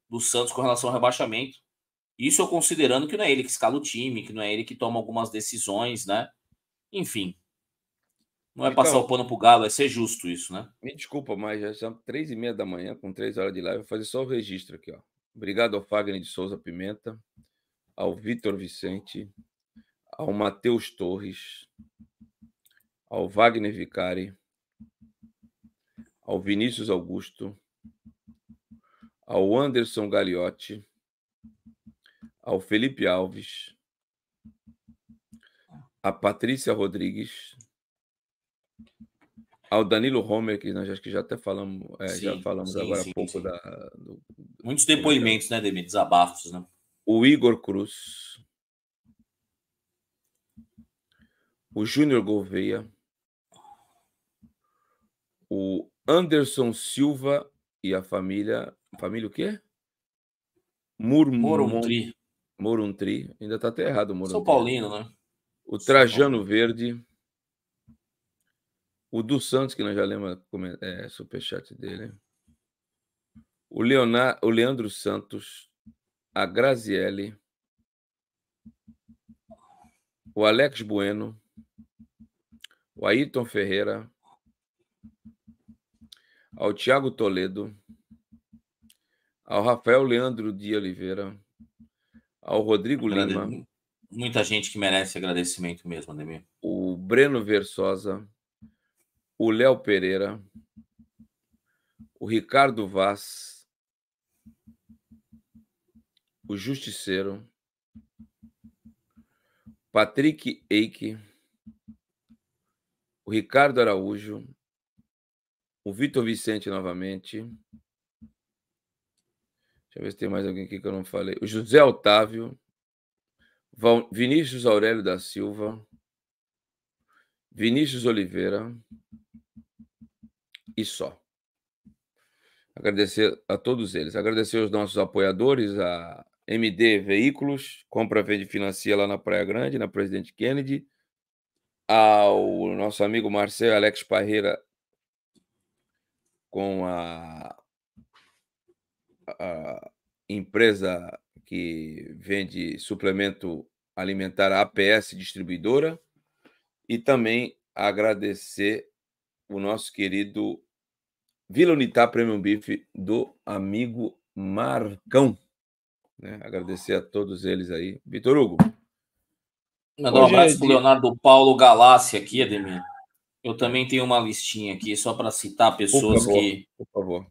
do Santos com relação ao rebaixamento. Isso eu considerando que não é ele que escala o time, que não é ele que toma algumas decisões, né? Enfim. Não é então, passar o pano pro galo, é ser justo isso, né? Me desculpa, mas já são três e meia da manhã, com três horas de live, vou fazer só o registro aqui, ó. Obrigado ao Fagner de Souza Pimenta, ao Vitor Vicente, ao Matheus Torres, ao Wagner Vicari, ao Vinícius Augusto, ao Anderson Gagliotti, ao Felipe Alves, a Patrícia Rodrigues, ao Danilo Homer, que nós acho que já até falamos, é, sim, já falamos sim, agora há pouco da. Do, Muitos depoimentos, né, Demi? Desabafos, né? O Igor Cruz. O Júnior Gouveia. O Anderson Silva e a família. Família o quê? Murmur, Moruntri. Moruntri. Ainda está até errado, Moruntri. São Paulino, né? O Trajano Verde. O do Santos, que nós já lemos é, superchat dele. O, Leonardo, o Leandro Santos, a Graziele, o Alex Bueno, o Ayrton Ferreira, ao Tiago Toledo, ao Rafael Leandro de Oliveira, ao Rodrigo Lima. Muita gente que merece agradecimento mesmo, Ademir. O Breno Versosa, o Léo Pereira, o Ricardo Vaz, o Justiceiro, Patrick Eike, o Ricardo Araújo, o Vitor Vicente novamente. Deixa eu ver se tem mais alguém aqui que eu não falei. O José Otávio, Vinícius Aurélio da Silva, Vinícius Oliveira e só. Agradecer a todos eles. Agradecer aos nossos apoiadores, a MD Veículos, compra, vende e financia lá na Praia Grande, na Presidente Kennedy. Ao nosso amigo Marcelo Alex Parreira com a, a empresa que vende suplemento alimentar APS Distribuidora e também agradecer o nosso querido Vila Unitar Premium Bife do amigo Marcão. Né? Agradecer a todos eles aí. Vitor Hugo. Mandar um é abraço é Leonardo Paulo Galassi aqui, Ademir. Eu também tenho uma listinha aqui, só para citar pessoas por favor, que por favor.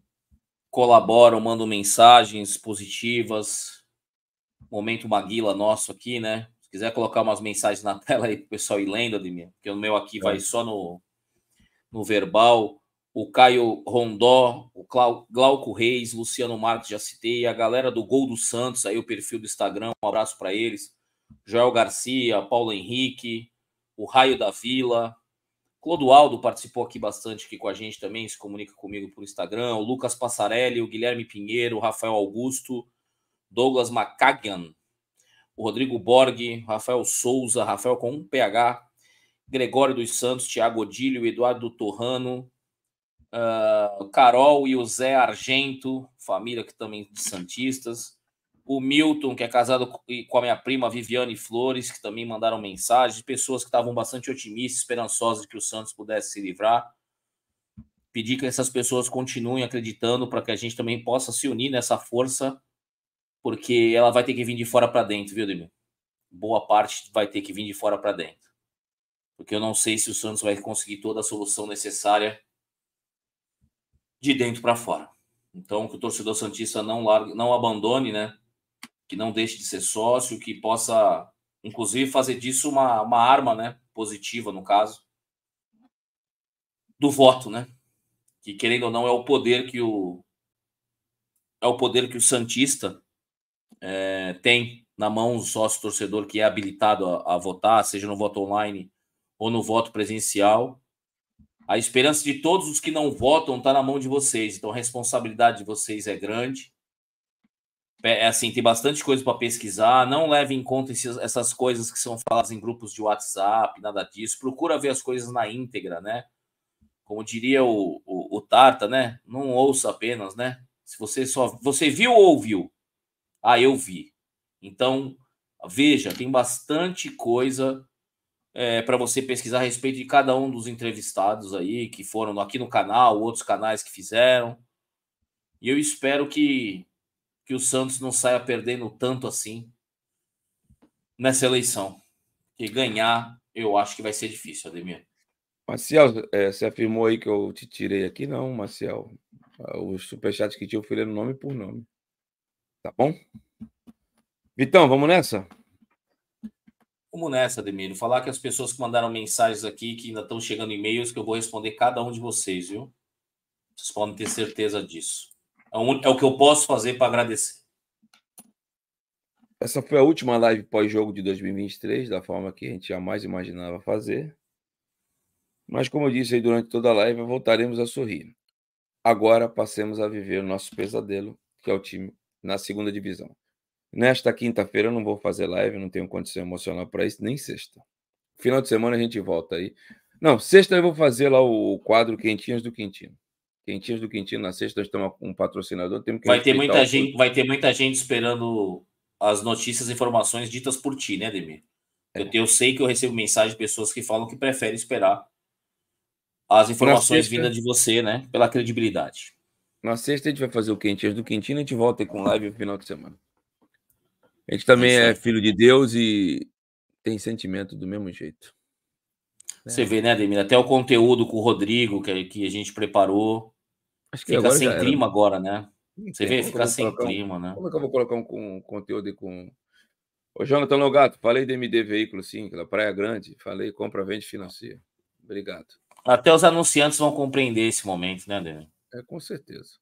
colaboram, mandam mensagens positivas. Momento Maguila nosso aqui, né? Se quiser colocar umas mensagens na tela aí para o pessoal ir lendo, Ademir, porque o meu aqui é. vai só no, no verbal. O Caio Rondó, o Glauco Reis, Luciano Marques, já citei, a galera do Gol do Santos, aí o perfil do Instagram, um abraço para eles. Joel Garcia, Paulo Henrique, o Raio da Vila, Clodoaldo participou aqui bastante aqui com a gente também, se comunica comigo por Instagram, o Lucas Passarelli, o Guilherme Pinheiro, o Rafael Augusto, Douglas Macagian, o Rodrigo Borg, Rafael Souza, Rafael com um PH, Gregório dos Santos, Tiago Odílio, Eduardo Torrano, uh, Carol e o Zé Argento, família que também de Santistas, o Milton, que é casado com a minha prima Viviane Flores, que também mandaram mensagens, pessoas que estavam bastante otimistas, esperançosas de que o Santos pudesse se livrar. Pedir que essas pessoas continuem acreditando para que a gente também possa se unir nessa força porque ela vai ter que vir de fora para dentro, viu, Demir? Boa parte vai ter que vir de fora para dentro. Porque eu não sei se o Santos vai conseguir toda a solução necessária de dentro para fora. Então, que o torcedor santista não largue, não abandone, né? Que não deixe de ser sócio, que possa, inclusive, fazer disso uma, uma arma, né? Positiva, no caso, do voto, né? Que querendo ou não é o poder que o é o poder que o santista é, tem na mão o sócio torcedor que é habilitado a, a votar, seja no voto online ou no voto presencial. A esperança de todos os que não votam está na mão de vocês, então a responsabilidade de vocês é grande. É assim, tem bastante coisa para pesquisar. Não leve em conta esses, essas coisas que são faladas em grupos de WhatsApp, nada disso. Procura ver as coisas na íntegra, né? Como diria o, o, o Tarta, né? Não ouça apenas, né? Se você só você viu ou ouviu, ah, eu vi. Então, veja, tem bastante coisa é, para você pesquisar a respeito de cada um dos entrevistados aí que foram aqui no canal, outros canais que fizeram. E eu espero que, que o Santos não saia perdendo tanto assim nessa eleição. Que ganhar, eu acho que vai ser difícil, Ademir. Marcial, é, você afirmou aí que eu te tirei aqui? Não, Marcial. Ah, o superchat que tinha eu fui no nome por nome. Tá bom? Vitão, vamos nessa? Vamos nessa, Ademir. Falar que as pessoas que mandaram mensagens aqui, que ainda estão chegando e-mails, que eu vou responder cada um de vocês, viu? Vocês podem ter certeza disso. É, um, é o que eu posso fazer para agradecer. Essa foi a última live pós-jogo de 2023, da forma que a gente jamais imaginava fazer. Mas, como eu disse aí durante toda a live, voltaremos a sorrir. Agora passemos a viver o nosso pesadelo, que é o time na segunda divisão. Nesta quinta-feira eu não vou fazer live, não tenho condição emocional para isso, nem sexta. Final de semana a gente volta aí. Não, sexta eu vou fazer lá o quadro Quentinhas do Quintino. Quentinhas do Quintino na sexta, nós estamos com um patrocinador. Temos que vai, ter muita gente, vai ter muita gente esperando as notícias e informações ditas por ti, né, Demir? É. Eu, eu sei que eu recebo mensagem de pessoas que falam que preferem esperar as informações sexta... vindas de você, né? Pela credibilidade. Na sexta a gente vai fazer o Quentinho, do Quentinho e a gente volta com live no final de semana. A gente também é, é filho de Deus e tem sentimento do mesmo jeito. É. Você é. vê, né, Ademir? Até o conteúdo com o Rodrigo que, que a gente preparou. Acho que fica sem clima agora, né? Você vê, fica sem clima, né? Como é que eu vou colocar um, um conteúdo com. Ô, Jonathan Logato, falei de MD Veículo sim, da Praia Grande, falei compra, vende, financia. Obrigado. Até os anunciantes vão compreender esse momento, né, Ademir? É, com certeza.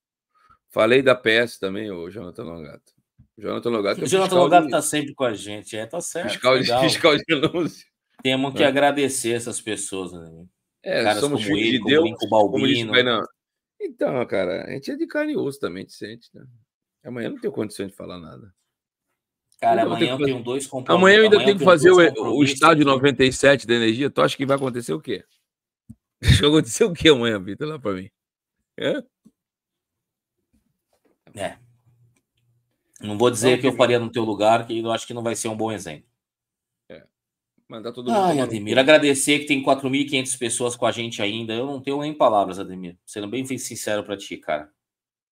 Falei da PS também, o Jonathan Longato. O Jonathan Longato, é o Jonathan Longato está sempre com a gente, é, tá certo. Fiscal, de, fiscal de anúncio. Temos que é. agradecer essas pessoas, né? É, Caras somos como ele, de como Deus, Lincoln Balbino. Como então, cara, a gente é de carne e osso também, a gente sente, né? Amanhã não tenho condição de falar nada. Cara, eu amanhã eu tenho dois compromissos. Amanhã eu ainda amanhã tenho que fazer o, o estádio 97 da energia. Tu acha que vai acontecer o quê? vai acontecer o quê amanhã, Vitor? Lá pra mim. É? é. Não vou dizer não, que eu faria no teu lugar, que eu acho que não vai ser um bom exemplo. É. Mandar tá todo mundo. Ai, Ademir, agradecer que tem 4.500 pessoas com a gente ainda. Eu não tenho nem palavras, Ademir. Sendo bem sincero para ti, cara.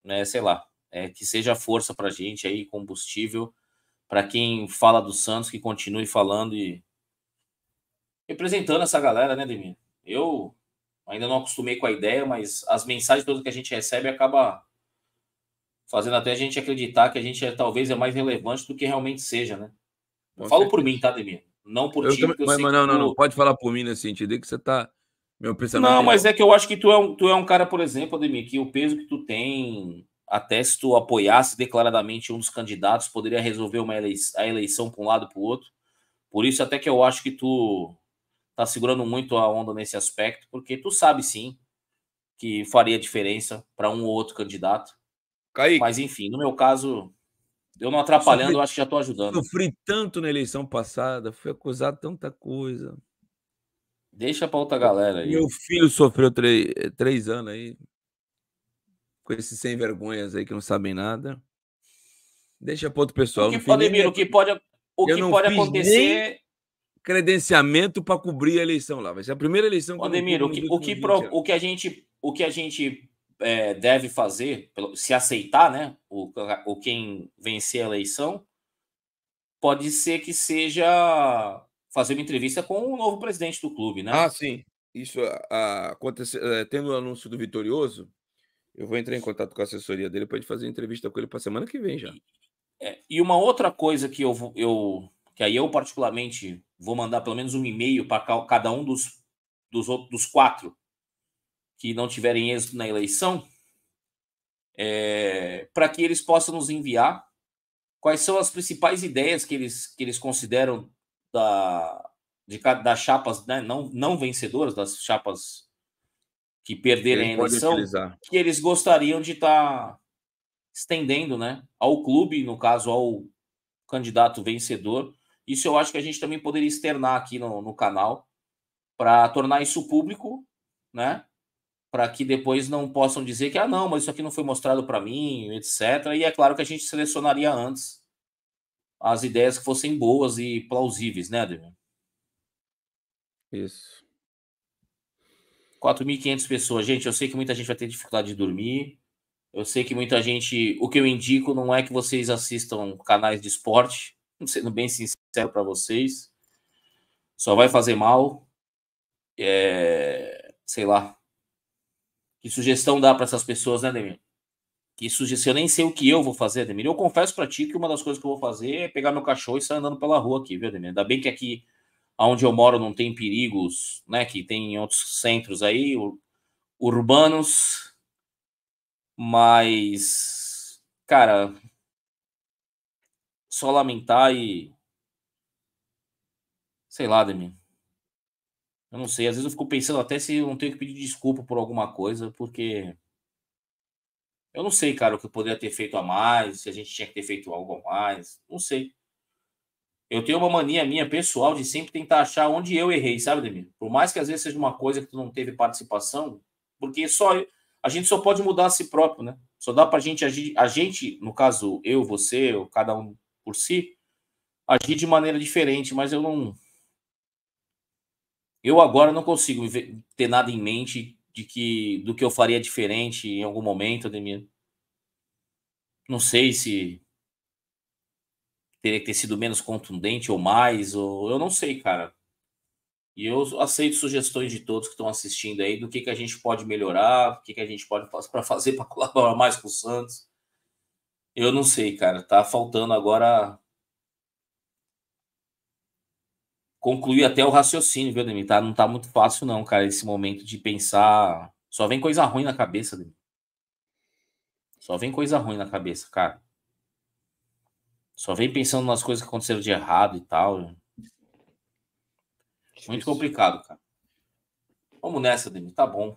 é sei lá. É, que seja força pra gente aí, combustível. para quem fala do Santos, que continue falando e representando essa galera, né, Ademir? Eu Ainda não acostumei com a ideia, mas as mensagens todas que a gente recebe acaba fazendo até a gente acreditar que a gente é, talvez é mais relevante do que realmente seja, né? Eu falo por mim, tá, Demir? Não por eu ti. Também, mas, mas não, não, tu... não. Pode falar por mim nesse sentido, que você tá. Meu pensamento. Não, mas é, é que eu acho que tu é um, tu é um cara, por exemplo, Ademir, que o peso que tu tem, até se tu apoiasse declaradamente um dos candidatos, poderia resolver uma eleição, a eleição para um lado para o outro. Por isso, até que eu acho que tu tá segurando muito a onda nesse aspecto, porque tu sabe sim que faria diferença para um ou outro candidato. Kaique. Mas enfim, no meu caso, eu não atrapalhando, sofri, eu acho que já estou ajudando. Sofri tanto na eleição passada, fui acusado de tanta coisa. Deixa pra outra galera aí. Meu filho sofreu três, anos aí. Com esses sem vergonhas aí que não sabem nada. Deixa para outro pessoal. O que, pode, nem... o que pode, o que pode acontecer credenciamento para cobrir a eleição lá. Vai ser a primeira eleição. Ademir, o que, o, que pro, o que a gente, o que a gente é, deve fazer, se aceitar, né? O, o quem vencer a eleição, pode ser que seja fazer uma entrevista com o novo presidente do clube, né? Ah, sim. Isso aconteceu. É, tendo o anúncio do Vitorioso, eu vou entrar em contato com a assessoria dele para fazer entrevista com ele para semana que vem já. é, e uma outra coisa que eu, eu que aí eu particularmente vou mandar pelo menos um e-mail para cada um dos, dos, outros, dos quatro que não tiverem êxito na eleição, é, para que eles possam nos enviar quais são as principais ideias que eles, que eles consideram da, de, das chapas né, não, não vencedoras, das chapas que perderem a eleição, que eles gostariam de estar tá estendendo né, ao clube, no caso ao candidato vencedor, isso eu acho que a gente também poderia externar aqui no, no canal para tornar isso público, né? Para que depois não possam dizer que ah não, mas isso aqui não foi mostrado para mim, etc. E é claro que a gente selecionaria antes as ideias que fossem boas e plausíveis, né, Ademir? Isso. 4.500 pessoas. Gente, eu sei que muita gente vai ter dificuldade de dormir. Eu sei que muita gente. O que eu indico não é que vocês assistam canais de esporte, sendo bem sincero para vocês, só vai fazer mal. É, sei lá. Que sugestão dá para essas pessoas, né, Demir? Que sugestão, eu nem sei o que eu vou fazer, Demir. Eu confesso para ti que uma das coisas que eu vou fazer é pegar meu cachorro e sair andando pela rua aqui, viu, Demir? Ainda bem que aqui onde eu moro não tem perigos, né? Que tem outros centros aí ur urbanos, mas cara, só lamentar e. Sei lá, Demi. Eu não sei, às vezes eu fico pensando até se eu não tenho que pedir desculpa por alguma coisa, porque. Eu não sei, cara, o que eu poderia ter feito a mais, se a gente tinha que ter feito algo a mais, não sei. Eu tenho uma mania minha pessoal de sempre tentar achar onde eu errei, sabe, Demir? Por mais que às vezes seja uma coisa que tu não teve participação, porque só a gente só pode mudar a si próprio, né? Só dá pra gente agir, a gente, no caso eu, você, ou cada um por si, agir de maneira diferente, mas eu não. Eu agora não consigo ter nada em mente de que do que eu faria diferente em algum momento, Ademir. Não sei se teria que ter sido menos contundente ou mais, ou eu não sei, cara. E eu aceito sugestões de todos que estão assistindo aí do que, que a gente pode melhorar, o que, que a gente pode fazer para fazer para colaborar mais com o Santos. Eu não sei, cara. Tá faltando agora concluir até o raciocínio, viu, Demi? Tá, não tá muito fácil, não, cara, esse momento de pensar. Só vem coisa ruim na cabeça, Demi. Só vem coisa ruim na cabeça, cara. Só vem pensando nas coisas que aconteceram de errado e tal. Difícil. Muito complicado, cara. Vamos nessa, Demi. Tá bom.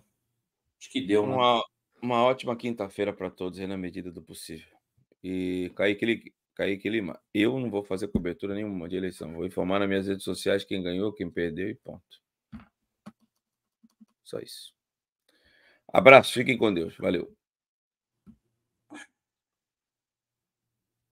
Acho que deu, né? uma, né? Uma ótima quinta-feira para todos, aí, na medida do possível. E Kaique, Kaique Lima, eu não vou fazer cobertura nenhuma de eleição. Vou informar nas minhas redes sociais quem ganhou, quem perdeu e ponto. Só isso. Abraço, fiquem com Deus. Valeu.